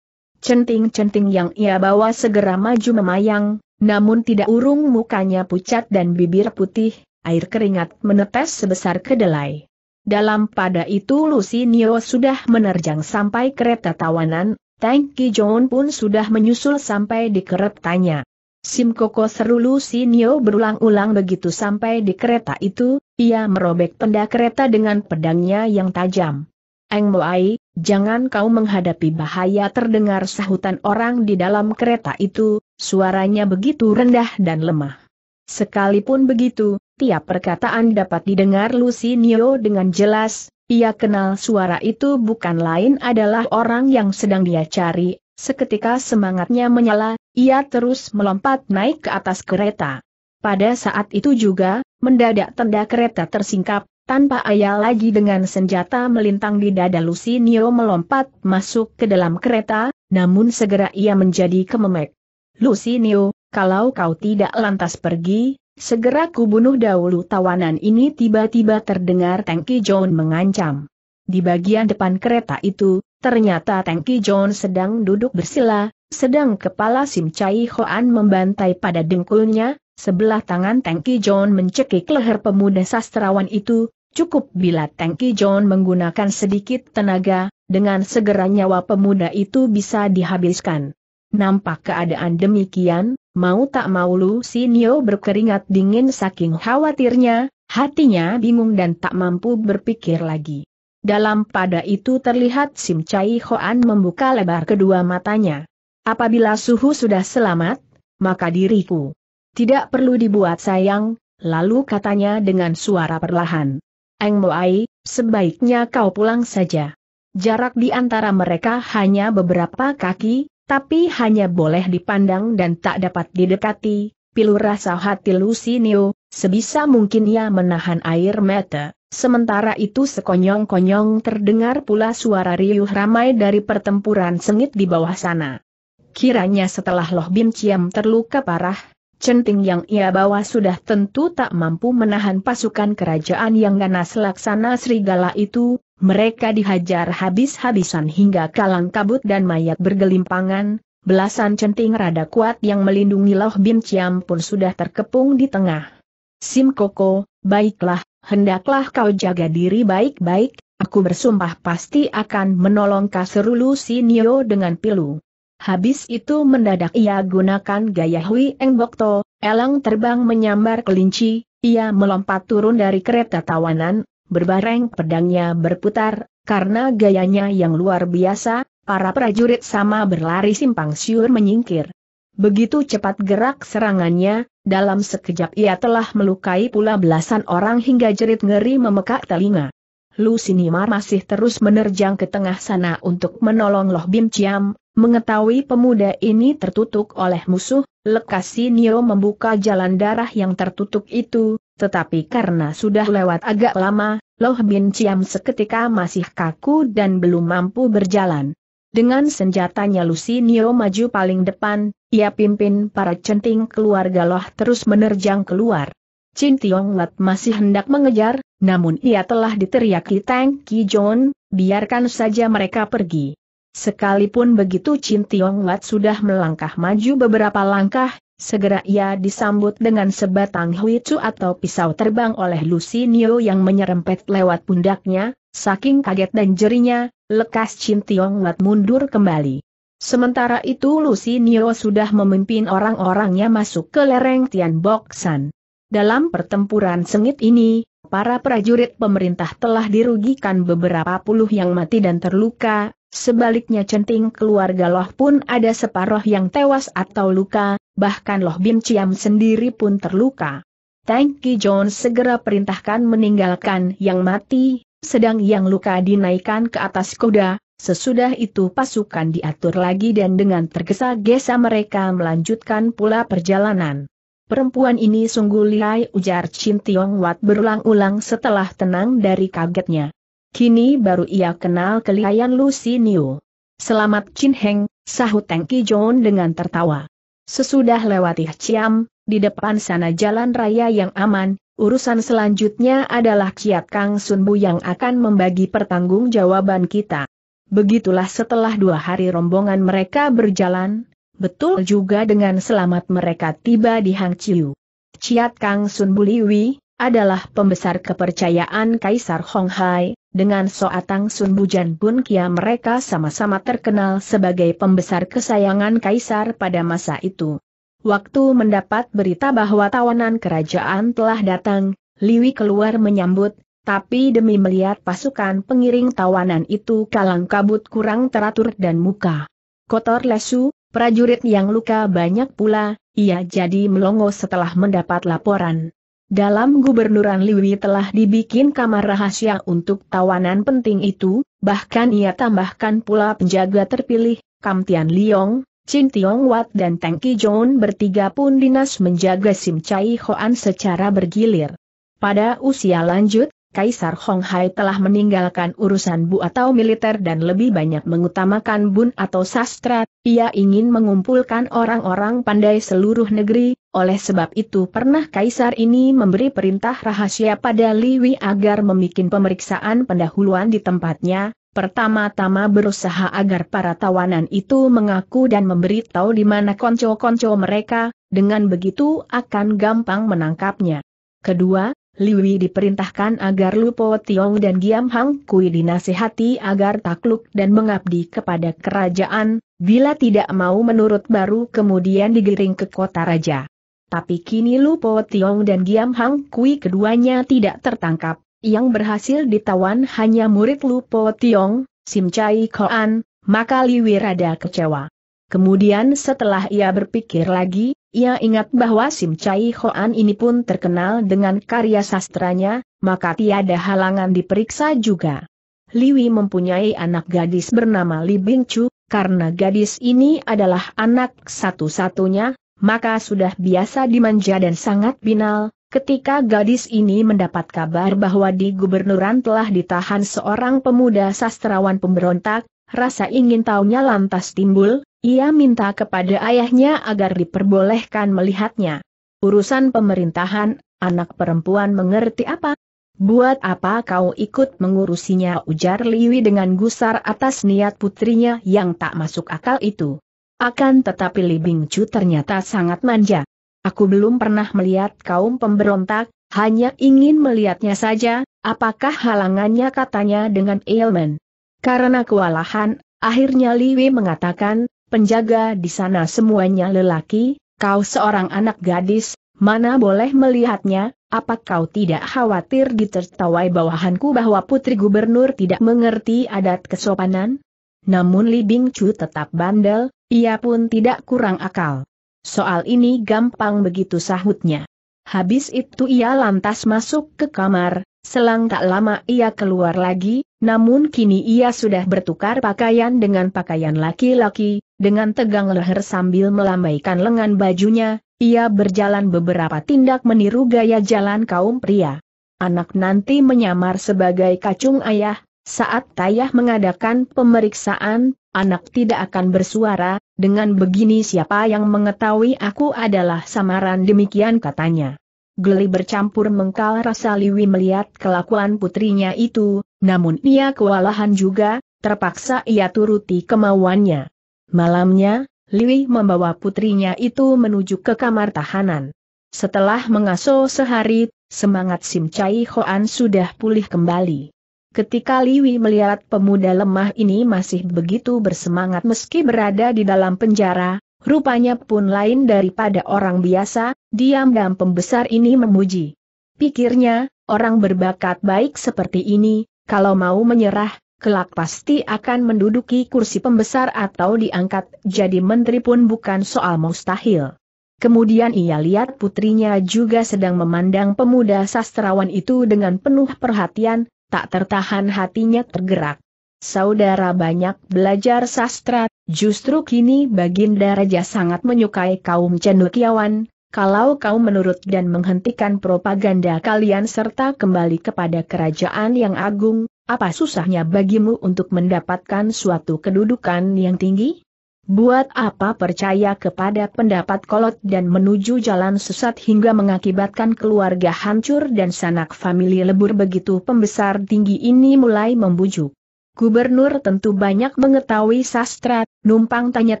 A: Centing-centing yang ia bawa segera maju memayang, namun tidak urung mukanya pucat dan bibir putih, air keringat menetes sebesar kedelai. Dalam pada itu Lucy Neo sudah menerjang sampai kereta tawanan, Tang John pun sudah menyusul sampai di keretanya. Sim Simkoko seru Neo berulang-ulang begitu sampai di kereta itu, ia merobek penda kereta dengan pedangnya yang tajam. Eng Moai, Jangan kau menghadapi bahaya terdengar sahutan orang di dalam kereta itu, suaranya begitu rendah dan lemah. Sekalipun begitu, tiap perkataan dapat didengar Lucy Neo dengan jelas, ia kenal suara itu bukan lain adalah orang yang sedang dia cari, seketika semangatnya menyala, ia terus melompat naik ke atas kereta. Pada saat itu juga, mendadak tenda kereta tersingkap, tanpa ayah lagi dengan senjata melintang di dada Lucy Lucinio melompat masuk ke dalam kereta, namun segera ia menjadi kememek. Lucinio, kalau kau tidak lantas pergi, segera kubunuh dahulu tawanan ini tiba-tiba terdengar Tengki John mengancam. Di bagian depan kereta itu, ternyata Tengki John sedang duduk bersila, sedang kepala Sim Chai Hoan membantai pada dengkulnya, sebelah tangan Tengki John mencekik leher pemuda sastrawan itu, Cukup bila Tangki John menggunakan sedikit tenaga, dengan segera nyawa pemuda itu bisa dihabiskan. Nampak keadaan demikian, mau tak mau Lu Sinio berkeringat dingin saking khawatirnya, hatinya bingung dan tak mampu berpikir lagi. Dalam pada itu terlihat Sim Chai Hoan membuka lebar kedua matanya. Apabila suhu sudah selamat, maka diriku. Tidak perlu dibuat sayang, lalu katanya dengan suara perlahan. Eng Moai, sebaiknya kau pulang saja. Jarak di antara mereka hanya beberapa kaki, tapi hanya boleh dipandang dan tak dapat didekati, pilu rasa hati Lucinio, sebisa mungkin ia menahan air mata. Sementara itu sekonyong-konyong terdengar pula suara riuh ramai dari pertempuran sengit di bawah sana. Kiranya setelah Loh Bin Ciam terluka parah, Centing yang ia bawa sudah tentu tak mampu menahan pasukan kerajaan yang ganas laksana serigala itu, mereka dihajar habis-habisan hingga kalang kabut dan mayat bergelimpangan, belasan centing rada kuat yang melindungi Loh Bin Ciam pun sudah terkepung di tengah. Sim Koko, baiklah, hendaklah kau jaga diri baik-baik, aku bersumpah pasti akan menolong Kaserulu Sinio dengan pilu. Habis itu mendadak ia gunakan gaya Hui Eng Bokto, elang terbang menyambar kelinci, ia melompat turun dari kereta tawanan, berbareng pedangnya berputar, karena gayanya yang luar biasa, para prajurit sama berlari simpang siur menyingkir. Begitu cepat gerak serangannya, dalam sekejap ia telah melukai pula belasan orang hingga jerit ngeri memekak telinga. Lu Sinimar masih terus menerjang ke tengah sana untuk menolong Loh Bim Ciam, Mengetahui pemuda ini tertutup oleh musuh, Lekasi Nio membuka jalan darah yang tertutup itu, tetapi karena sudah lewat agak lama, Loh Bin Ciam seketika masih kaku dan belum mampu berjalan. Dengan senjatanya Lucy Nio maju paling depan, ia pimpin para centing keluarga Loh terus menerjang keluar. Chin Tiong Lat masih hendak mengejar, namun ia telah diteriaki Tang Ki John, biarkan saja mereka pergi. Sekalipun begitu Chin Tiong Wat sudah melangkah maju beberapa langkah, segera ia disambut dengan sebatang huicu atau pisau terbang oleh Lucy Lucinio yang menyerempet lewat pundaknya, saking kaget dan jerinya, lekas Chin Tiong Wat mundur kembali. Sementara itu Lucy Lucinio sudah memimpin orang-orangnya masuk ke lereng Tian Boksan. Dalam pertempuran sengit ini, para prajurit pemerintah telah dirugikan beberapa puluh yang mati dan terluka, Sebaliknya centing keluarga Loh pun ada separuh yang tewas atau luka, bahkan Loh Bim Ciam sendiri pun terluka. Tang Ki Jones segera perintahkan meninggalkan yang mati, sedang yang luka dinaikkan ke atas kuda, Sesudah itu pasukan diatur lagi dan dengan tergesa-gesa mereka melanjutkan pula perjalanan. Perempuan ini sungguh lihai ujar Chin Tiong Wat berulang-ulang setelah tenang dari kagetnya. Kini baru ia kenal kelihayan Lucy Niu. Selamat Chin Heng, sahut Teng John dengan tertawa. Sesudah lewati Ciam, di depan sana jalan raya yang aman, urusan selanjutnya adalah Ciat Kang Sun Sunbu yang akan membagi pertanggungjawaban kita. Begitulah setelah dua hari rombongan mereka berjalan, betul juga dengan selamat mereka tiba di Hang Chiu. Ciat Kang Sun Liwi adalah pembesar kepercayaan Kaisar Hong Hai, dengan Soatang Sun Bujan pun Kia mereka sama-sama terkenal sebagai pembesar kesayangan Kaisar pada masa itu. Waktu mendapat berita bahwa tawanan kerajaan telah datang, Liwi keluar menyambut, tapi demi melihat pasukan pengiring tawanan itu kalang kabut kurang teratur dan muka. Kotor lesu, prajurit yang luka banyak pula, ia jadi melongo setelah mendapat laporan. Dalam gubernuran Liwi telah dibikin kamar rahasia untuk tawanan penting itu, bahkan ia tambahkan pula penjaga terpilih, Kam Tian Liong, Chin Tiong Wat dan Teng Ki Jong bertiga pun dinas menjaga Sim Chai Hoan secara bergilir. Pada usia lanjut, Kaisar Hong Hai telah meninggalkan urusan bu atau militer dan lebih banyak mengutamakan bun atau sastra, ia ingin mengumpulkan orang-orang pandai seluruh negeri, oleh sebab itu pernah kaisar ini memberi perintah rahasia pada Liwi agar membuat pemeriksaan pendahuluan di tempatnya, pertama-tama berusaha agar para tawanan itu mengaku dan memberitahu di mana konco-konco mereka, dengan begitu akan gampang menangkapnya. Kedua, Liwi diperintahkan agar Lupo Tiong dan Giam Hang Kui dinasihati agar takluk dan mengabdi kepada kerajaan, bila tidak mau menurut baru kemudian digiring ke kota raja. Tapi kini Lupo Tiong dan Giam Hang Kui keduanya tidak tertangkap, yang berhasil ditawan hanya murid Lupo Tiong, Sim Chai Koan, maka Liwi rada kecewa. Kemudian setelah ia berpikir lagi, ia ingat bahwa Sim Chai Hoan ini pun terkenal dengan karya sastranya, maka tiada halangan diperiksa juga. Liwi mempunyai anak gadis bernama Li Bing Chu, karena gadis ini adalah anak satu-satunya, maka sudah biasa dimanja dan sangat binal. Ketika gadis ini mendapat kabar bahwa di gubernuran telah ditahan seorang pemuda sastrawan pemberontak, Rasa ingin tahunya lantas timbul, ia minta kepada ayahnya agar diperbolehkan melihatnya. Urusan pemerintahan, anak perempuan mengerti apa? Buat apa kau ikut mengurusinya ujar Liwi dengan gusar atas niat putrinya yang tak masuk akal itu. Akan tetapi Li Bingcu ternyata sangat manja. Aku belum pernah melihat kaum pemberontak, hanya ingin melihatnya saja, apakah halangannya katanya dengan ailment. Karena kewalahan, akhirnya Liwi mengatakan, penjaga di sana semuanya lelaki, kau seorang anak gadis, mana boleh melihatnya, apa kau tidak khawatir ditertawai bawahanku bahwa putri gubernur tidak mengerti adat kesopanan? Namun Li Bing tetap bandel, ia pun tidak kurang akal. Soal ini gampang begitu sahutnya. Habis itu ia lantas masuk ke kamar, Selang tak lama ia keluar lagi, namun kini ia sudah bertukar pakaian dengan pakaian laki-laki, dengan tegang leher sambil melambaikan lengan bajunya, ia berjalan beberapa tindak meniru gaya jalan kaum pria. Anak nanti menyamar sebagai kacung ayah, saat tayah mengadakan pemeriksaan, anak tidak akan bersuara, dengan begini siapa yang mengetahui aku adalah samaran demikian katanya geli bercampur mengkal rasa Liwi melihat kelakuan putrinya itu, namun ia kewalahan juga, terpaksa ia turuti kemauannya. Malamnya, Liwi membawa putrinya itu menuju ke kamar tahanan. Setelah mengasuh sehari, semangat Sim Chai Hoan sudah pulih kembali. Ketika Liwi melihat pemuda lemah ini masih begitu bersemangat meski berada di dalam penjara, rupanya pun lain daripada orang biasa, Diam-diam pembesar ini memuji. Pikirnya, orang berbakat baik seperti ini, kalau mau menyerah, kelak pasti akan menduduki kursi pembesar atau diangkat jadi menteri pun bukan soal mustahil. Kemudian ia lihat putrinya juga sedang memandang pemuda sastrawan itu dengan penuh perhatian, tak tertahan hatinya tergerak. Saudara banyak belajar sastra, justru kini Baginda Raja sangat menyukai kaum cendekiawan, kalau kau menurut dan menghentikan propaganda kalian serta kembali kepada kerajaan yang agung, apa susahnya bagimu untuk mendapatkan suatu kedudukan yang tinggi? Buat apa percaya kepada pendapat kolot dan menuju jalan sesat hingga mengakibatkan keluarga hancur dan sanak famili lebur begitu pembesar tinggi ini mulai membujuk. Gubernur tentu banyak mengetahui sastra, numpang tanya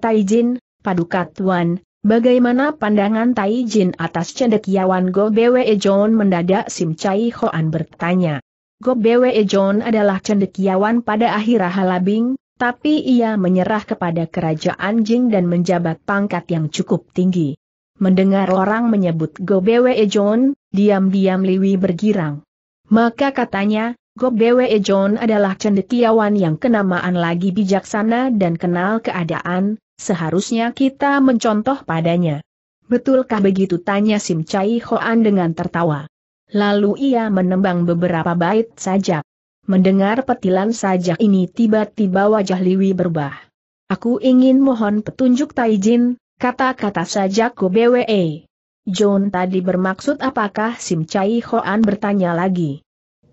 A: Taijin, paduka tuan, Bagaimana pandangan Tai Jin atas cendekiawan Go Bwe John mendadak Sim Chai Hoan bertanya. Go Bwe John adalah cendekiawan pada akhir halabing, tapi ia menyerah kepada kerajaan Jing dan menjabat pangkat yang cukup tinggi. Mendengar orang menyebut Go Bwe John, diam-diam Liwi bergirang. Maka katanya, Go Bwe John adalah cendekiawan yang kenamaan lagi bijaksana dan kenal keadaan, Seharusnya kita mencontoh padanya. Betulkah begitu tanya Sim Chai Hoan dengan tertawa. Lalu ia menembang beberapa bait sajak. Mendengar petilan sajak ini tiba-tiba wajah Liwi berubah. Aku ingin mohon petunjuk Taijin, kata-kata sajak BWE. John tadi bermaksud apakah Sim Chai Hoan bertanya lagi.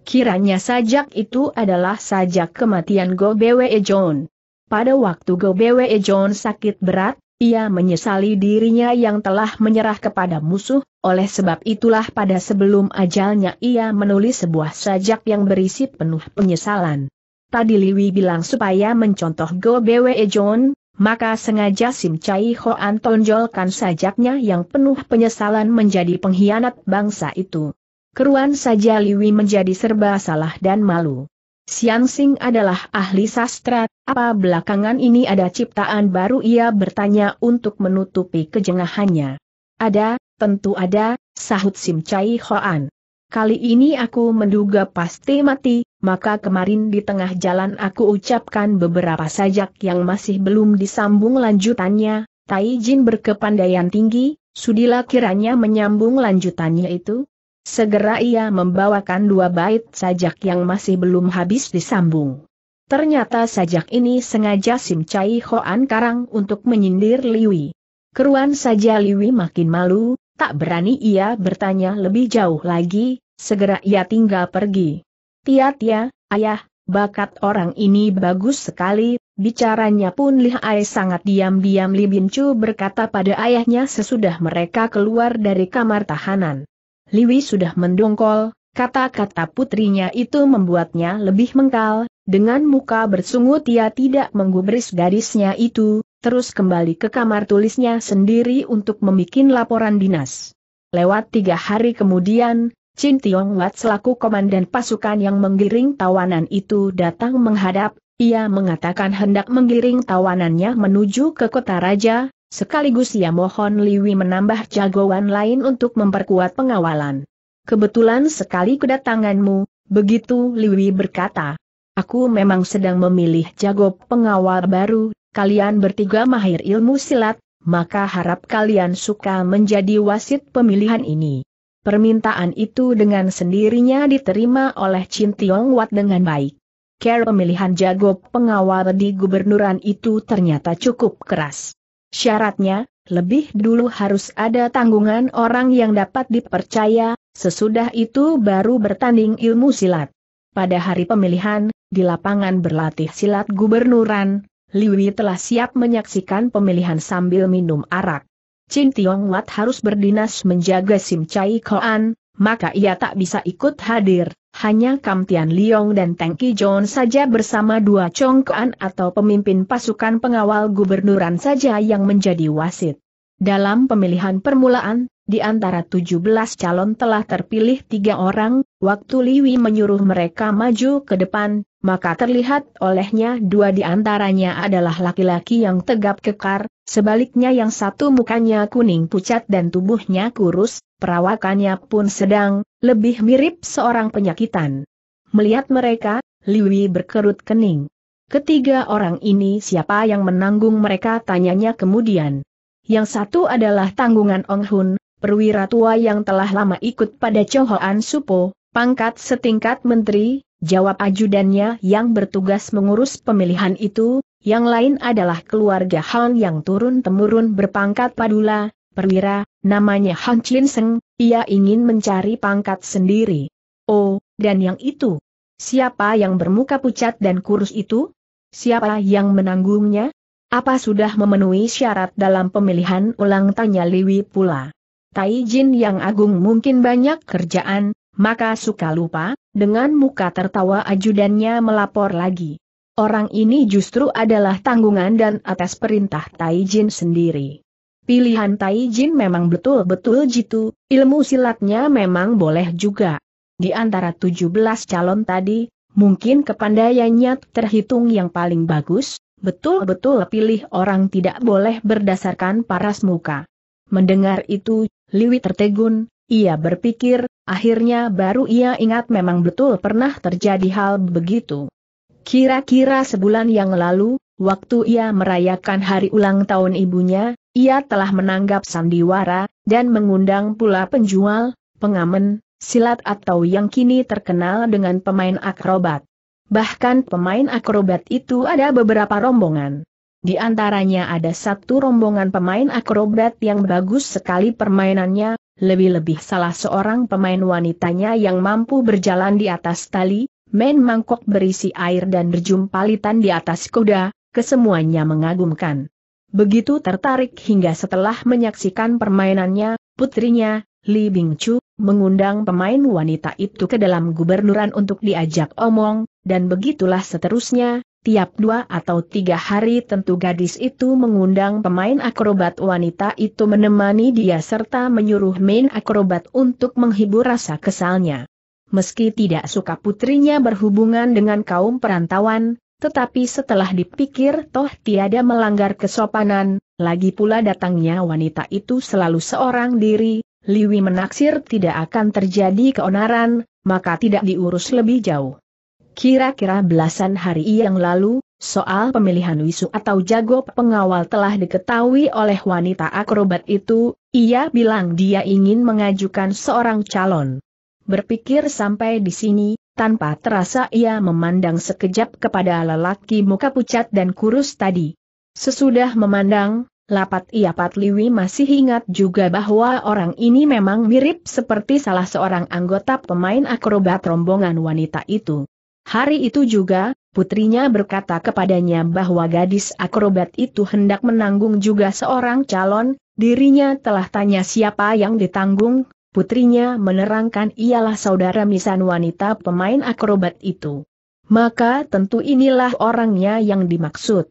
A: Kiranya sajak itu adalah sajak kematian Go BWE John. Pada waktu Gobewe John sakit berat, ia menyesali dirinya yang telah menyerah kepada musuh, oleh sebab itulah pada sebelum ajalnya ia menulis sebuah sajak yang berisi penuh penyesalan. Tadi Liwi bilang supaya mencontoh Go Bwe John, maka sengaja Sim Chai Hoan tonjolkan sajaknya yang penuh penyesalan menjadi pengkhianat bangsa itu. Keruan saja Liwi menjadi serba salah dan malu. Sian Sing adalah ahli sastra, apa belakangan ini ada ciptaan baru ia bertanya untuk menutupi kejengahannya. Ada, tentu ada, sahut Sim Chai Hoan. Kali ini aku menduga pasti mati, maka kemarin di tengah jalan aku ucapkan beberapa sajak yang masih belum disambung lanjutannya, Tai Jin berkepandaian tinggi, sudilah kiranya menyambung lanjutannya itu, Segera ia membawakan dua bait sajak yang masih belum habis disambung. Ternyata sajak ini sengaja Sim Chai Hoan Karang untuk menyindir Liwi. Keruan saja Liwi makin malu, tak berani ia bertanya lebih jauh lagi, segera ia tinggal pergi. Tia-tia, ayah, bakat orang ini bagus sekali, bicaranya pun lihai sangat diam-diam Li Bin berkata pada ayahnya sesudah mereka keluar dari kamar tahanan. Liwi sudah mendongkol, kata-kata putrinya itu membuatnya lebih mengkal, dengan muka bersungut ia tidak menggubris gadisnya itu, terus kembali ke kamar tulisnya sendiri untuk membuat laporan dinas. Lewat tiga hari kemudian, Chin Tiong Wat selaku komandan pasukan yang menggiring tawanan itu datang menghadap, ia mengatakan hendak menggiring tawanannya menuju ke kota raja, Sekaligus ia mohon Liwi menambah jagoan lain untuk memperkuat pengawalan. Kebetulan sekali kedatanganmu, begitu Liwi berkata. Aku memang sedang memilih jago pengawal baru, kalian bertiga mahir ilmu silat, maka harap kalian suka menjadi wasit pemilihan ini. Permintaan itu dengan sendirinya diterima oleh Chin Tiong Wat dengan baik. Care pemilihan jago pengawal di gubernuran itu ternyata cukup keras. Syaratnya, lebih dulu harus ada tanggungan orang yang dapat dipercaya, sesudah itu baru bertanding ilmu silat. Pada hari pemilihan, di lapangan berlatih silat gubernuran, Liwi telah siap menyaksikan pemilihan sambil minum arak. Chin Tiong Wat harus berdinas menjaga Sim Chai Koan, maka ia tak bisa ikut hadir. Hanya Kam Tian Liong dan Teng Ki John saja bersama dua congkoan atau pemimpin pasukan pengawal gubernuran saja yang menjadi wasit. Dalam pemilihan permulaan, di antara 17 calon telah terpilih tiga orang, waktu Liwi menyuruh mereka maju ke depan, maka terlihat olehnya dua di antaranya adalah laki-laki yang tegap kekar, Sebaliknya yang satu mukanya kuning pucat dan tubuhnya kurus, perawakannya pun sedang, lebih mirip seorang penyakitan. Melihat mereka, Liwi berkerut kening. Ketiga orang ini siapa yang menanggung mereka tanyanya kemudian. Yang satu adalah tanggungan Ong Hun, perwira tua yang telah lama ikut pada Chohoan Supo, pangkat setingkat menteri, jawab ajudannya yang bertugas mengurus pemilihan itu, yang lain adalah keluarga Han yang turun-temurun berpangkat padula, perwira, namanya Han Chin Seng, ia ingin mencari pangkat sendiri. Oh, dan yang itu? Siapa yang bermuka pucat dan kurus itu? Siapa yang menanggungnya? Apa sudah memenuhi syarat dalam pemilihan ulang tanya Liwi pula? Tai Jin yang agung mungkin banyak kerjaan, maka suka lupa, dengan muka tertawa ajudannya melapor lagi. Orang ini justru adalah tanggungan dan atas perintah Taijin sendiri. Pilihan Taijin memang betul-betul jitu, ilmu silatnya memang boleh juga. Di antara 17 calon tadi, mungkin kepandaiannya terhitung yang paling bagus, betul-betul pilih orang tidak boleh berdasarkan paras muka. Mendengar itu, Liwi tertegun, ia berpikir, Akhirnya baru ia ingat memang betul pernah terjadi hal begitu. Kira-kira sebulan yang lalu, waktu ia merayakan hari ulang tahun ibunya, ia telah menanggap sandiwara, dan mengundang pula penjual, pengamen, silat atau yang kini terkenal dengan pemain akrobat. Bahkan pemain akrobat itu ada beberapa rombongan. Di antaranya ada satu rombongan pemain akrobat yang bagus sekali permainannya, lebih-lebih salah seorang pemain wanitanya yang mampu berjalan di atas tali, main mangkok berisi air dan berjumpalitan di atas kuda, kesemuanya mengagumkan. Begitu tertarik hingga setelah menyaksikan permainannya, putrinya, Li Bingchu, mengundang pemain wanita itu ke dalam gubernuran untuk diajak omong, dan begitulah seterusnya, Tiap dua atau tiga hari tentu gadis itu mengundang pemain akrobat wanita itu menemani dia serta menyuruh main akrobat untuk menghibur rasa kesalnya. Meski tidak suka putrinya berhubungan dengan kaum perantauan, tetapi setelah dipikir toh tiada melanggar kesopanan, lagi pula datangnya wanita itu selalu seorang diri, Liwi menaksir tidak akan terjadi keonaran, maka tidak diurus lebih jauh. Kira-kira belasan hari yang lalu, soal pemilihan wisu atau jago pengawal telah diketahui oleh wanita akrobat itu, ia bilang dia ingin mengajukan seorang calon. Berpikir sampai di sini, tanpa terasa ia memandang sekejap kepada lelaki muka pucat dan kurus tadi. Sesudah memandang, lapat ia Patliwi masih ingat juga bahwa orang ini memang mirip seperti salah seorang anggota pemain akrobat rombongan wanita itu. Hari itu juga, putrinya berkata kepadanya bahwa gadis akrobat itu hendak menanggung juga seorang calon, dirinya telah tanya siapa yang ditanggung, putrinya menerangkan ialah saudara misan wanita pemain akrobat itu. Maka tentu inilah orangnya yang dimaksud.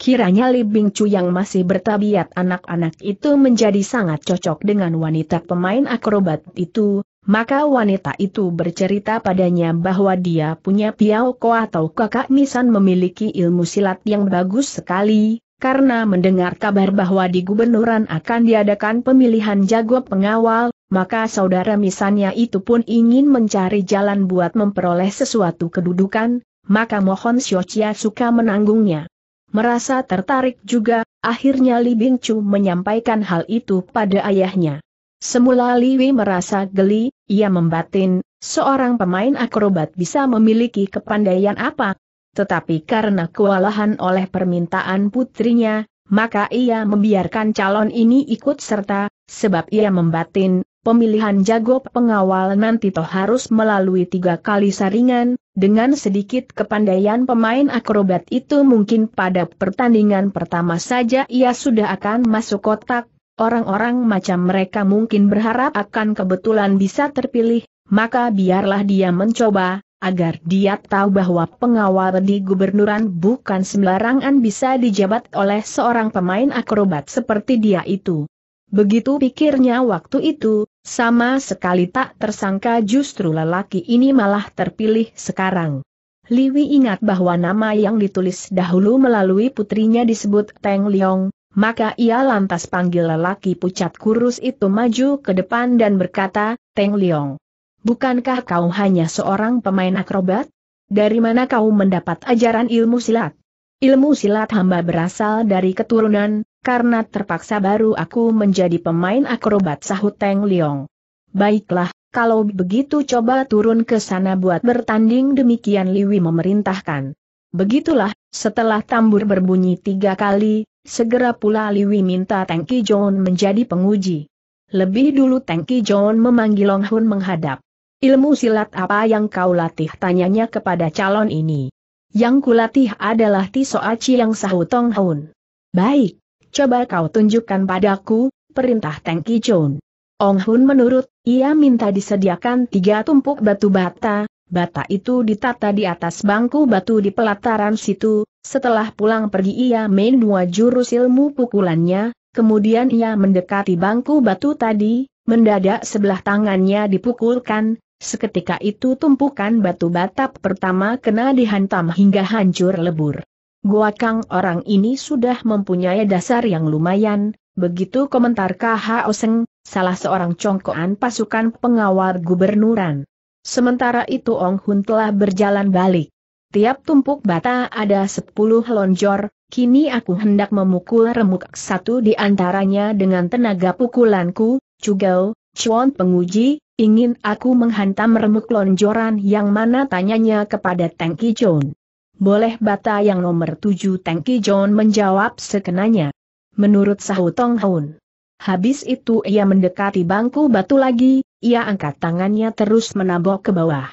A: Kiranya Li Bingcu yang masih bertabiat anak-anak itu menjadi sangat cocok dengan wanita pemain akrobat itu, maka wanita itu bercerita padanya bahwa dia punya Piao Ko atau kakak Nisan memiliki ilmu silat yang bagus sekali, karena mendengar kabar bahwa di gubernuran akan diadakan pemilihan jago pengawal, maka saudara misannya itu pun ingin mencari jalan buat memperoleh sesuatu kedudukan, maka mohon Xiochia suka menanggungnya. Merasa tertarik juga, akhirnya Li Bingchu menyampaikan hal itu pada ayahnya. Semula Li Wei merasa geli, ia membatin, seorang pemain akrobat bisa memiliki kepandaian apa. Tetapi karena kewalahan oleh permintaan putrinya, maka ia membiarkan calon ini ikut serta, sebab ia membatin, pemilihan jago pengawal nanti toh harus melalui tiga kali saringan, dengan sedikit kepandaian pemain akrobat itu mungkin pada pertandingan pertama saja ia sudah akan masuk kotak, Orang-orang macam mereka mungkin berharap akan kebetulan bisa terpilih, maka biarlah dia mencoba, agar dia tahu bahwa pengawal di gubernuran bukan sembarangan bisa dijabat oleh seorang pemain akrobat seperti dia itu. Begitu pikirnya waktu itu, sama sekali tak tersangka justru lelaki ini malah terpilih sekarang. Liwi ingat bahwa nama yang ditulis dahulu melalui putrinya disebut Teng Liong, maka ia lantas panggil lelaki pucat kurus itu maju ke depan dan berkata, Teng Liong. Bukankah kau hanya seorang pemain akrobat? Dari mana kau mendapat ajaran ilmu silat? Ilmu silat hamba berasal dari keturunan, karena terpaksa baru aku menjadi pemain akrobat sahut Teng Liong. Baiklah, kalau begitu coba turun ke sana buat bertanding demikian Liwi memerintahkan. Begitulah, setelah tambur berbunyi tiga kali, Segera pula Liwi minta Teng John menjadi penguji. Lebih dulu Teng John memanggil Long Hun menghadap. Ilmu silat apa yang kau latih tanyanya kepada calon ini. Yang kulatih adalah Tiso Aci yang sahutong Hun. Baik, coba kau tunjukkan padaku, perintah Teng John. Ong Hun menurut, ia minta disediakan tiga tumpuk batu bata, Bata itu ditata di atas bangku batu di pelataran situ, setelah pulang pergi ia main dua jurus ilmu pukulannya, kemudian ia mendekati bangku batu tadi, mendadak sebelah tangannya dipukulkan, seketika itu tumpukan batu batap pertama kena dihantam hingga hancur lebur. Gua kang orang ini sudah mempunyai dasar yang lumayan, begitu komentar KH Oseng, salah seorang congkoan pasukan pengawal gubernuran. Sementara itu Ong Hun telah berjalan balik. Tiap tumpuk bata ada sepuluh lonjor, kini aku hendak memukul remuk satu di antaranya dengan tenaga pukulanku, Cugau, Chuan penguji, ingin aku menghantam remuk lonjoran yang mana tanyanya kepada Tengki John. Boleh bata yang nomor tujuh Tengki John menjawab sekenanya. Menurut Sahutong Hun. Habis itu ia mendekati bangku batu lagi, ia angkat tangannya terus menabok ke bawah.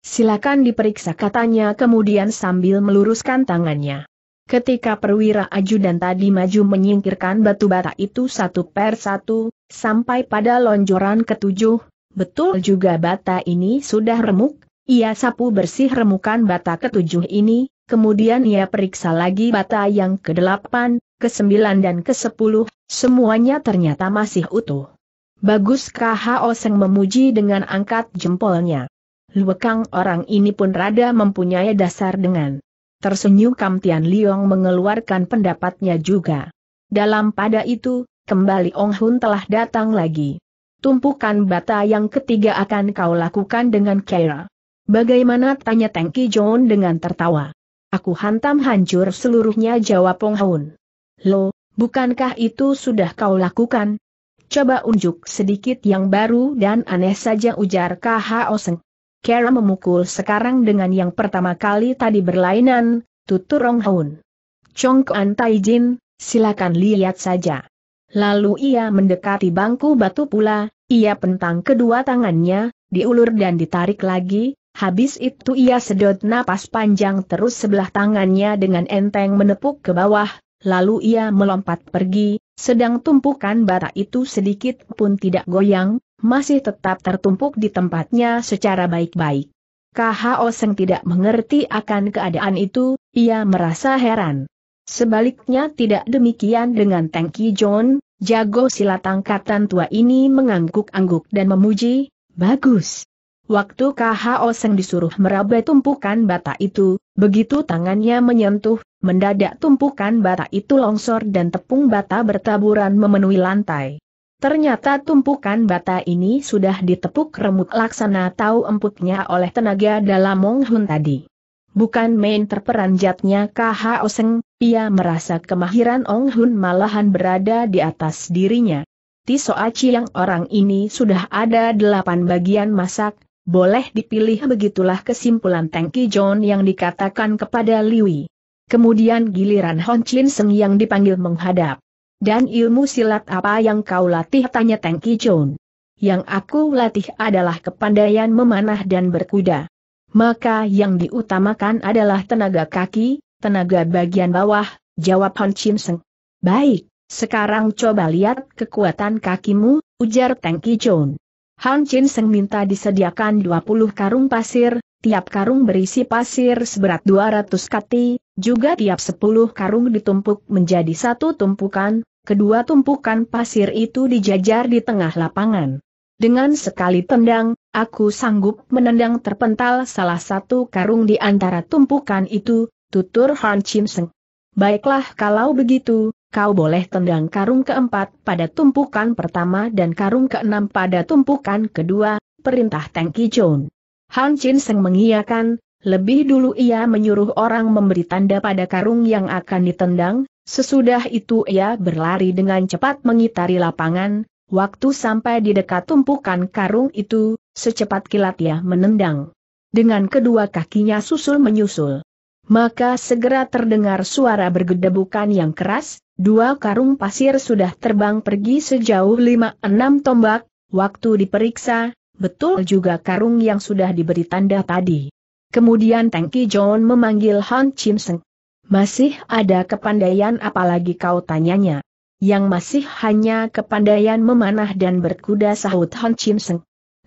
A: Silakan diperiksa katanya kemudian sambil meluruskan tangannya. Ketika perwira ajudan tadi maju menyingkirkan batu bata itu satu per satu, sampai pada lonjoran ketujuh, betul juga bata ini sudah remuk, ia sapu bersih remukan bata ketujuh ini, kemudian ia periksa lagi bata yang kedelapan, kesembilan dan kesepuluh, semuanya ternyata masih utuh. Bagus KH Oseng memuji dengan angkat jempolnya. Luekang orang ini pun rada mempunyai dasar dengan tersenyum Kam Tian Liong mengeluarkan pendapatnya juga. Dalam pada itu, kembali Ong Hun telah datang lagi. Tumpukan bata yang ketiga akan kau lakukan dengan Kera. Bagaimana tanya Tengki John dengan tertawa. Aku hantam hancur seluruhnya jawab Ong Hun. Lo, bukankah itu sudah kau lakukan? Coba unjuk sedikit yang baru dan aneh saja ujar KH Oseng. Kera memukul sekarang dengan yang pertama kali tadi berlainan, tutur Rong Haun. Chong Kuan Tai Jin, silakan lihat saja. Lalu ia mendekati bangku batu pula, ia pentang kedua tangannya, diulur dan ditarik lagi, habis itu ia sedot napas panjang terus sebelah tangannya dengan enteng menepuk ke bawah, lalu ia melompat pergi, sedang tumpukan bara itu sedikit pun tidak goyang, masih tetap tertumpuk di tempatnya secara baik-baik. KHO Seng tidak mengerti akan keadaan itu, ia merasa heran. Sebaliknya tidak demikian dengan Teng John, jago silat angkatan tua ini mengangguk-angguk dan memuji, bagus. Waktu KHO Seng disuruh meraba tumpukan bata itu, begitu tangannya menyentuh, mendadak tumpukan bata itu longsor dan tepung bata bertaburan memenuhi lantai. Ternyata tumpukan bata ini sudah ditepuk remuk laksana tahu empuknya oleh tenaga dalam Mong Hun tadi. Bukan main terperanjatnya KH Oseng, ia merasa kemahiran Ong Hun malahan berada di atas dirinya. Tiso Aci yang orang ini sudah ada delapan bagian masak, boleh dipilih begitulah kesimpulan Tengki John yang dikatakan kepada Liwi. Kemudian giliran Hon Chin Seng yang dipanggil menghadap. Dan ilmu silat apa yang kau latih tanya Teng Chun. Yang aku latih adalah kepandaian memanah dan berkuda. Maka yang diutamakan adalah tenaga kaki, tenaga bagian bawah, jawab Hon Chin Seng. Baik, sekarang coba lihat kekuatan kakimu, ujar Teng Chun. Han Chin Seng minta disediakan 20 karung pasir, tiap karung berisi pasir seberat 200 kati, juga tiap 10 karung ditumpuk menjadi satu tumpukan, kedua tumpukan pasir itu dijajar di tengah lapangan. Dengan sekali tendang, aku sanggup menendang terpental salah satu karung di antara tumpukan itu, tutur Han Chin Seng. Baiklah kalau begitu, kau boleh tendang karung keempat pada tumpukan pertama dan karung keenam pada tumpukan kedua, perintah Tengki Kijon. Han Chin Seng mengiyakan, lebih dulu ia menyuruh orang memberi tanda pada karung yang akan ditendang, sesudah itu ia berlari dengan cepat mengitari lapangan, waktu sampai di dekat tumpukan karung itu, secepat kilat ia menendang. Dengan kedua kakinya susul menyusul. Maka segera terdengar suara bergedebukan yang keras, dua karung pasir sudah terbang pergi sejauh lima enam tombak, waktu diperiksa, betul juga karung yang sudah diberi tanda tadi. Kemudian Tengki John memanggil Han Chim Seng. Masih ada kepandaian apalagi kau tanyanya. Yang masih hanya kepandaian memanah dan berkuda sahut Han Chim Seng.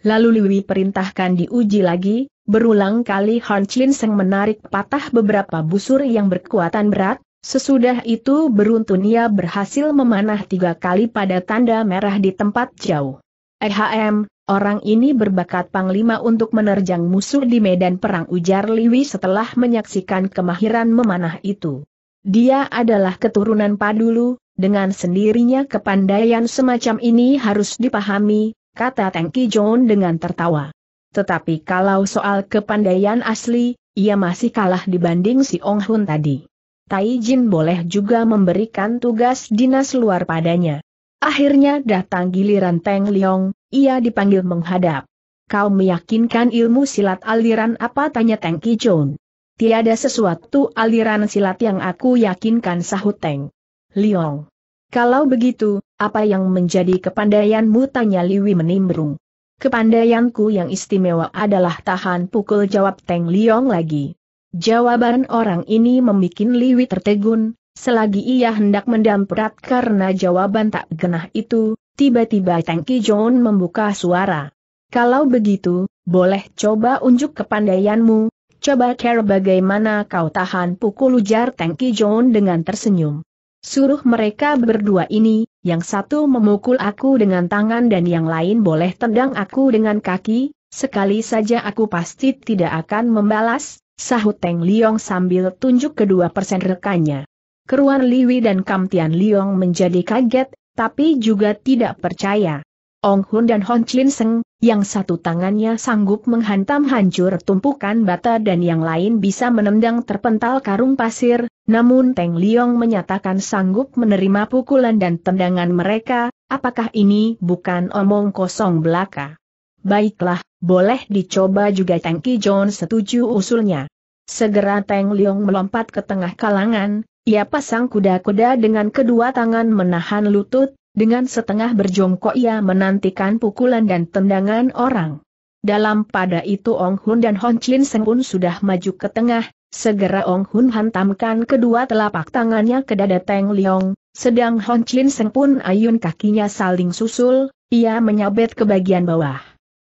A: Lalu Liwi perintahkan diuji lagi, berulang kali Han Chim Seng menarik patah beberapa busur yang berkuatan berat, Sesudah itu beruntun ia berhasil memanah tiga kali pada tanda merah di tempat jauh. EHM, Orang ini berbakat panglima untuk menerjang musuh di medan perang ujar Liwi setelah menyaksikan kemahiran memanah itu. Dia adalah keturunan Padulu, dengan sendirinya kepandaian semacam ini harus dipahami, kata Tengki John dengan tertawa. Tetapi kalau soal kepandaian asli, ia masih kalah dibanding si Ong Hun tadi. Tai Jin boleh juga memberikan tugas dinas luar padanya. Akhirnya datang giliran Peng Liong, ia dipanggil menghadap. Kau meyakinkan ilmu silat aliran apa tanya Teng Kichun. Tiada sesuatu aliran silat yang aku yakinkan sahut Teng. Liong. Kalau begitu, apa yang menjadi kepandaianmu tanya Liwi menimbrung. Kepandaianku yang istimewa adalah tahan pukul jawab Teng Liong lagi. Jawaban orang ini membuat Liwi tertegun, Selagi ia hendak mendamprat karena jawaban tak genah itu, tiba-tiba Tengki John membuka suara. Kalau begitu, boleh coba unjuk kepandaianmu, coba care bagaimana kau tahan pukul ujar Tengki John dengan tersenyum. Suruh mereka berdua ini, yang satu memukul aku dengan tangan dan yang lain boleh tendang aku dengan kaki, sekali saja aku pasti tidak akan membalas, sahut Teng Liong sambil tunjuk kedua persen rekannya. Keruan Liwi dan Kamtian Liong menjadi kaget, tapi juga tidak percaya. Ong Hun dan Hon Chin Seng, yang satu tangannya sanggup menghantam hancur tumpukan bata dan yang lain bisa menendang terpental karung pasir, namun Teng Liong menyatakan sanggup menerima pukulan dan tendangan mereka, apakah ini bukan omong kosong belaka? Baiklah, boleh dicoba juga Teng Ki John setuju usulnya. Segera Teng Liong melompat ke tengah kalangan, ia pasang kuda-kuda dengan kedua tangan menahan lutut, dengan setengah berjongkok ia menantikan pukulan dan tendangan orang. Dalam pada itu Ong Hun dan Hon Chin Seng pun sudah maju ke tengah, segera Ong Hun hantamkan kedua telapak tangannya ke dada Teng Liong, sedang Hon Chin Seng pun ayun kakinya saling susul, ia menyabet ke bagian bawah.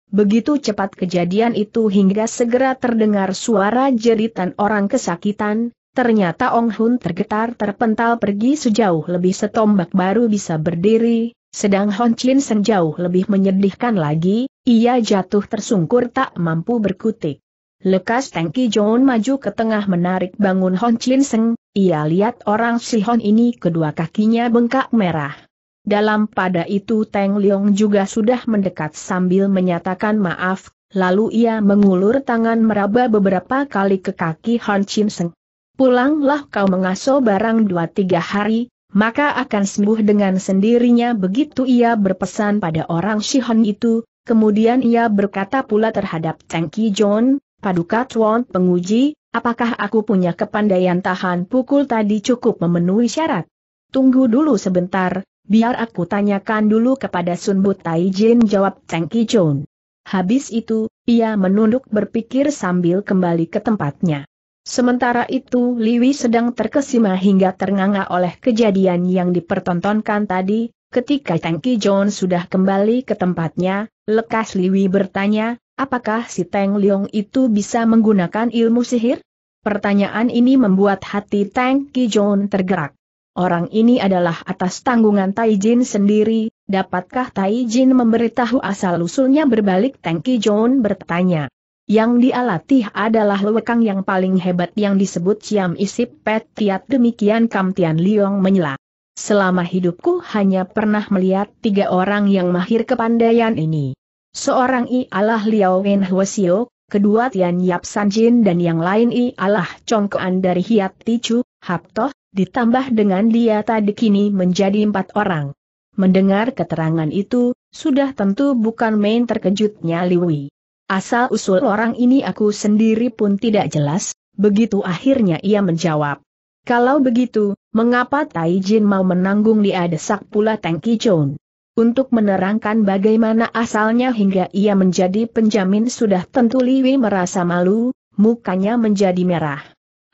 A: Begitu cepat kejadian itu hingga segera terdengar suara jeritan orang kesakitan, Ternyata Ong Hun tergetar terpental pergi sejauh lebih setombak baru bisa berdiri, sedang Hon Chin Sen jauh lebih menyedihkan lagi, ia jatuh tersungkur tak mampu berkutik. Lekas Tengki John maju ke tengah menarik bangun Hon Chin Seng, ia lihat orang si Hon ini kedua kakinya bengkak merah. Dalam pada itu Teng Leong juga sudah mendekat sambil menyatakan maaf, lalu ia mengulur tangan meraba beberapa kali ke kaki Hon Chin Seng pulanglah kau mengaso barang dua tiga hari, maka akan sembuh dengan sendirinya begitu ia berpesan pada orang Shihon itu, kemudian ia berkata pula terhadap Cheng Ki John, Paduka Tuan penguji, apakah aku punya kepandaian tahan pukul tadi cukup memenuhi syarat? Tunggu dulu sebentar, biar aku tanyakan dulu kepada Sun Bu Tai Jin jawab Cheng Ki John. Habis itu, ia menunduk berpikir sambil kembali ke tempatnya. Sementara itu Liwi sedang terkesima hingga ternganga oleh kejadian yang dipertontonkan tadi, ketika Tang Ki John sudah kembali ke tempatnya, lekas Liwi bertanya, apakah si Tang Leong itu bisa menggunakan ilmu sihir? Pertanyaan ini membuat hati Tang Ki John tergerak. Orang ini adalah atas tanggungan Tai Jin sendiri, dapatkah Tai Jin memberitahu asal-usulnya berbalik Tang Ki John bertanya. Yang dialatih adalah lewekang yang paling hebat yang disebut Ciam Isip Pet Tiat demikian Kam Tian Liong menyela. Selama hidupku hanya pernah melihat tiga orang yang mahir kepandaian ini. Seorang ialah Liao Wen Hwasio, kedua Tian Yap San Jin dan yang lain ialah Congkoan dari Hiat Tiju, Haptoh, ditambah dengan dia tadi kini menjadi empat orang. Mendengar keterangan itu, sudah tentu bukan main terkejutnya Liwi. Asal-usul orang ini aku sendiri pun tidak jelas, begitu akhirnya ia menjawab. Kalau begitu, mengapa Taijin mau menanggung dia desak pula Teng Kichon? Untuk menerangkan bagaimana asalnya hingga ia menjadi penjamin sudah tentu Liwi merasa malu, mukanya menjadi merah.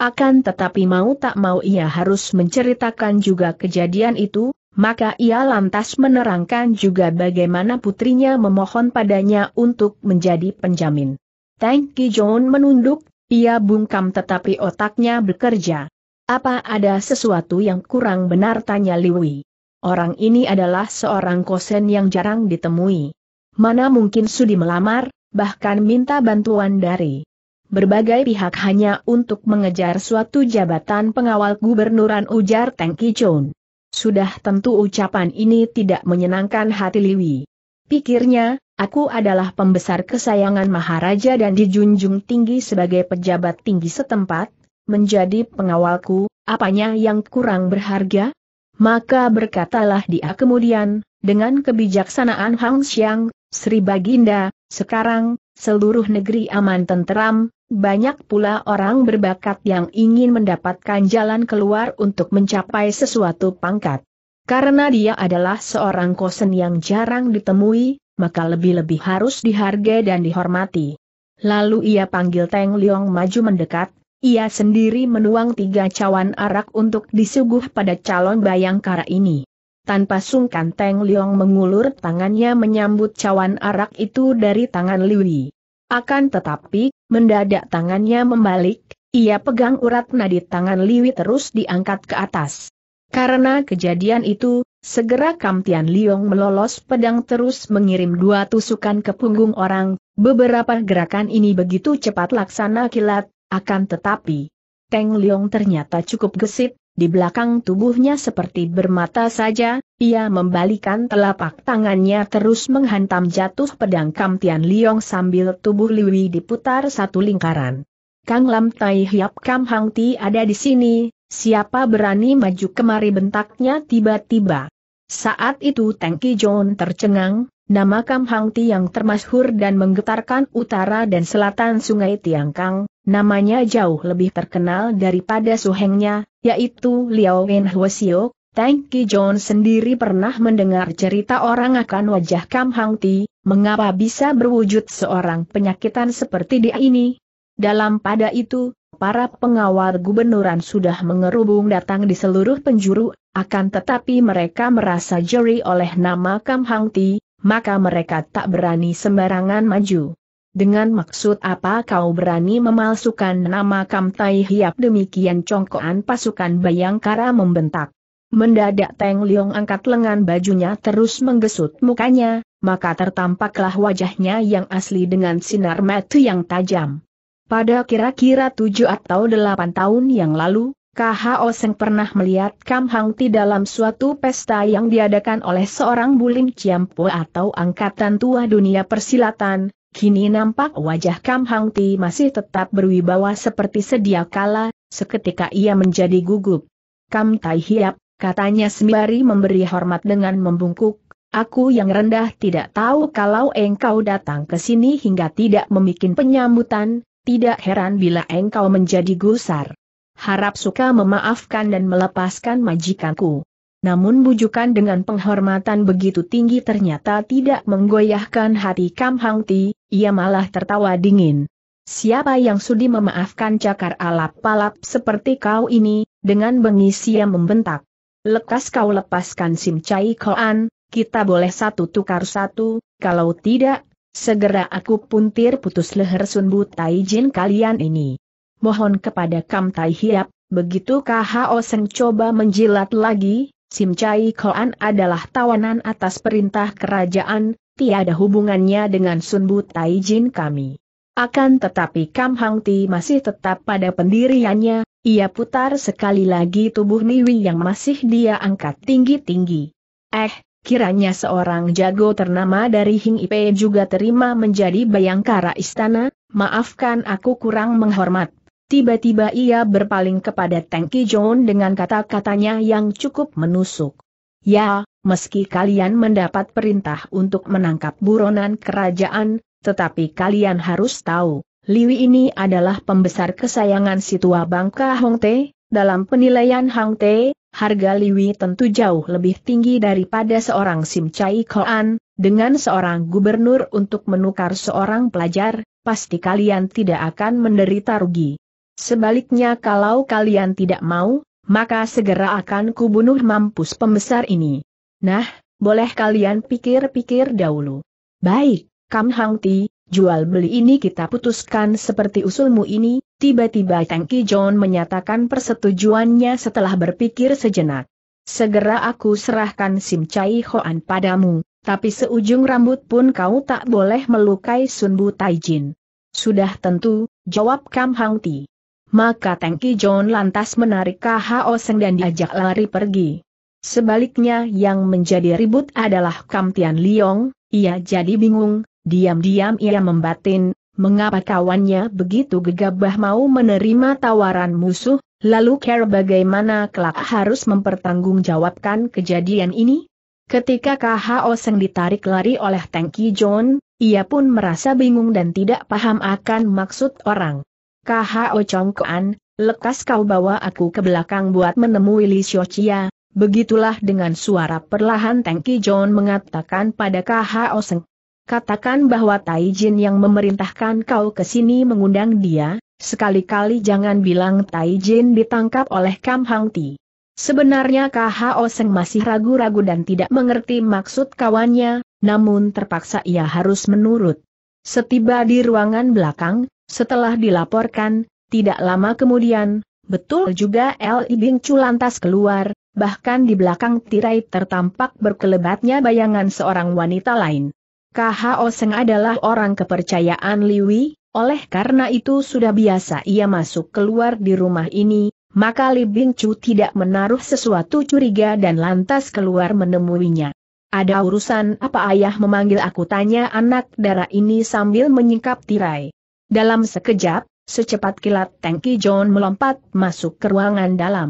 A: Akan tetapi mau tak mau ia harus menceritakan juga kejadian itu, maka ia lantas menerangkan juga bagaimana putrinya memohon padanya untuk menjadi penjamin. Tang John menunduk, ia bungkam tetapi otaknya bekerja. Apa ada sesuatu yang kurang benar tanya Liwi. Orang ini adalah seorang kosen yang jarang ditemui. Mana mungkin sudi melamar, bahkan minta bantuan dari berbagai pihak hanya untuk mengejar suatu jabatan pengawal gubernuran ujar Tang John. Sudah tentu ucapan ini tidak menyenangkan hati Liwi. Pikirnya, aku adalah pembesar kesayangan Maharaja dan dijunjung tinggi sebagai pejabat tinggi setempat, menjadi pengawalku, apanya yang kurang berharga? Maka berkatalah dia kemudian, dengan kebijaksanaan Hang Xiang, Sri Baginda, sekarang, seluruh negeri aman tenteram, banyak pula orang berbakat yang ingin mendapatkan jalan keluar untuk mencapai sesuatu pangkat. Karena dia adalah seorang kosen yang jarang ditemui, maka lebih-lebih harus dihargai dan dihormati. Lalu ia panggil Teng Liong maju mendekat, ia sendiri menuang tiga cawan arak untuk disuguh pada calon bayangkara ini. Tanpa sungkan Teng Liong mengulur tangannya menyambut cawan arak itu dari tangan Liwi. Akan tetapi, mendadak tangannya membalik, ia pegang urat nadi tangan Liwi terus diangkat ke atas. Karena kejadian itu, segera Kam Tian Liong melolos pedang terus mengirim dua tusukan ke punggung orang, beberapa gerakan ini begitu cepat laksana kilat, akan tetapi, Teng Liong ternyata cukup gesit, di belakang tubuhnya seperti bermata saja, ia membalikan telapak tangannya terus menghantam jatuh pedang Kam Tian Liong sambil tubuh Liwi diputar satu lingkaran. Kang Lam Tai Hiap Kam Hang Ti ada di sini, siapa berani maju kemari bentaknya tiba-tiba. Saat itu Teng Ki John tercengang, nama Kam Hang Ti yang termasyhur dan menggetarkan utara dan selatan sungai Tiangkang, Namanya jauh lebih terkenal daripada suhengnya, yaitu Liao Wen Huosio. Tang John sendiri pernah mendengar cerita orang akan wajah Kam Hang Ti, mengapa bisa berwujud seorang penyakitan seperti dia ini. Dalam pada itu, para pengawal gubernuran sudah mengerubung datang di seluruh penjuru, akan tetapi mereka merasa jeri oleh nama Kam Hang Ti, maka mereka tak berani sembarangan maju. Dengan maksud apa kau berani memalsukan nama Kam Tai Hiap demikian congkoan pasukan Bayangkara membentak. Mendadak Teng Liong angkat lengan bajunya terus menggesut mukanya, maka tertampaklah wajahnya yang asli dengan sinar mata yang tajam. Pada kira-kira tujuh atau delapan tahun yang lalu, K.H. Seng pernah melihat Kam Hang Ti dalam suatu pesta yang diadakan oleh seorang bulim Ciampo atau Angkatan Tua Dunia Persilatan, Kini nampak wajah Kam Hang Ti masih tetap berwibawa seperti sedia kala, seketika ia menjadi gugup. Kam Tai Hiap, katanya sembari memberi hormat dengan membungkuk, aku yang rendah tidak tahu kalau engkau datang ke sini hingga tidak memikirkan penyambutan, tidak heran bila engkau menjadi gusar. Harap suka memaafkan dan melepaskan majikanku. Namun bujukan dengan penghormatan begitu tinggi ternyata tidak menggoyahkan hati Kam Hang Ti, ia malah tertawa dingin. Siapa yang sudi memaafkan cakar alap-alap seperti kau ini, dengan bengis ia membentak. Lekas kau lepaskan Sim Chai Koan, kita boleh satu tukar satu, kalau tidak, segera aku puntir putus leher Bu tai jin kalian ini. Mohon kepada Kam Tai Hiap, begitu KHO Seng coba menjilat lagi, Simcai Koan adalah tawanan atas perintah kerajaan, tiada hubungannya dengan Sunbu Taijin kami. Akan tetapi Kam Hang Ti masih tetap pada pendiriannya, ia putar sekali lagi tubuh Niwi yang masih dia angkat tinggi-tinggi. Eh, kiranya seorang jago ternama dari Hing Ipe juga terima menjadi bayangkara istana, maafkan aku kurang menghormat Tiba-tiba ia berpaling kepada Teng John dengan kata-katanya yang cukup menusuk. Ya, meski kalian mendapat perintah untuk menangkap buronan kerajaan, tetapi kalian harus tahu, Liwi ini adalah pembesar kesayangan si tua bangka Hong Te, dalam penilaian Hong Te, harga Liwi tentu jauh lebih tinggi daripada seorang Sim Chai Koan, dengan seorang gubernur untuk menukar seorang pelajar, pasti kalian tidak akan menderita rugi. Sebaliknya kalau kalian tidak mau, maka segera akan kubunuh mampus pembesar ini. Nah, boleh kalian pikir-pikir dahulu. Baik, Kam Hang Ti, jual beli ini kita putuskan seperti usulmu ini, tiba-tiba Tang Ki John menyatakan persetujuannya setelah berpikir sejenak. Segera aku serahkan Sim Chai Hoan padamu, tapi seujung rambut pun kau tak boleh melukai Sun Bu Taijin. Sudah tentu, jawab Kam Hang Ti maka Tengki John lantas menarik KHO Seng dan diajak lari pergi. Sebaliknya yang menjadi ribut adalah Kam Tian Liong, ia jadi bingung, diam-diam ia membatin, mengapa kawannya begitu gegabah mau menerima tawaran musuh, lalu care bagaimana kelak harus mempertanggungjawabkan kejadian ini? Ketika KHO Seng ditarik lari oleh Tengki John, ia pun merasa bingung dan tidak paham akan maksud orang. Ocong Kuan, lekas kau bawa aku ke belakang buat menemui Li Xiaochia. Begitulah dengan suara perlahan Tengki John mengatakan pada Kaha Oseng. Katakan bahwa Tai Jin yang memerintahkan kau ke sini mengundang dia, sekali-kali jangan bilang Tai Jin ditangkap oleh Kam Hang Ti. Sebenarnya KHO Seng masih ragu-ragu dan tidak mengerti maksud kawannya, namun terpaksa ia harus menurut. Setiba di ruangan belakang, setelah dilaporkan, tidak lama kemudian, betul juga Li Bingcu lantas keluar, bahkan di belakang tirai tertampak berkelebatnya bayangan seorang wanita lain. KHO Seng adalah orang kepercayaan Liwi, oleh karena itu sudah biasa ia masuk keluar di rumah ini, maka Li Bingcu tidak menaruh sesuatu curiga dan lantas keluar menemuinya. Ada urusan apa ayah memanggil aku tanya anak darah ini sambil menyingkap tirai. Dalam sekejap, secepat kilat tangki John melompat masuk ke ruangan dalam.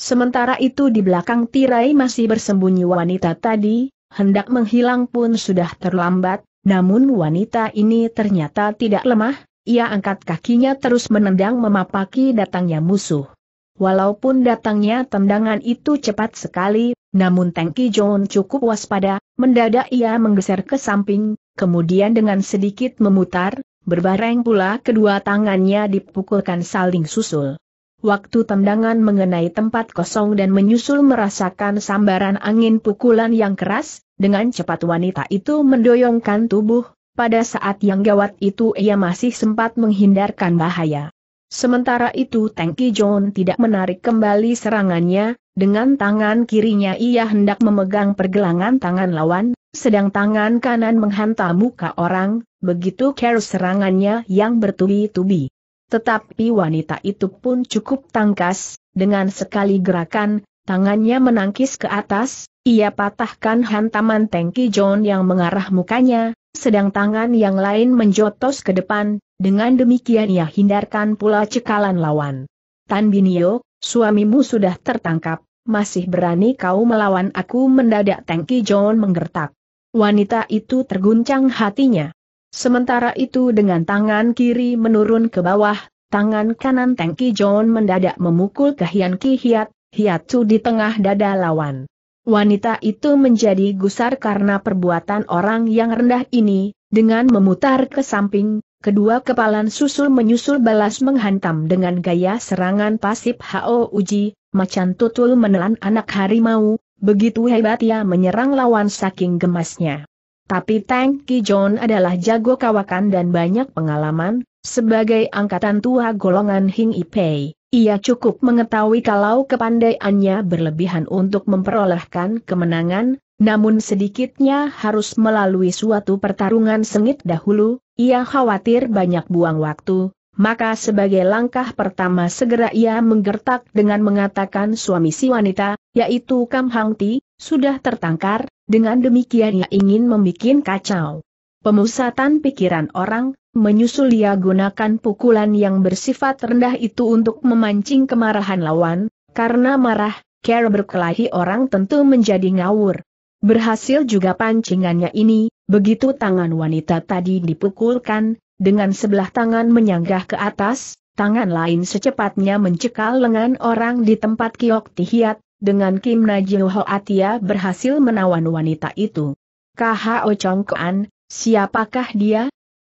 A: Sementara itu di belakang tirai masih bersembunyi wanita tadi, hendak menghilang pun sudah terlambat, namun wanita ini ternyata tidak lemah, ia angkat kakinya terus menendang memapaki datangnya musuh. Walaupun datangnya tendangan itu cepat sekali, namun Tengki John cukup waspada, mendadak ia menggeser ke samping, kemudian dengan sedikit memutar, Berbareng pula kedua tangannya dipukulkan saling susul. Waktu tendangan mengenai tempat kosong dan menyusul merasakan sambaran angin pukulan yang keras, dengan cepat wanita itu mendoyongkan tubuh, pada saat yang gawat itu ia masih sempat menghindarkan bahaya. Sementara itu Tengki John tidak menarik kembali serangannya, dengan tangan kirinya ia hendak memegang pergelangan tangan lawan, sedang tangan kanan menghantam muka orang, begitu care serangannya yang bertubi-tubi. Tetapi wanita itu pun cukup tangkas, dengan sekali gerakan, tangannya menangkis ke atas, ia patahkan hantaman tanki John yang mengarah mukanya, sedang tangan yang lain menjotos ke depan, dengan demikian ia hindarkan pula cekalan lawan. Tan Binio, suamimu sudah tertangkap, masih berani kau melawan aku mendadak tanki John menggertak. Wanita itu terguncang hatinya. Sementara itu dengan tangan kiri menurun ke bawah, tangan kanan Teng John mendadak memukul ke Hian Ki Hiat, di tengah dada lawan. Wanita itu menjadi gusar karena perbuatan orang yang rendah ini, dengan memutar ke samping, kedua kepalan susul menyusul balas menghantam dengan gaya serangan pasif Hao Uji, macan tutul menelan anak harimau, begitu hebat ia menyerang lawan saking gemasnya. Tapi Tang Ki John adalah jago kawakan dan banyak pengalaman, sebagai angkatan tua golongan Hing Ipei. Ia cukup mengetahui kalau kepandaiannya berlebihan untuk memperolehkan kemenangan, namun sedikitnya harus melalui suatu pertarungan sengit dahulu, ia khawatir banyak buang waktu, maka sebagai langkah pertama segera ia menggertak dengan mengatakan suami si wanita, yaitu Kam Hang Ti, sudah tertangkar, dengan demikian ia ingin membuat kacau. Pemusatan pikiran orang, menyusul ia gunakan pukulan yang bersifat rendah itu untuk memancing kemarahan lawan, karena marah, care berkelahi orang tentu menjadi ngawur. Berhasil juga pancingannya ini, begitu tangan wanita tadi dipukulkan, dengan sebelah tangan menyanggah ke atas, tangan lain secepatnya mencekal lengan orang di tempat kiok tihiat, dengan Kim Najil Hoatia berhasil menawan wanita itu. KHO Kuan, siapakah dia?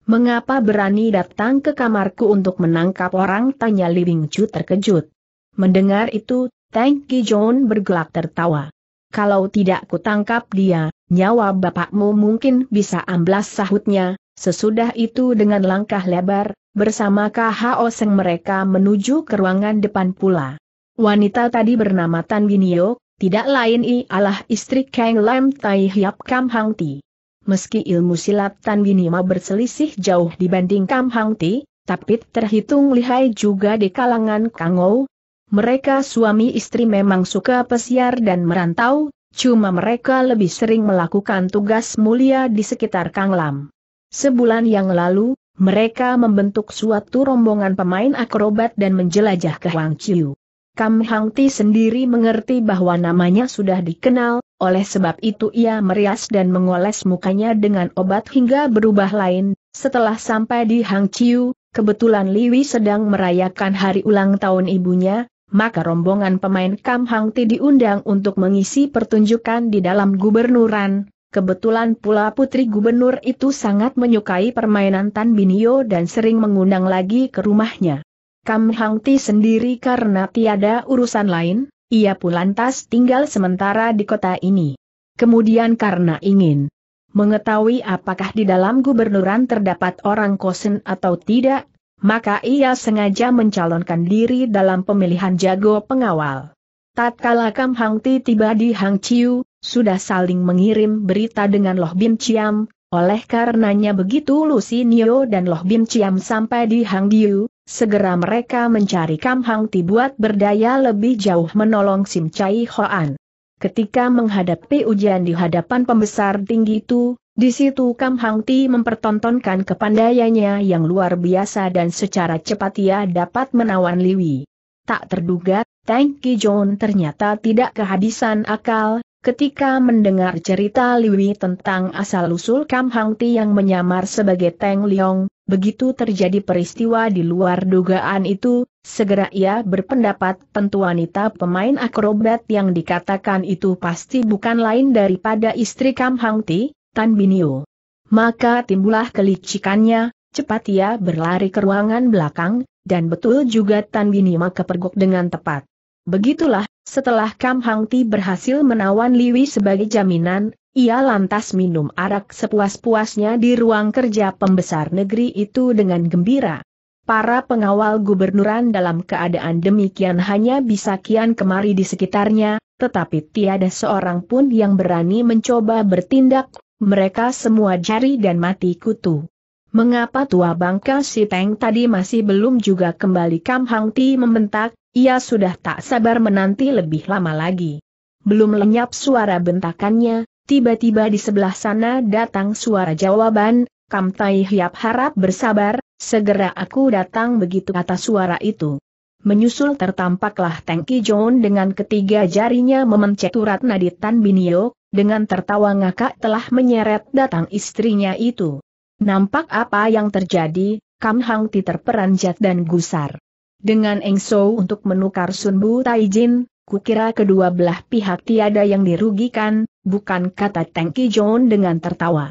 A: Mengapa berani datang ke kamarku untuk menangkap orang? Tanya Li Chu terkejut. Mendengar itu, Tang John bergelak tertawa. Kalau tidak kutangkap dia, nyawa bapakmu mungkin bisa amblas sahutnya, Sesudah itu dengan langkah lebar, bersama KHO Seng mereka menuju ke ruangan depan pula. Wanita tadi bernama Tan Binio, tidak lain ialah istri Kang Lam Tai Hiap Kam Hang Ti. Meski ilmu silat Tan Binio berselisih jauh dibanding Kam Hang Ti, tapi terhitung lihai juga di kalangan Kang Kangou. Mereka suami istri memang suka pesiar dan merantau, cuma mereka lebih sering melakukan tugas mulia di sekitar Kang Lam. Sebulan yang lalu, mereka membentuk suatu rombongan pemain akrobat dan menjelajah ke Chiu. Kam Hang Ti sendiri mengerti bahwa namanya sudah dikenal, oleh sebab itu ia merias dan mengoles mukanya dengan obat hingga berubah lain, setelah sampai di Hang Chiu, kebetulan Liwi sedang merayakan hari ulang tahun ibunya, maka rombongan pemain Kam Hang Ti diundang untuk mengisi pertunjukan di dalam gubernuran. Kebetulan pula putri gubernur itu sangat menyukai permainan Tan Binio dan sering mengundang lagi ke rumahnya. Kam Hang Ti sendiri karena tiada urusan lain, ia pun lantas tinggal sementara di kota ini. Kemudian karena ingin mengetahui apakah di dalam gubernuran terdapat orang kosen atau tidak, maka ia sengaja mencalonkan diri dalam pemilihan jago pengawal. Tatkala Kam Hang Ti tiba di Hang Chiu, sudah saling mengirim berita dengan Loh Bin Chiam, oleh karenanya begitu Lucy Nio dan Loh Bin Chiam sampai di Hang Diu, Segera mereka mencari Kam Hang Ti buat berdaya lebih jauh menolong Sim Chai Hoan. Ketika menghadapi ujian di hadapan pembesar tinggi itu, di situ Kam Hang Ti mempertontonkan kepandaiannya yang luar biasa dan secara cepat ia dapat menawan Liwi. Tak terduga, Tang Ki John ternyata tidak kehabisan akal, Ketika mendengar cerita Liwi tentang asal-usul Kam Hang Ti yang menyamar sebagai Teng Liong, begitu terjadi peristiwa di luar dugaan itu, segera ia berpendapat tentu wanita pemain akrobat yang dikatakan itu pasti bukan lain daripada istri Kam Hang Ti, Tan Binio. Maka timbullah kelicikannya, cepat ia berlari ke ruangan belakang, dan betul juga Tan Binio kepergok dengan tepat. Begitulah, setelah Kam Hang berhasil menawan Liwi sebagai jaminan, ia lantas minum arak sepuas-puasnya di ruang kerja pembesar negeri itu dengan gembira. Para pengawal gubernuran dalam keadaan demikian hanya bisa kian kemari di sekitarnya, tetapi tiada seorang pun yang berani mencoba bertindak, mereka semua jari dan mati kutu. Mengapa tua bangka si Teng tadi masih belum juga kembali Kam Hang membentak, ia sudah tak sabar menanti lebih lama lagi. Belum lenyap suara bentakannya, tiba-tiba di sebelah sana datang suara jawaban, Kam Tai Hiap harap bersabar, segera aku datang begitu kata suara itu. Menyusul tertampaklah Tengki John dengan ketiga jarinya memencet urat nadi Tan Binio, dengan tertawa ngakak telah menyeret datang istrinya itu. Nampak apa yang terjadi, Kam Hang Ti terperanjat dan gusar. Dengan Eng untuk menukar Sun Bu Taijin, kukira kedua belah pihak tiada yang dirugikan, bukan kata Teng John dengan tertawa.